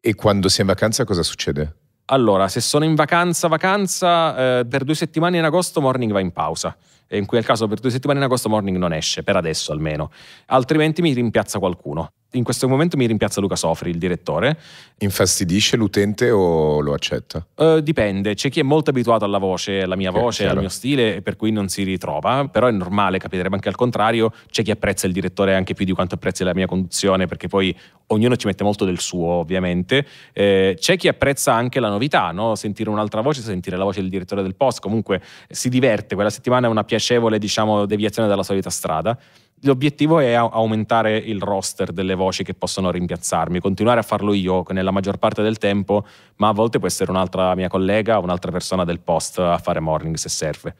E quando sei in vacanza cosa succede? Allora, se sono in vacanza, vacanza, eh, per due settimane in agosto Morning va in pausa in cui quel caso per due settimane in agosto Morning non esce, per adesso almeno, altrimenti mi rimpiazza qualcuno. In questo momento mi rimpiazza Luca Sofri, il direttore. Infastidisce l'utente o lo accetta? Uh, dipende, c'è chi è molto abituato alla voce, alla mia eh, voce, chiaro. al mio stile, per cui non si ritrova, però è normale, capirebbe anche al contrario, c'è chi apprezza il direttore anche più di quanto apprezza la mia conduzione, perché poi ognuno ci mette molto del suo, ovviamente. Eh, c'è chi apprezza anche la novità, no? sentire un'altra voce, sentire la voce del direttore del post, comunque si diverte, quella settimana è una piacere piacevole diciamo, deviazione dalla solita strada. L'obiettivo è aumentare il roster delle voci che possono rimpiazzarmi, continuare a farlo io nella maggior parte del tempo, ma a volte può essere un'altra mia collega, un'altra persona del post a fare morning se serve.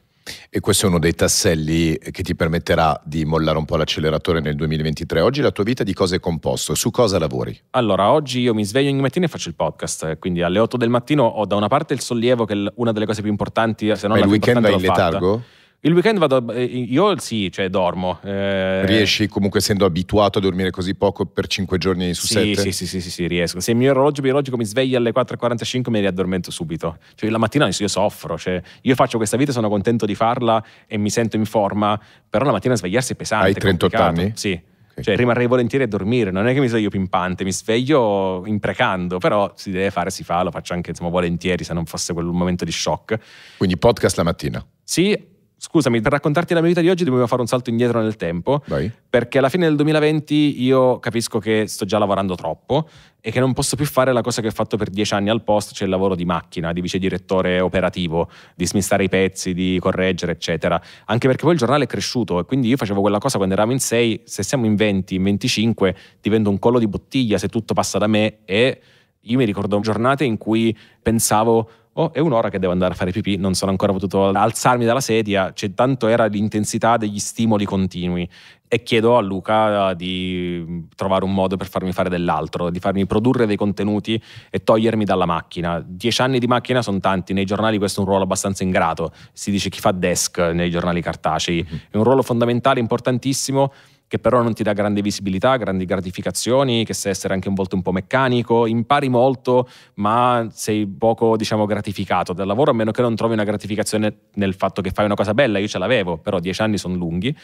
E questo è uno dei tasselli che ti permetterà di mollare un po' l'acceleratore nel 2023. Oggi la tua vita di cosa è composta? Su cosa lavori? Allora, oggi io mi sveglio ogni mattina e faccio il podcast, quindi alle 8 del mattino ho da una parte il sollievo che è una delle cose più importanti, se non Ma la il weekend vai in letargo? Fatta. Il weekend vado. Eh, io sì, cioè dormo. Eh... Riesci comunque essendo abituato a dormire così poco per 5 giorni su sì, Sì, sì, sì, sì, sì, riesco. Se il mio orologio biologico mi sveglia alle 4.45 mi riaddormento subito. Cioè la mattina io soffro. Cioè, io faccio questa vita, sono contento di farla e mi sento in forma, però la mattina svegliarsi è pesante. Hai 38 complicato. anni? Sì. Okay. Cioè rimarrei volentieri a dormire, non è che mi sveglio pimpante, mi sveglio imprecando, però si deve fare, si fa, lo faccio anche insomma, volentieri se non fosse quel momento di shock. Quindi podcast la mattina? Sì, scusami, per raccontarti la mia vita di oggi dovevo fare un salto indietro nel tempo, Vai. perché alla fine del 2020 io capisco che sto già lavorando troppo e che non posso più fare la cosa che ho fatto per dieci anni al posto, cioè il lavoro di macchina, di vice direttore operativo, di smistare i pezzi, di correggere, eccetera. Anche perché poi il giornale è cresciuto e quindi io facevo quella cosa quando eravamo in 6, se siamo in 20, in 25, ti un collo di bottiglia se tutto passa da me e io mi ricordo giornate in cui pensavo Oh, è un'ora che devo andare a fare pipì, non sono ancora potuto alzarmi dalla sedia, cioè, tanto era l'intensità degli stimoli continui. E chiedo a Luca eh, di trovare un modo per farmi fare dell'altro, di farmi produrre dei contenuti e togliermi dalla macchina. Dieci anni di macchina sono tanti, nei giornali questo è un ruolo abbastanza ingrato, si dice chi fa desk nei giornali cartacei, mhm. è un ruolo fondamentale, importantissimo che però non ti dà grande visibilità, grandi gratificazioni, che sa essere anche un volto un po' meccanico, impari molto ma sei poco diciamo gratificato dal lavoro a meno che non trovi una gratificazione nel fatto che fai una cosa bella, io ce l'avevo, però dieci anni sono lunghi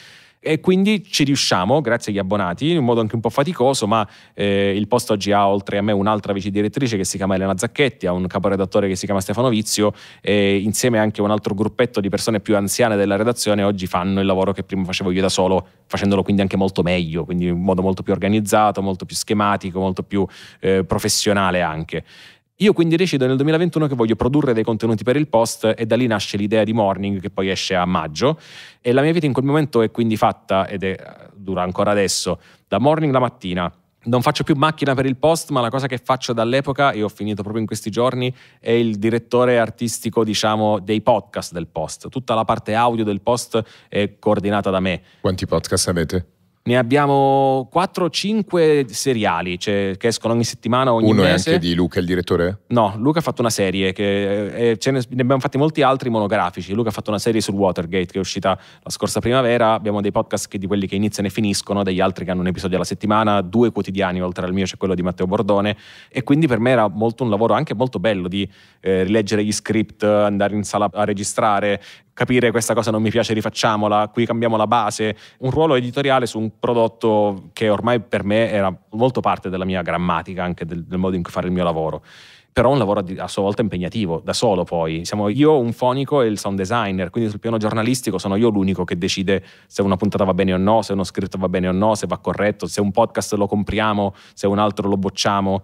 e quindi ci riusciamo, grazie agli abbonati, in un modo anche un po' faticoso, ma eh, il posto oggi ha oltre a me un'altra vice direttrice che si chiama Elena Zacchetti, ha un caporedattore che si chiama Stefano Vizio e insieme anche un altro gruppetto di persone più anziane della redazione oggi fanno il lavoro che prima facevo io da solo, facendolo quindi anche molto meglio, quindi in modo molto più organizzato, molto più schematico, molto più eh, professionale anche. Io quindi decido nel 2021 che voglio produrre dei contenuti per il post e da lì nasce l'idea di Morning che poi esce a maggio e la mia vita in quel momento è quindi fatta ed è, dura ancora adesso da Morning la mattina. Non faccio più macchina per il post, ma la cosa che faccio dall'epoca, e ho finito proprio in questi giorni, è il direttore artistico, diciamo, dei podcast del post. Tutta la parte audio del post è coordinata da me. Quanti podcast avete? Ne abbiamo 4-5 seriali cioè, che escono ogni settimana, ogni Uno mese. è anche di Luca, il direttore? No, Luca ha fatto una serie, che, eh, ne, ne, abbiamo fatti molti altri monografici. Luca ha fatto una serie sul Watergate che è uscita la scorsa primavera. Abbiamo dei podcast che, di quelli che iniziano e finiscono, degli altri che hanno un episodio alla settimana, due quotidiani, oltre al mio c'è quello di Matteo Bordone. E quindi per me era molto un lavoro anche molto bello di eh, rileggere gli script, andare in sala a registrare, capire questa cosa non mi piace, rifacciamola, qui cambiamo la base, un ruolo editoriale su un prodotto che ormai per me era molto parte della mia grammatica, anche del, del modo in cui fare il mio lavoro però un lavoro a sua volta impegnativo, da solo poi. Siamo io un fonico e il sound designer, quindi sul piano giornalistico sono io l'unico che decide se una puntata va bene o no, se uno scritto va bene o no, se va corretto, se un podcast lo compriamo, se un altro lo bocciamo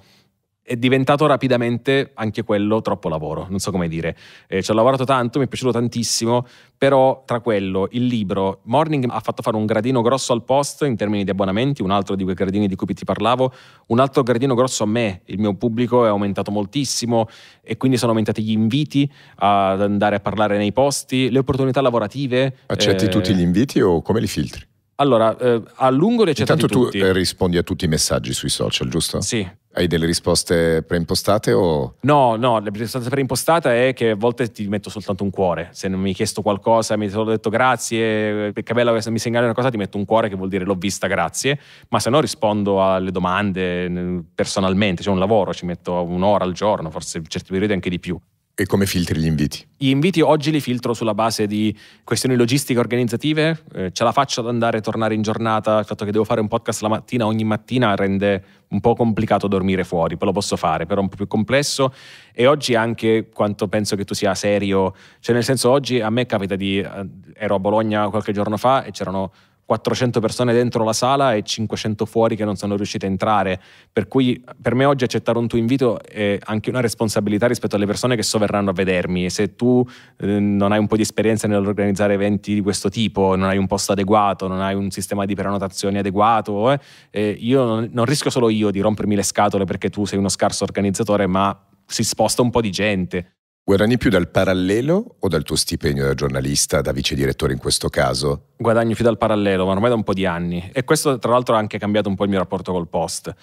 è diventato rapidamente anche quello troppo lavoro, non so come dire. Eh, ci ho lavorato tanto, mi è piaciuto tantissimo, però tra quello, il libro, Morning ha fatto fare un gradino grosso al post in termini di abbonamenti, un altro di quei gradini di cui ti parlavo, un altro gradino grosso a me, il mio pubblico è aumentato moltissimo e quindi sono aumentati gli inviti ad andare a parlare nei posti, le opportunità lavorative. Accetti eh... tutti gli inviti o come li filtri? Allora, eh, a lungo li accettati Intanto tu rispondi a tutti i messaggi sui social, giusto? Sì, hai delle risposte preimpostate o... No, no, la risposta preimpostata è che a volte ti metto soltanto un cuore. Se non mi hai chiesto qualcosa, mi hai solo detto grazie, che se mi segnali una cosa, ti metto un cuore che vuol dire l'ho vista, grazie. Ma se no rispondo alle domande personalmente, c'è cioè un lavoro, ci metto un'ora al giorno, forse in certi periodi anche di più. E come filtri gli inviti? Gli inviti oggi li filtro sulla base di questioni logistiche organizzative, eh, ce la faccio ad andare e tornare in giornata, il fatto che devo fare un podcast la mattina ogni mattina rende un po' complicato dormire fuori, poi lo posso fare, però è un po' più complesso e oggi anche quanto penso che tu sia serio, cioè nel senso oggi a me capita di, eh, ero a Bologna qualche giorno fa e c'erano 400 persone dentro la sala e 500 fuori che non sono riuscite a entrare. Per cui per me oggi accettare un tuo invito è anche una responsabilità rispetto alle persone che sovverranno a vedermi. E se tu eh, non hai un po' di esperienza nell'organizzare eventi di questo tipo, non hai un posto adeguato, non hai un sistema di prenotazioni adeguato, eh, eh, io non, non rischio solo io di rompermi le scatole perché tu sei uno scarso organizzatore, ma si sposta un po' di gente. Guadagni più dal parallelo o dal tuo stipendio da giornalista, da vice direttore in questo caso? Guadagno più dal parallelo, ma ormai da un po' di anni. E questo tra l'altro ha anche cambiato un po' il mio rapporto col post,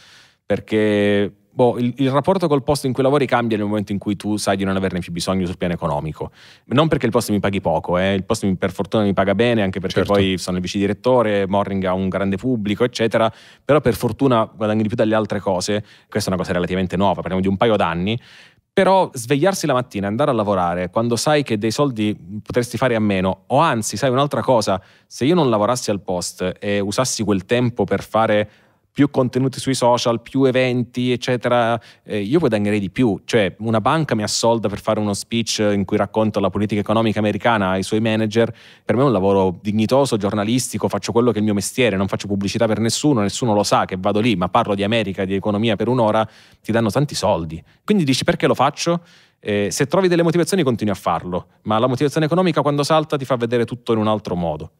perché boh, il, il, rapporto col post in cui lavori cambia nel momento in cui tu sai di non averne più bisogno sul piano economico. Non perché il post mi paghi poco, eh, il post per fortuna mi paga bene, anche perché certo. poi sono il vice direttore, Morning ha un grande pubblico, eccetera, però per fortuna guadagni di più dalle altre cose, questa è una cosa relativamente nuova, parliamo di un paio d'anni, però svegliarsi la mattina e andare a lavorare quando sai che dei soldi potresti fare a meno, o anzi, sai un'altra cosa, se io non lavorassi al post e usassi quel tempo per fare più contenuti sui social, più eventi, eccetera, eh, io guadagnerei di più. Cioè, una banca mi assolda per fare uno speech in cui racconto la politica economica americana ai suoi manager. Per me è un lavoro dignitoso, giornalistico, faccio quello che è il mio mestiere, non faccio pubblicità per nessuno, nessuno lo sa che vado lì, ma parlo di America, di economia per un'ora, ti danno tanti soldi. Quindi dici perché lo faccio? Eh, se trovi delle motivazioni continui a farlo, ma la motivazione economica quando salta ti fa vedere tutto in un altro modo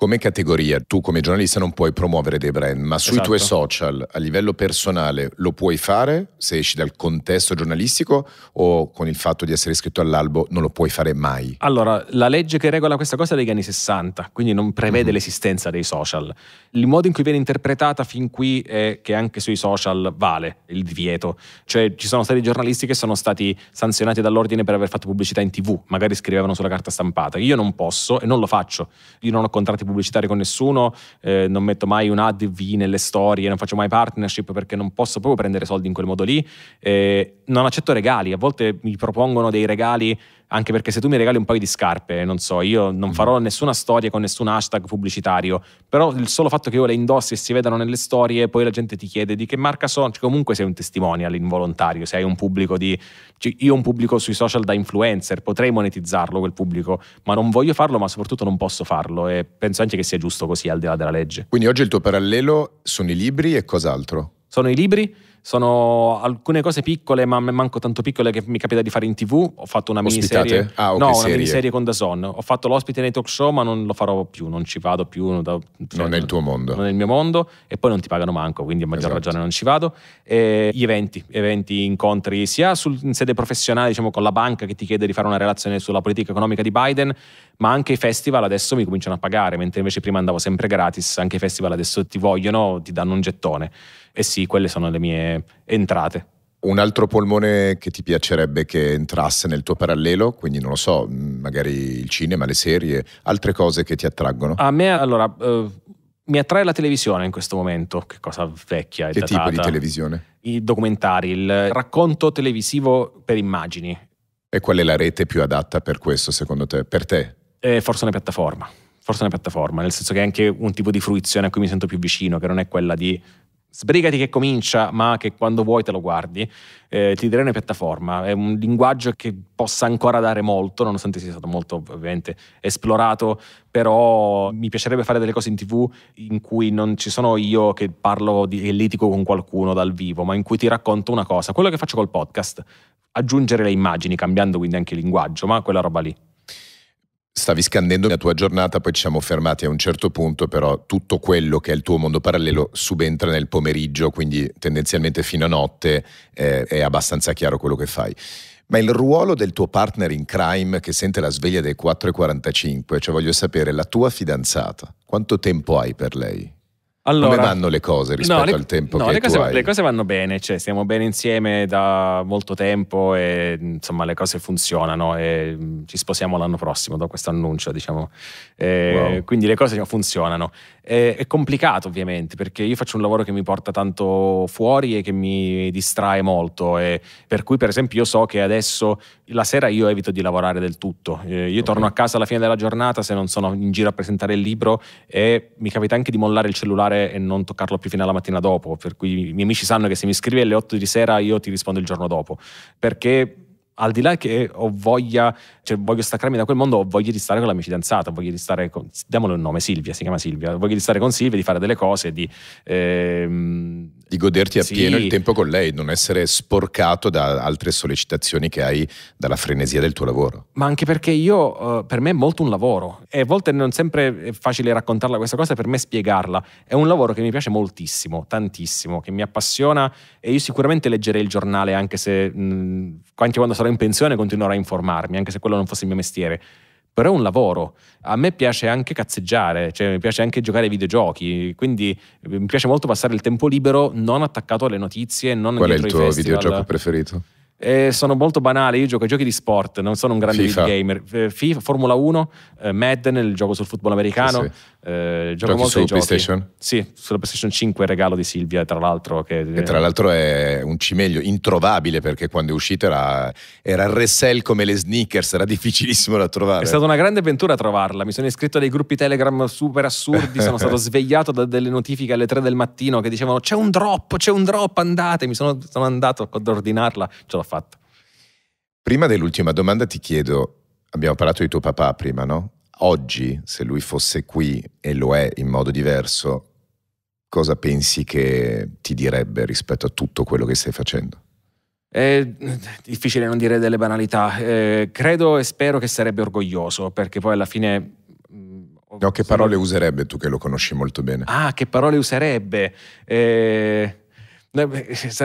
come categoria, tu come giornalista non puoi promuovere dei brand, ma sui esatto. tuoi social a livello personale lo puoi fare se esci dal contesto giornalistico o con il fatto di essere iscritto all'albo non lo puoi fare mai? Allora, la legge che regola questa cosa è degli anni 60, quindi non prevede mm-hmm. l'esistenza dei social. Il modo in cui viene interpretata fin qui è che anche sui social vale il divieto, cioè ci sono stati giornalisti che sono stati sanzionati dall'ordine per aver fatto pubblicità in tv, magari scrivevano sulla carta stampata. Io non posso e non lo faccio, io non ho contratti pubblicitare con nessuno, eh, non metto mai un ADV nelle storie, non faccio mai partnership perché non posso proprio prendere soldi in quel modo lì, eh, non accetto regali, a volte mi propongono dei regali anche perché se tu mi regali un paio di scarpe, non so, io non mm. farò nessuna storia con nessun hashtag pubblicitario, però il solo fatto che io le indossi e si vedano nelle storie, poi la gente ti chiede di che marca sono, cioè, comunque sei un testimonial involontario, sei un pubblico di... Cioè, io ho un pubblico sui social da influencer, potrei monetizzarlo quel pubblico, ma non voglio farlo, ma soprattutto non posso farlo e penso anche che sia giusto così al di là della legge. Quindi oggi il tuo parallelo sono i libri e cos'altro? Sono i libri sono alcune cose piccole, ma manco tanto piccole che mi capita di fare in tv. Ho fatto una miniserie. Ah, okay, no, serie. una miniserie con Dazon. Ho fatto l'ospite nei talk show, ma non lo farò più, non ci vado più. Non, da, cioè, non è tuo mondo. Non nel mio mondo. E poi non ti pagano manco, quindi a maggior esatto. ragione non ci vado. E gli eventi, eventi, incontri, sia sul, in sede professionale, diciamo con la banca che ti chiede di fare una relazione sulla politica economica di Biden, ma anche i festival adesso mi cominciano a pagare, mentre invece prima andavo sempre gratis, anche i festival adesso ti vogliono, ti danno un gettone. E sì, quelle sono le mie entrate. Un altro polmone che ti piacerebbe che entrasse nel tuo parallelo, quindi non lo so, mm, magari il cinema, le serie, altre cose che ti attraggono? A me allora eh, mi attrae la televisione in questo momento, che cosa vecchia e Che datata. tipo di televisione? I documentari, il racconto televisivo per immagini. E qual è la rete più adatta per questo secondo te, per te? Eh, forse una piattaforma. Forse una piattaforma, nel senso che è anche un tipo di fruizione a cui mi sento più vicino, che non è quella di sbrigati che comincia, ma che quando vuoi te lo guardi. Eh, ti direi una piattaforma, è un linguaggio che possa ancora dare molto, nonostante sia stato molto ovviamente esplorato, però mi piacerebbe fare delle cose in tv in cui non ci sono io che parlo di, e litico con qualcuno dal vivo, ma in cui ti racconto una cosa, quello che faccio col podcast, aggiungere le immagini, cambiando quindi anche il linguaggio, ma quella roba lì stavi scandendo la tua giornata, poi ci siamo fermati a un certo punto, però tutto quello che è il tuo mondo parallelo subentra nel pomeriggio, quindi tendenzialmente fino a notte eh, è abbastanza chiaro quello che fai. Ma il ruolo del tuo partner in crime che sente la sveglia dei 4.45, cioè voglio sapere, la tua fidanzata, quanto tempo hai per lei? Allora, Come vanno le cose rispetto no, le, al tempo no, che le cose, hai? le cose vanno bene, cioè stiamo bene insieme da molto tempo e insomma le cose funzionano e mm, ci sposiamo l'anno prossimo da questo annuncio, diciamo. E, wow. Quindi le cose funzionano. E, è complicato ovviamente perché io faccio un lavoro che mi porta tanto fuori e che mi distrae molto e per cui per esempio io so che adesso la sera io evito di lavorare del tutto. io okay. torno a casa alla fine della giornata se non sono in giro a presentare il libro e mi capita anche di mollare il cellulare fare e non toccarlo più fino alla mattina dopo, per cui i miei amici sanno che se mi scrivi alle 8 di sera io ti rispondo il giorno dopo, perché al di là che ho voglia, cioè voglio staccarmi da quel mondo, ho voglia di stare con la mia fidanzata, voglio di stare con, diamole un nome, Silvia, si chiama Silvia, voglio di stare con Silvia, di fare delle cose, di... Ehm, di goderti appieno sì. il tempo con lei, non essere sporcato da altre sollecitazioni che hai dalla frenesia del tuo lavoro. Ma anche perché io, eh, per me è molto un lavoro e a volte non sempre è facile raccontarla questa cosa, per me spiegarla. È un lavoro che mi piace moltissimo, tantissimo, che mi appassiona e io sicuramente leggerei il giornale anche se, mm, anche quando sarò in pensione, continuerò a informarmi, anche se quello non fosse il mio mestiere però è un lavoro. A me piace anche cazzeggiare, cioè mi piace anche giocare ai videogiochi, quindi eh, mi piace molto passare il tempo libero non attaccato alle notizie, non Qual è il tuo videogioco preferito? Eh, sono molto banale, io gioco ai giochi di sport, non sono un grande gamer. Eh, FIFA, Formula 1, eh, Madden, il gioco sul football americano. Sì, sì. Eh, gioco Giochi PlayStation? Sì, sulla PlayStation 5 regalo di Silvia, tra l'altro. Che, che tra l'altro è un cimelio introvabile perché quando è uscita era, era resell come le sneakers, era difficilissimo da trovare. È stata una grande avventura trovarla, mi sono iscritto a dei gruppi Telegram super assurdi, sono stato svegliato da delle notifiche alle 3 del mattino che dicevano c'è un drop, c'è un drop, andate, mi sono, sono andato ad ordinarla, ce l'ho fatta. Prima dell'ultima domanda ti chiedo, abbiamo parlato di tuo papà prima, no? Oggi, se lui fosse qui e lo è in modo diverso, cosa pensi che ti direbbe rispetto a tutto quello che stai facendo? È difficile non dire delle banalità. Eh, credo e spero che sarebbe orgoglioso, perché poi alla fine mm, No, che parole userebbe tu che lo conosci molto bene? Ah, che parole userebbe? Eh,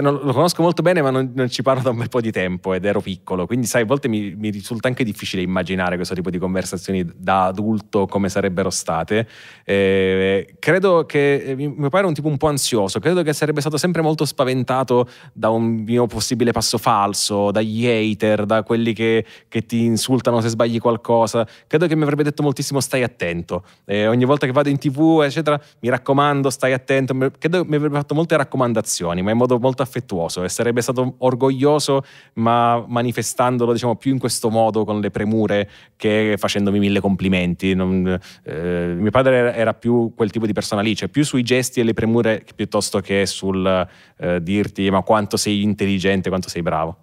lo conosco molto bene, ma non, non, ci parlo da un bel po' di tempo ed ero piccolo, quindi sai, a volte mi, mi risulta anche difficile immaginare questo tipo di conversazioni da adulto come sarebbero state. Eh, credo che eh, mio padre è un tipo un po' ansioso, credo che sarebbe stato sempre molto spaventato da un mio possibile passo falso, dagli hater, da quelli che, che ti insultano se sbagli qualcosa. Credo che mi avrebbe detto moltissimo stai attento. Eh, ogni volta che vado in tv, eccetera, mi raccomando, stai attento. Credo che mi avrebbe fatto molte raccomandazioni emozioni, ma in modo molto affettuoso e sarebbe stato orgoglioso, ma manifestandolo diciamo più in questo modo, con le premure, che facendomi mille complimenti. Non, eh, mio padre era più quel tipo di persona lì, cioè più sui gesti e le premure piuttosto che sul eh, dirti ma quanto sei intelligente, quanto sei bravo.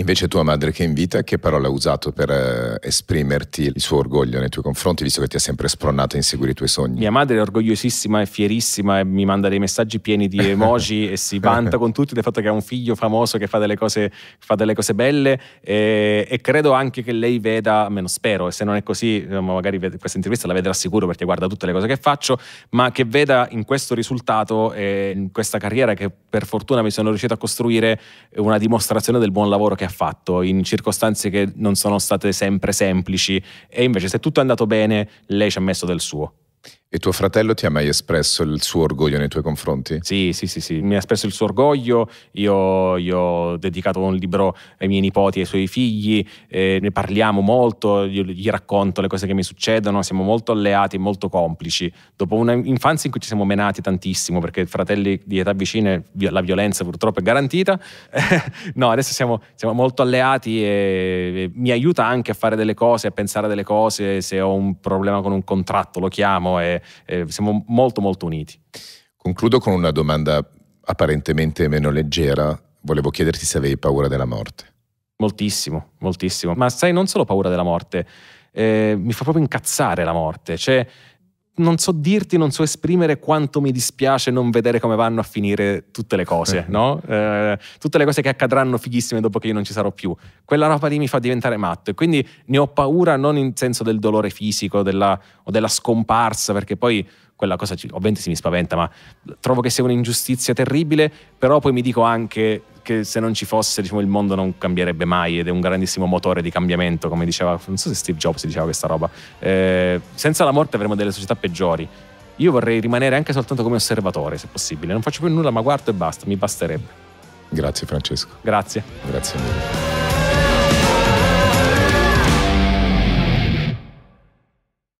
Invece tua madre che invita, che parola ha usato per eh, esprimerti il suo orgoglio nei tuoi confronti, visto che ti ha sempre spronato a inseguire i tuoi sogni? Mia madre è orgogliosissima, e fierissima e mi manda dei messaggi pieni di emoji e si vanta con tutti del fatto che ha un figlio famoso che fa delle cose, fa delle cose belle e, e, credo anche che lei veda, almeno spero, e se non è così magari questa intervista la vedrà sicuro perché guarda tutte le cose che faccio, ma che veda in questo risultato e in questa carriera che per fortuna mi sono riuscito a costruire una dimostrazione del buon lavoro che ha fatto in circostanze che non sono state sempre semplici e invece se tutto è andato bene lei ci ha messo del suo. E tuo fratello ti ha mai espresso il suo orgoglio nei tuoi confronti? Sì, sì, sì, sì. mi ha espresso il suo orgoglio, io, io ho dedicato un libro ai miei nipoti e ai suoi figli, eh, ne parliamo molto, io, gli racconto le cose che mi succedono, siamo molto alleati e molto complici. Dopo un'infanzia in cui ci siamo menati tantissimo, perché fratelli di età vicine la violenza purtroppo è garantita, no, adesso siamo, siamo molto alleati e, e mi aiuta anche a fare delle cose, a pensare a delle cose, se ho un problema con un contratto lo chiamo e eh, siamo molto molto uniti. Concludo con una domanda apparentemente meno leggera. Volevo chiederti se avevi paura della morte. Moltissimo, moltissimo. Ma sai, non solo paura della morte, eh, mi fa proprio incazzare la morte. Cioè, non so dirti, non so esprimere quanto mi dispiace non vedere come vanno a finire tutte le cose, eh. no? Eh, tutte le cose che accadranno fighissime dopo che io non ci sarò più. Quella roba lì mi fa diventare matto e quindi ne ho paura non in senso del dolore fisico della, o della scomparsa, perché poi quella cosa ovviamente si mi spaventa, ma trovo che sia un'ingiustizia terribile, però poi mi dico anche che se non ci fosse diciamo, il mondo non cambierebbe mai ed è un grandissimo motore di cambiamento, come diceva, non so se Steve Jobs diceva questa roba. Eh, senza la morte avremmo delle società peggiori. Io vorrei rimanere anche soltanto come osservatore, se possibile. Non faccio più nulla, ma guardo e basta, mi basterebbe. Grazie Francesco. Grazie. Grazie mille.